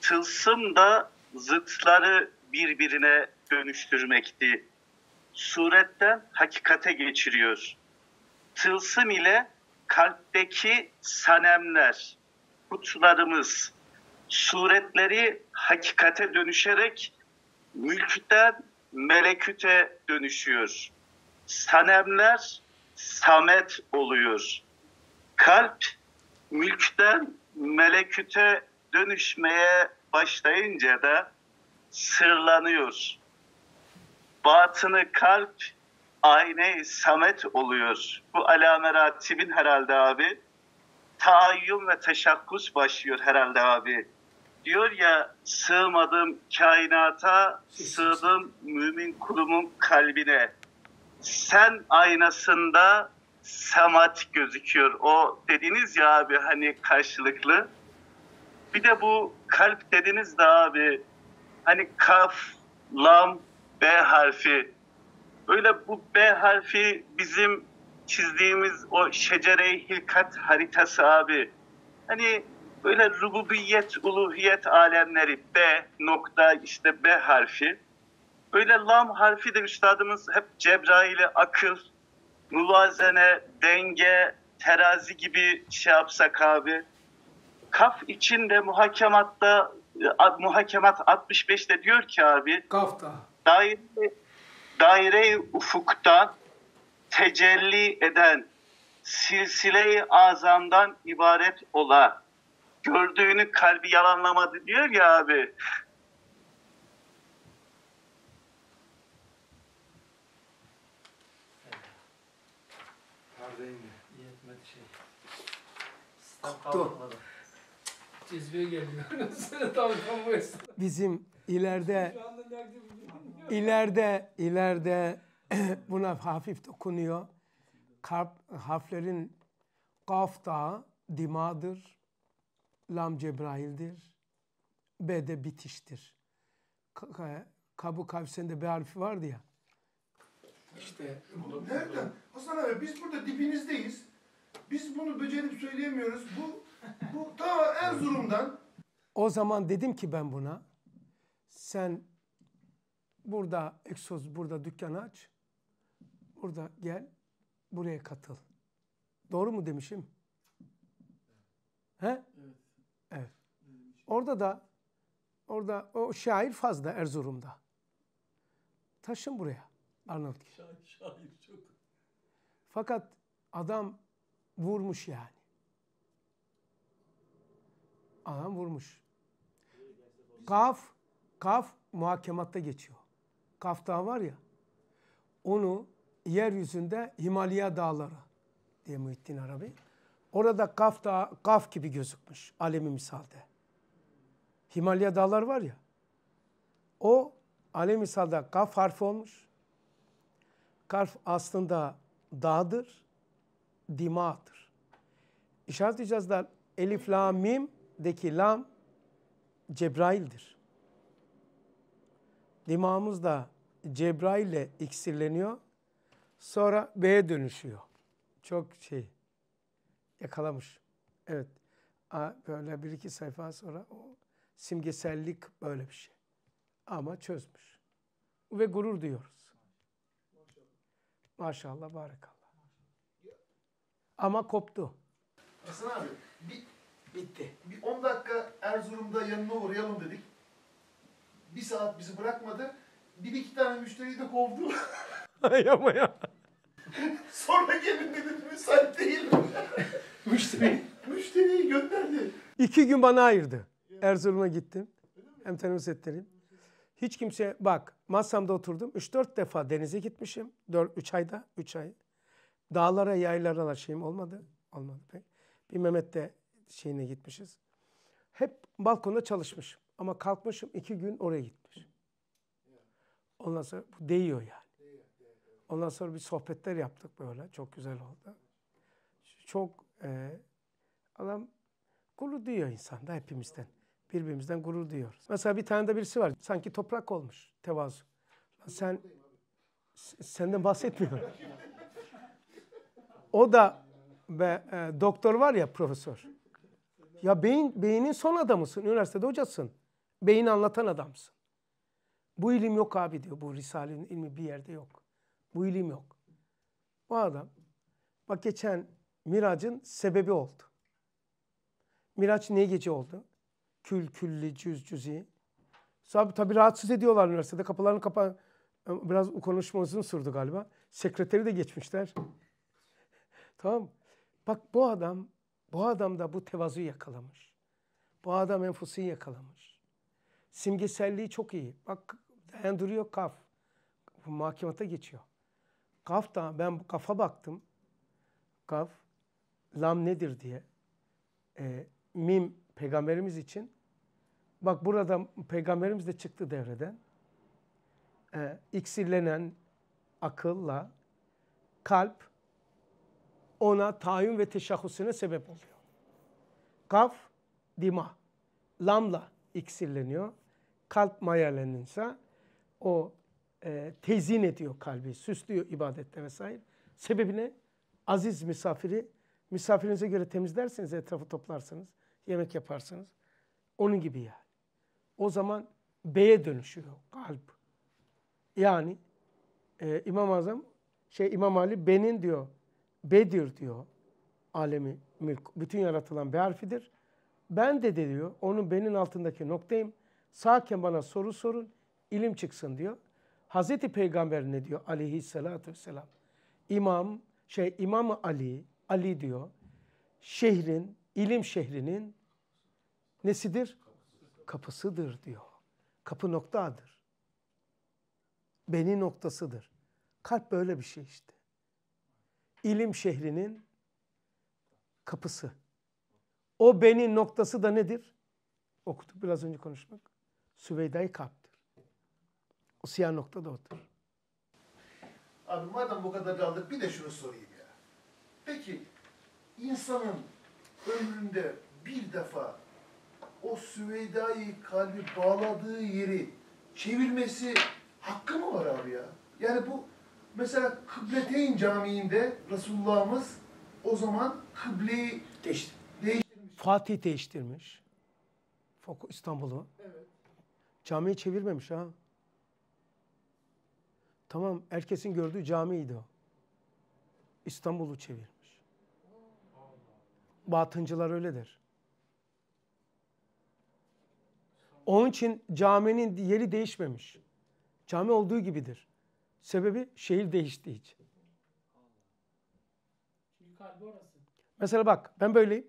Tılsım da zıtları birbirine dönüştürmekti. Suretten hakikate geçiriyor. Tılsım ile kalpteki sanemler Kutularımız suretleri hakikate dönüşerek mülkten meleküte dönüşüyor. Sanemler samet oluyor. Kalp mülkten meleküte dönüşmeye başlayınca da sırlanıyor. Batını kalp ayna samet oluyor. Bu alamera tibin herhalde abi taayyum ve teşakkus başlıyor herhalde abi. Diyor ya sığmadım kainata, sığdım mümin kulumun kalbine. Sen aynasında semat gözüküyor. O dediniz ya abi hani karşılıklı. Bir de bu kalp dediniz de abi hani kaf, lam, B harfi. Öyle bu B harfi bizim çizdiğimiz o şecere-i hilkat haritası abi. Hani böyle rububiyet, uluhiyet alemleri B nokta işte B harfi. Böyle lam harfi de üstadımız hep Cebrail'e akıl, muvazene, denge, terazi gibi şey yapsak abi. Kaf içinde muhakematta e, muhakemat 65'te diyor ki abi. Kafta. Daire, daire ufuktan tecelli eden silsile-i azamdan ibaret ola. Gördüğünü kalbi yalanlamadı diyor ya abi. Kalkamadım. <laughs> Bizim ileride ileride ileride <coughs> buna hafif dokunuyor. Kalp, harflerin kaf da dimadır, lam Cebrail'dir, b de bitiştir. Kabu kavsende B harfi vardı ya. İşte. Nereden? Hasan abi biz burada dibinizdeyiz. Biz bunu becerip söyleyemiyoruz. Bu, bu ta Erzurum'dan. O zaman dedim ki ben buna. Sen burada egzoz, burada dükkan aç burada gel buraya katıl. Doğru mu demişim? He? Evet. evet. Orada da orada o şair fazla Erzurum'da. Taşın buraya Arnavut. Şair, şair çok. Fakat adam vurmuş yani. Adam vurmuş. Kaf, kaf muhakematta geçiyor. Kaf dağı var ya. Onu yeryüzünde Himalaya dağları diye Muhittin Arabi. Orada Kaf, dağı, Kaf gibi gözükmüş alemi misalde. Himalaya dağları var ya. O alemi misalde Kaf harfi olmuş. Kaf aslında dağdır, dimadır. İşaret icazlar Elif, La, Mim'deki Lam Cebrail'dir. Dimağımız da Cebrail ile iksirleniyor. Sonra B'ye dönüşüyor. Çok şey yakalamış. Evet. A, böyle bir iki sayfa sonra o simgesellik böyle bir şey. Ama çözmüş. Ve gurur diyoruz. Maşallah, barakallah. Ama koptu. Hasan abi, bir, bitti. Bir 10 dakika Erzurum'da yanına uğrayalım dedik. Bir saat bizi bırakmadı. Bir iki tane müşteriyi de kovdu. <laughs> Yapma ya. Sonra gelin dedim müsait değil. <laughs> Müşteri. Müşteriyi gönderdi. İki gün bana ayırdı. Erzurum'a gittim. Hem teneffüs ettireyim. Hiç kimse bak masamda oturdum. 3-4 defa denize gitmişim. 4, 3 ayda 3 ay. Dağlara yaylara şeyim olmadı. Olmadı pek. Bir Mehmet de şeyine gitmişiz. Hep balkonda çalışmışım. Ama kalkmışım iki gün oraya gitmiş. Ondan sonra bu değiyor yani. Ondan sonra bir sohbetler yaptık böyle. Çok güzel oldu. Çok e, adam gurur duyuyor insanda hepimizden. Birbirimizden gurur duyuyoruz. Mesela bir tane de birisi var. Sanki toprak olmuş tevazu. Lan sen senden bahsetmiyorum. o da be, e, doktor var ya profesör. Ya beyin beynin son adamısın. Üniversitede hocasın. Beyin anlatan adamsın. Bu ilim yok abi diyor. Bu Risale'nin ilmi bir yerde yok. Bu ilim yok. Bu adam bak geçen miracın sebebi oldu. Miraç ne gece oldu? Kül külli cüz cüzi. Sahabe tabi rahatsız ediyorlar üniversitede. Kapılarını kapa biraz konuşmasını sürdü galiba. Sekreteri de geçmişler. <laughs> tamam. Bak bu adam bu adam da bu tevazu yakalamış. Bu adam enfusu yakalamış. Simgeselliği çok iyi. Bak dayan duruyor kaf. Muhakemata geçiyor. Kaf da ben kafa baktım. Kaf lam nedir diye. E, mim peygamberimiz için. Bak burada peygamberimiz de çıktı devreden. E, iksirlenen akılla kalp ona tayin ve teşahhusuna sebep oluyor. Kaf dima lamla iksirleniyor. Kalp mayalenirse o e, tezin ediyor kalbi, süslüyor ibadette vesaire. Sebebi ne? Aziz misafiri, misafirinize göre temizlersiniz, etrafı toplarsınız, yemek yaparsınız. Onun gibi yani. O zaman B'ye dönüşüyor kalp. Yani e, İmam Azam, şey İmam Ali benim diyor, b'dir diyor alemi mülk. Bütün yaratılan bir harfidir. Ben de, diyor, onun benin altındaki noktayım. Sağken bana soru sorun, ilim çıksın diyor. Hazreti Peygamber ne diyor aleyhissalatü vesselam? İmam, şey İmam Ali, Ali diyor. Şehrin, ilim şehrinin nesidir? Kapısıdır diyor. Kapı noktadır. Beni noktasıdır. Kalp böyle bir şey işte. İlim şehrinin kapısı. O beni noktası da nedir? Okuduk biraz önce konuşmak Süveyda-i Kalp. O siyah nokta da odur. Abi madem bu kadar daldık bir de şunu sorayım ya. Peki insanın ömründe bir defa o Süveyda'yı kalbi bağladığı yeri çevirmesi hakkı mı var abi ya? Yani bu mesela Kıbleteyn Camii'nde Resulullah'ımız o zaman kıbleyi değiştirmiş. Fatih değiştirmiş. İstanbul'u. Evet. Camiyi çevirmemiş ha. Tamam herkesin gördüğü camiydi o. İstanbul'u çevirmiş. Batıncılar öyledir. Onun için caminin yeri değişmemiş. Cami olduğu gibidir. Sebebi şehir değişti hiç. Mesela bak ben böyleyim.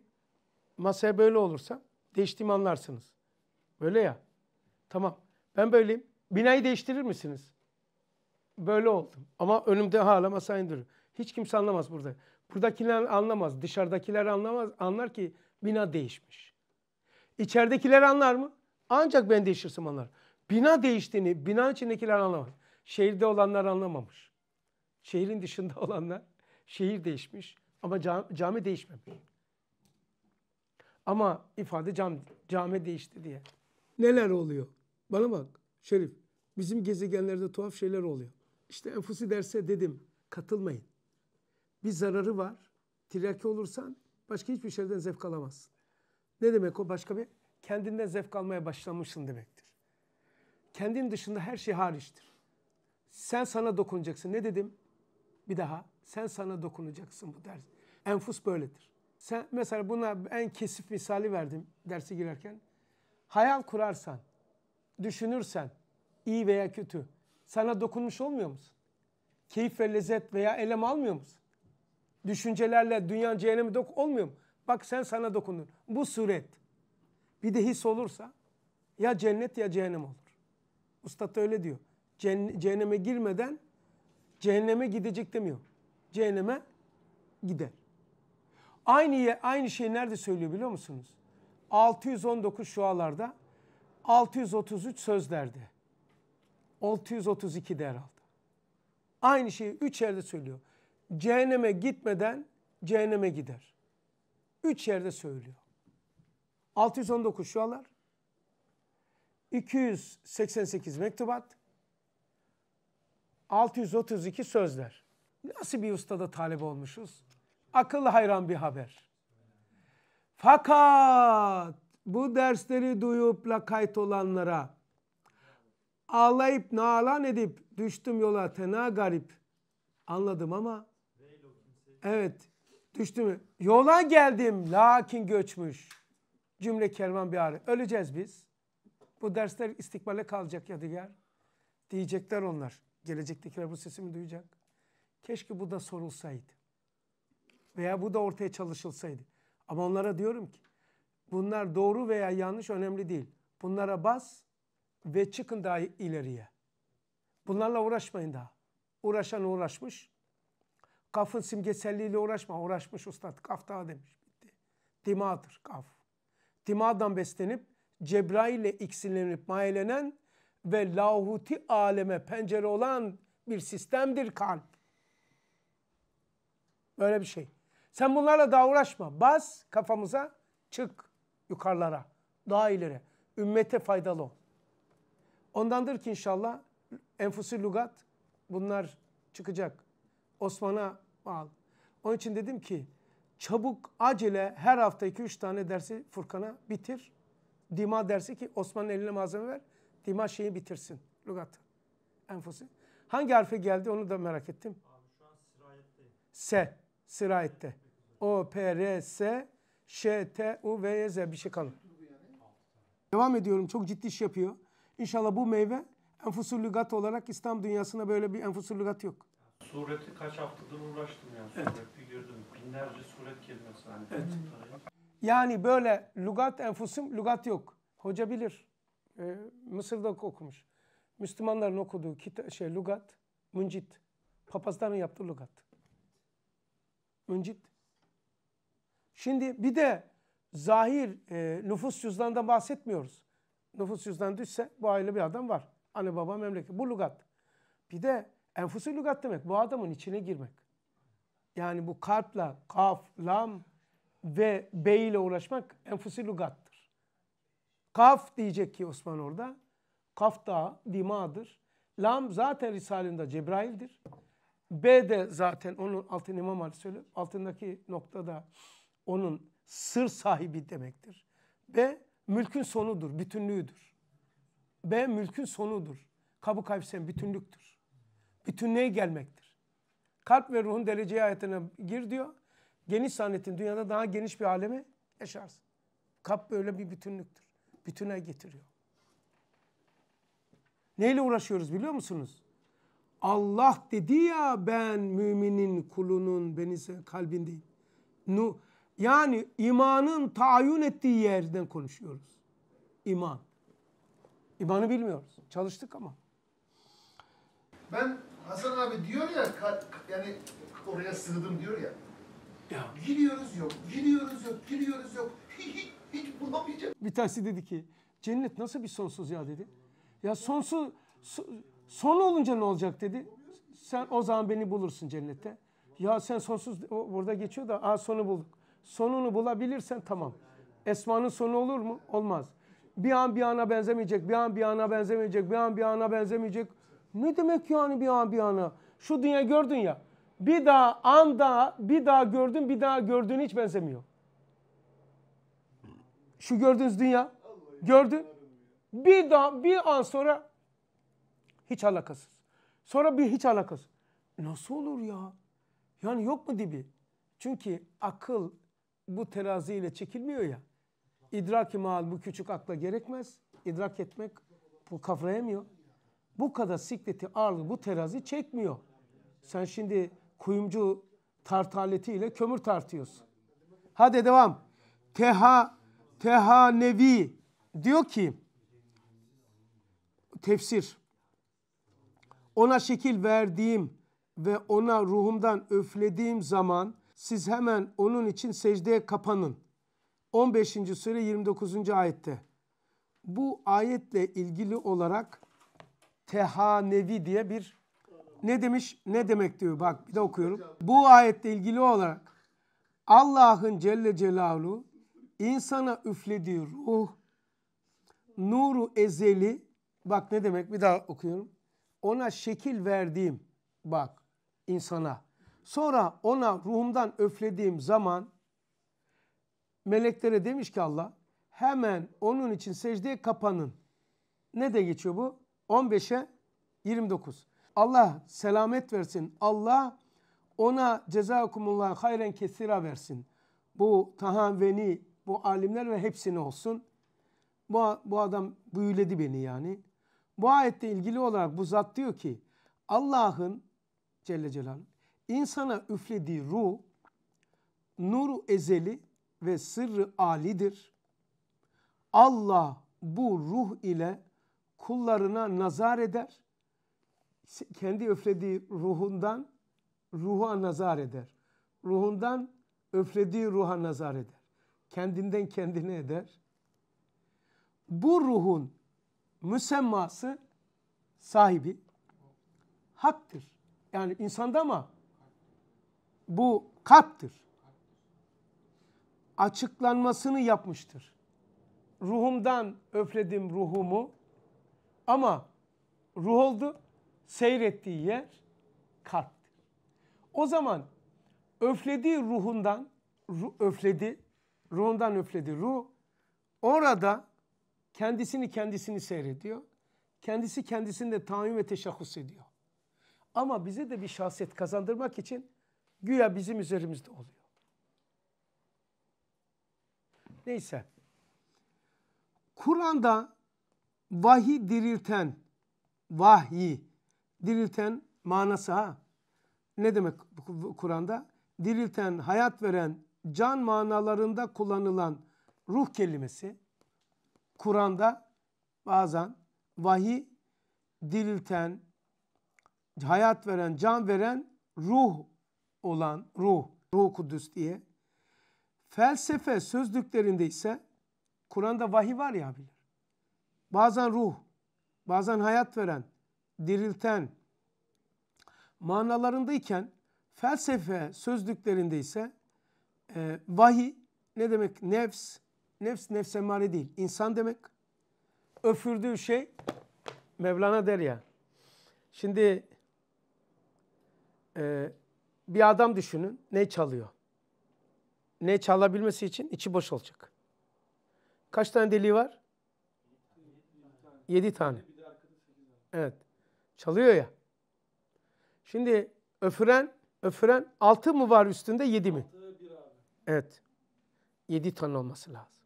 Masaya böyle olursa değiştiğimi anlarsınız. Böyle ya. Tamam. Ben böyleyim. Binayı değiştirir misiniz? böyle oldum. Ama önümde hala masa indiriyor. Hiç kimse anlamaz burada. Buradakiler anlamaz. Dışarıdakiler anlamaz. Anlar ki bina değişmiş. İçeridekiler anlar mı? Ancak ben değişirsem anlar. Bina değiştiğini bina içindekiler anlamaz. Şehirde olanlar anlamamış. Şehrin dışında <laughs> olanlar şehir değişmiş ama cami, cami değişmemiş. Ama ifade cam, cami değişti diye. Neler oluyor? Bana bak Şerif. Bizim gezegenlerde tuhaf şeyler oluyor işte enfusi derse dedim katılmayın. Bir zararı var. Tiryaki olursan başka hiçbir şeyden zevk alamazsın. Ne demek o? Başka bir kendinden zevk almaya başlamışsın demektir. Kendin dışında her şey hariçtir. Sen sana dokunacaksın. Ne dedim? Bir daha. Sen sana dokunacaksın bu ders. Enfus böyledir. Sen mesela buna en kesif misali verdim dersi girerken. Hayal kurarsan, düşünürsen, iyi veya kötü sana dokunmuş olmuyor musun? Keyif ve lezzet veya elem almıyor musun? Düşüncelerle dünya cehennemi dok olmuyor mu? Bak sen sana dokunur. Bu suret. Bir de his olursa ya cennet ya cehennem olur. Usta da öyle diyor. Cen cehenneme girmeden cehenneme gidecek demiyor. Cehenneme gider. Aynı aynı şeyi nerede söylüyor biliyor musunuz? 619 şualarda, 633 sözlerde. 632 değer aldı. Aynı şeyi üç yerde söylüyor. Cehenneme gitmeden cehenneme gider. Üç yerde söylüyor. 619 şualar. 288 mektubat. 632 sözler. Nasıl bir ustada talep olmuşuz? Akıllı hayran bir haber. Fakat bu dersleri duyup la kayıt olanlara Ağlayıp nalan edip düştüm yola tena garip. Anladım ama. Evet. Düştüm. Yola geldim lakin göçmüş. Cümle kervan bir ağrı. Öleceğiz biz. Bu dersler istikbale kalacak ya diğer Diyecekler onlar. Gelecektekiler bu sesimi duyacak. Keşke bu da sorulsaydı. Veya bu da ortaya çalışılsaydı. Ama onlara diyorum ki bunlar doğru veya yanlış önemli değil. Bunlara bas ve çıkın daha ileriye. Bunlarla uğraşmayın daha. Uğraşan uğraşmış. Kafın simgeselliğiyle uğraşma. Uğraşmış ustad. Kaf daha demiş. Bitti. Dimadır kaf. Dimadan beslenip Cebrail ile iksinlenip mayelenen ve lahuti aleme pencere olan bir sistemdir kalp. Böyle bir şey. Sen bunlarla daha uğraşma. Bas kafamıza çık yukarılara. Daha ileri. Ümmete faydalı ol. Ondandır ki inşallah enfusi lugat bunlar çıkacak. Osman'a al. Onun için dedim ki çabuk acele her hafta 2-3 tane dersi Furkan'a bitir. Dima dersi ki Osman'ın eline malzeme ver. Dima şeyi bitirsin. Lugat. Enfusi. Hangi harfe geldi onu da merak ettim. Abi şu an sirayette. S. Sirayette. O, P, R, S, Ş, T, U, V, Z bir şey kalın. Devam ediyorum. Çok ciddi iş yapıyor. İnşallah bu meyve enfusulügat olarak İslam dünyasına böyle bir enfusulügat yok. Sureti kaç haftadır uğraştım yani. Evet. Sureti gördüm. Binlerce suret kelimesi. Hani evet. Yani böyle lugat enfusum lugat yok. Hoca bilir. Ee, Mısır'da okumuş. Müslümanların okuduğu kita- şey lugat, müncit. Papazların yaptığı lugat. Müncit. Şimdi bir de zahir, e, nüfus cüzdanından bahsetmiyoruz nüfus yüzden düşse bu aile bir adam var. Anne baba memleket. Bu lugat. Bir de enfusu lugat demek. Bu adamın içine girmek. Yani bu kalpla kaf, lam ve bey ile uğraşmak enfusi lugattır. Kaf diyecek ki Osman orada. Kaf da dimadır. Lam zaten Risale'nde Cebrail'dir. B de zaten onun altın İmam Ali söylüyor. Altındaki noktada onun sır sahibi demektir. B mülkün sonudur, bütünlüğüdür. B mülkün sonudur. Kabuk hapsen bütünlüktür. Bütünlüğe gelmektir. Kalp ve ruhun dereceye ayetine gir diyor. Geniş zannetin dünyada daha geniş bir aleme yaşarsın. Kalp böyle bir bütünlüktür. Bütüne getiriyor. Neyle uğraşıyoruz biliyor musunuz? Allah dedi ya ben müminin kulunun beni kalbindeyim. Nu, yani imanın tayin ettiği yerden konuşuyoruz. İman. İmanı bilmiyoruz. Çalıştık ama. Ben Hasan abi diyor ya yani oraya sığdım diyor ya. Ya. Giriyoruz yok, giriyoruz yok, giriyoruz yok. <laughs> Hiç, hiç bulamayacağım. Bir tanesi dedi ki cennet nasıl bir sonsuz ya dedi. Ya sonsuz son olunca ne olacak dedi. Sen o zaman beni bulursun cennette. Ya sen sonsuz o, burada geçiyor da aa sonu bulduk. Sonunu bulabilirsen tamam. Esmanın sonu olur mu? Olmaz. Bir an bir ana benzemeyecek, bir an bir ana benzemeyecek, bir an bir ana benzemeyecek. Ne demek yani bir an bir ana? Şu dünya gördün ya. Bir daha anda bir daha gördün, bir daha gördüğün hiç benzemiyor. Şu gördüğünüz dünya. Gördün. Bir daha bir an sonra hiç alakasız. Sonra bir hiç alakasız. Nasıl olur ya? Yani yok mu dibi? Çünkü akıl bu terazi ile çekilmiyor ya. İdraki mal bu küçük akla gerekmez. İdrak etmek bu kavrayamıyor. Bu kadar sikleti ağırlığı bu terazi çekmiyor. Sen şimdi kuyumcu tart aletiyle kömür tartıyorsun. Hadi devam. Teha Tehanevi diyor ki tefsir ona şekil verdiğim ve ona ruhumdan öflediğim zaman siz hemen onun için secdeye kapanın. 15. sure 29. ayette. Bu ayetle ilgili olarak tehanevi diye bir ne demiş ne demek diyor bak bir de okuyorum. Bu ayetle ilgili olarak Allah'ın Celle Celalu insana üflediği ruh nuru ezeli bak ne demek bir daha okuyorum. Ona şekil verdiğim bak insana Sonra ona ruhumdan öflediğim zaman meleklere demiş ki Allah hemen onun için secdeye kapanın. Ne de geçiyor bu? 15'e 29. Allah selamet versin. Allah ona ceza cezakumullah hayren kesira versin. Bu tahaveni, bu alimler ve hepsini olsun. Bu, bu adam büyüledi beni yani. Bu ayette ilgili olarak bu zat diyor ki Allah'ın Celle Celaluhu insana üflediği ruh nuru ezeli ve sırrı alidir. Allah bu ruh ile kullarına nazar eder. Kendi üflediği ruhundan ruha nazar eder. Ruhundan üflediği ruha nazar eder. Kendinden kendine eder. Bu ruhun müsemması sahibi haktır. Yani insanda mı? bu kalptir. Açıklanmasını yapmıştır. Ruhumdan öfledim ruhumu ama ruh oldu seyrettiği yer kalptir. O zaman öflediği ruhundan ruh, öfledi, ruhundan öfledi ruh orada kendisini kendisini seyrediyor. Kendisi kendisinde de ve teşahhus ediyor. Ama bize de bir şahsiyet kazandırmak için Güya bizim üzerimizde oluyor. Neyse. Kur'an'da vahiy dirilten, vahyi dirilten manası ha. Ne demek Kur'an'da? Dirilten, hayat veren, can manalarında kullanılan ruh kelimesi Kur'an'da bazen vahiy dirilten, hayat veren, can veren ruh olan ruh, ruh kudüs diye. Felsefe sözlüklerinde ise Kur'an'da vahiy var ya bilir Bazen ruh, bazen hayat veren, dirilten manalarındayken felsefe sözlüklerinde ise e, vahiy ne demek? Nefs, nefs nefs emmare değil, insan demek. Öfürdüğü şey Mevlana der ya. Şimdi e, bir adam düşünün ne çalıyor. Ne çalabilmesi için içi boş olacak. Kaç tane deliği var? Yedi tane. Evet. Çalıyor ya. Şimdi öfüren, öfüren altı mı var üstünde yedi mi? Evet. Yedi tane olması lazım.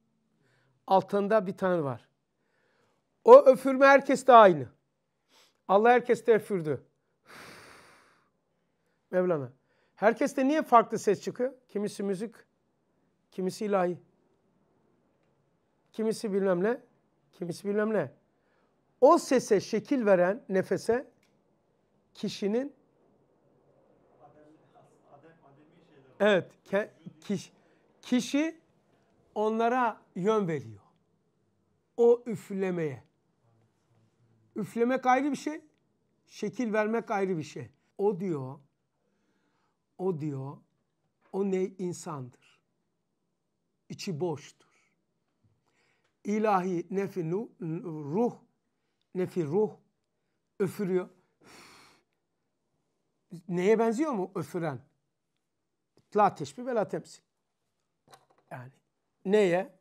Altında bir tane var. O öfürme herkes de aynı. Allah herkes de öfürdü. Mevlana. Herkeste niye farklı ses çıkıyor? Kimisi müzik, kimisi ilahi. Kimisi bilmem ne, kimisi bilmem ne. O sese şekil veren nefese kişinin Evet, kişi, kişi onlara yön veriyor. O üflemeye. Üflemek ayrı bir şey, şekil vermek ayrı bir şey. O diyor o diyor, o ne insandır. İçi boştur. İlahi nefi ruh, nefi ruh öfürüyor. Neye benziyor mu öfüren? La teşbih ve la temsil. Yani neye?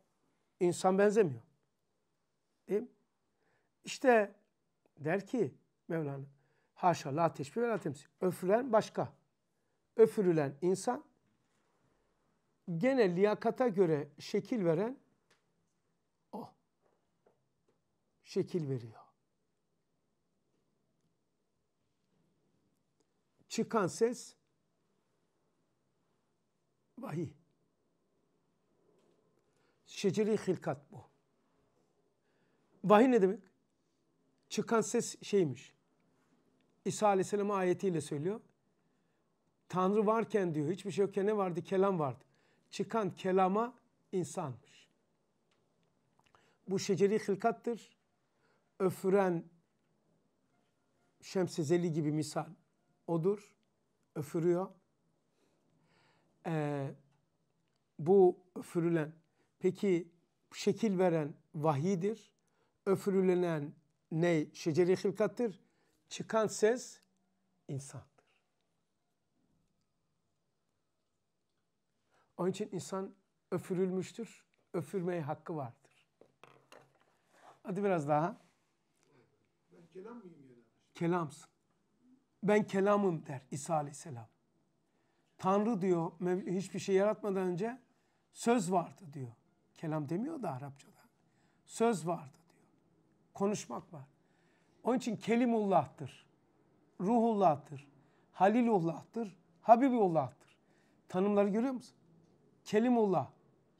İnsan benzemiyor. Değil mi? İşte der ki Mevlana haşa la teşbih ve la temsil. Öfüren başka öfürülen insan gene liyakata göre şekil veren o. Şekil veriyor. Çıkan ses vahiy. Şeceri hilkat bu. Vahiy ne demek? Çıkan ses şeymiş. İsa Aleyhisselam ayetiyle söylüyor. Tanrı varken diyor hiçbir şey yokken ne vardı? Kelam vardı. Çıkan kelama insanmış. Bu şeceri hilkattır. Öfüren Şemsezeli gibi misal odur. Öfürüyor. Ee, bu öfürülen. Peki şekil veren vahidir. Öfürülenen ne? Şeceri hilkattır. Çıkan ses insan. Onun için insan öfürülmüştür. Öfürmeye hakkı vardır. Hadi biraz daha. Ben kelam mıyım yani? Kelamsın. Ben kelamım der İsa Aleyhisselam. Tanrı diyor hiçbir şey yaratmadan önce söz vardı diyor. Kelam demiyor da Arapçada. Söz vardı diyor. Konuşmak var. Onun için Kelimullah'tır. Ruhullah'tır. Halilullah'tır. Habibullah'tır. Tanımları görüyor musun? Kelimullah.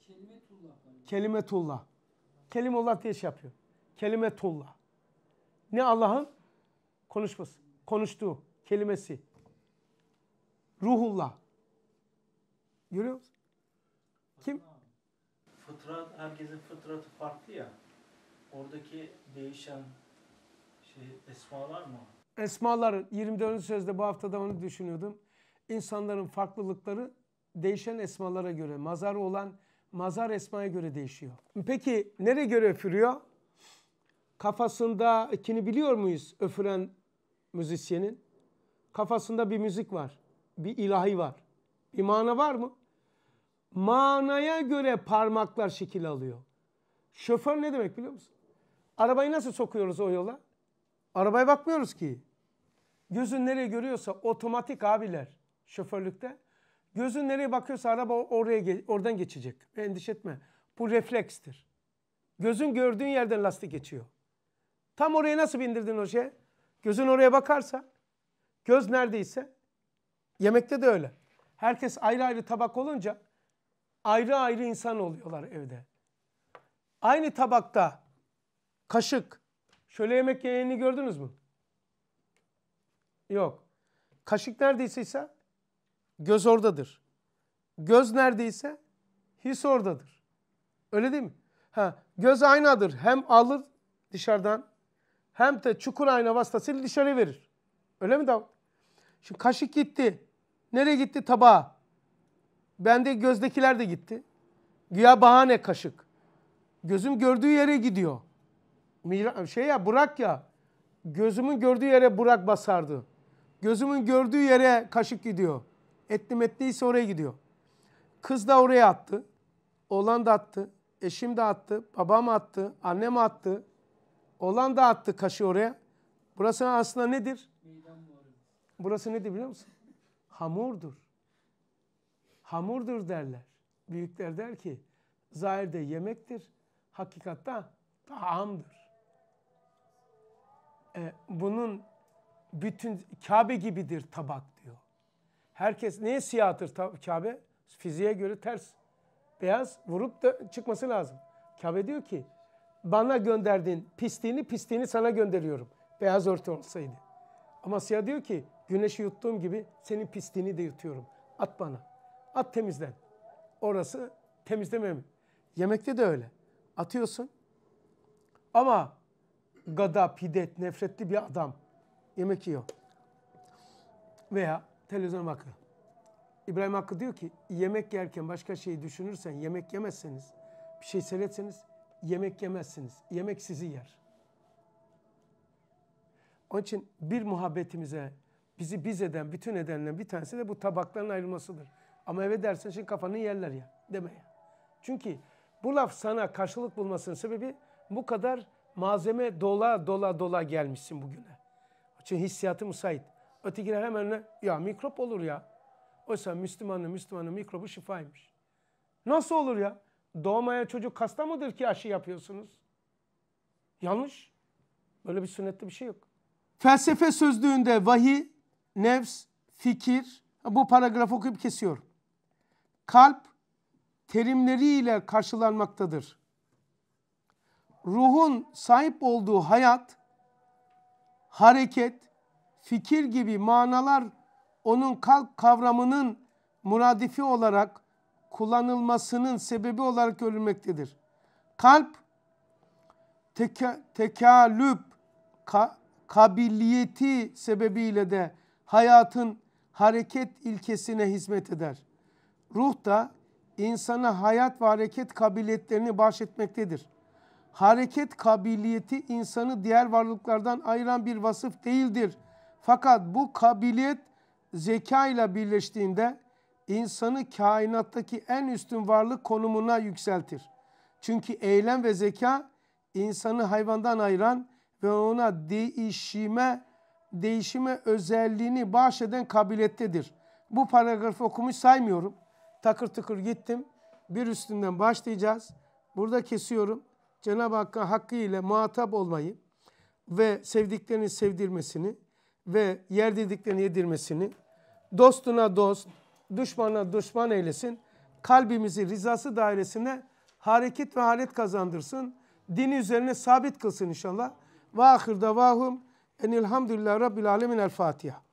Kelimetullah. Kelimetullah. Kelimullah diye şey yapıyor. Kelimetullah. Ne Allah'ın konuşması, konuştuğu kelimesi. Ruhullah. Görüyor musun? Kim? Fıtrat, herkesin fıtratı farklı ya. Oradaki değişen şey esmalar mı? Esmaların 24. sözde bu haftada onu düşünüyordum. İnsanların farklılıkları değişen esmalara göre, mazar olan mazar esmaya göre değişiyor. Peki nereye göre öfürüyor? Kafasında ikini biliyor muyuz öfüren müzisyenin? Kafasında bir müzik var, bir ilahi var. Bir mana var mı? Manaya göre parmaklar şekil alıyor. Şoför ne demek biliyor musun? Arabayı nasıl sokuyoruz o yola? Arabaya bakmıyoruz ki. Gözün nereye görüyorsa otomatik abiler şoförlükte Gözün nereye bakıyorsa araba oraya oradan geçecek. Endişe etme. Bu reflekstir. Gözün gördüğün yerden lastik geçiyor. Tam oraya nasıl bindirdin o şey? Gözün oraya bakarsa, göz neredeyse, yemekte de öyle. Herkes ayrı ayrı tabak olunca ayrı ayrı insan oluyorlar evde. Aynı tabakta kaşık, şöyle yemek yeğenini gördünüz mü? Yok. Kaşık neredeyse ise göz oradadır. Göz neredeyse his oradadır. Öyle değil mi? Ha, göz aynadır. Hem alır dışarıdan hem de çukur ayna vasıtasıyla dışarı verir. Öyle mi Davut? Şimdi kaşık gitti. Nereye gitti? Tabağa. Bende gözdekiler de gitti. Güya bahane kaşık. Gözüm gördüğü yere gidiyor. Şey ya bırak ya. Gözümün gördüğü yere bırak basardı. Gözümün gördüğü yere kaşık gidiyor. Etli metliyse oraya gidiyor. Kız da oraya attı. Oğlan da attı. Eşim de attı. Babam attı. Annem attı. Oğlan da attı kaşı oraya. Burası aslında nedir? Burası nedir biliyor musun? Hamurdur. Hamurdur derler. Büyükler der ki zahirde yemektir. Hakikatta taamdır. E, bunun bütün Kabe gibidir tabak. Herkes neye siyahtır Kabe? Fiziğe göre ters. Beyaz vurup da çıkması lazım. Kabe diyor ki bana gönderdiğin pisliğini pisliğini sana gönderiyorum. Beyaz örtü olsaydı. Ama siyah diyor ki güneşi yuttuğum gibi senin pisliğini de yutuyorum. At bana. At temizlen. Orası temizlemem. Yemekte de öyle. Atıyorsun. Ama gadap, pidet nefretli bir adam yemek yiyor. Veya televizyon hakkı. İbrahim Hakkı diyor ki yemek yerken başka şeyi düşünürsen, yemek yemezseniz, bir şey seyretseniz yemek yemezsiniz. Yemek sizi yer. Onun için bir muhabbetimize bizi biz eden, bütün edenlerin bir tanesi de bu tabakların ayrılmasıdır. Ama eve dersen şimdi kafanı yerler ya deme ya. Çünkü bu laf sana karşılık bulmasının sebebi bu kadar malzeme dola dola dola gelmişsin bugüne. Onun için hissiyatı müsait. Ötekiler hemen önüne ya mikrop olur ya. Oysa Müslümanın Müslümanın mikrobu şifaymış. Nasıl olur ya? Doğmaya çocuk kasta mıdır ki aşı yapıyorsunuz? Yanlış. Böyle bir sünnette bir şey yok. Felsefe sözlüğünde vahiy, nefs, fikir bu paragraf okuyup kesiyorum. Kalp terimleriyle karşılanmaktadır. Ruhun sahip olduğu hayat, hareket, fikir gibi manalar onun kalp kavramının muradifi olarak kullanılmasının sebebi olarak görülmektedir. Kalp teka, tekalüp ka, kabiliyeti sebebiyle de hayatın hareket ilkesine hizmet eder. Ruh da insana hayat ve hareket kabiliyetlerini bahşetmektedir. Hareket kabiliyeti insanı diğer varlıklardan ayıran bir vasıf değildir.'' Fakat bu kabiliyet zeka ile birleştiğinde insanı kainattaki en üstün varlık konumuna yükseltir. Çünkü eylem ve zeka insanı hayvandan ayıran ve ona değişime değişime özelliğini bahşeden kabiliyettedir. Bu paragrafı okumuş saymıyorum. Takır tıkır gittim. Bir üstünden başlayacağız. Burada kesiyorum. Cenab-ı hakkı ile muhatap olmayı ve sevdiklerini sevdirmesini, ve yer dediklerini yedirmesini, dostuna dost, düşmana düşman eylesin. Kalbimizi rızası dairesine hareket ve halet kazandırsın. Dini üzerine sabit kılsın inşallah. Ve ahir davahum enilhamdülillah rabbil alemin el Fatiha.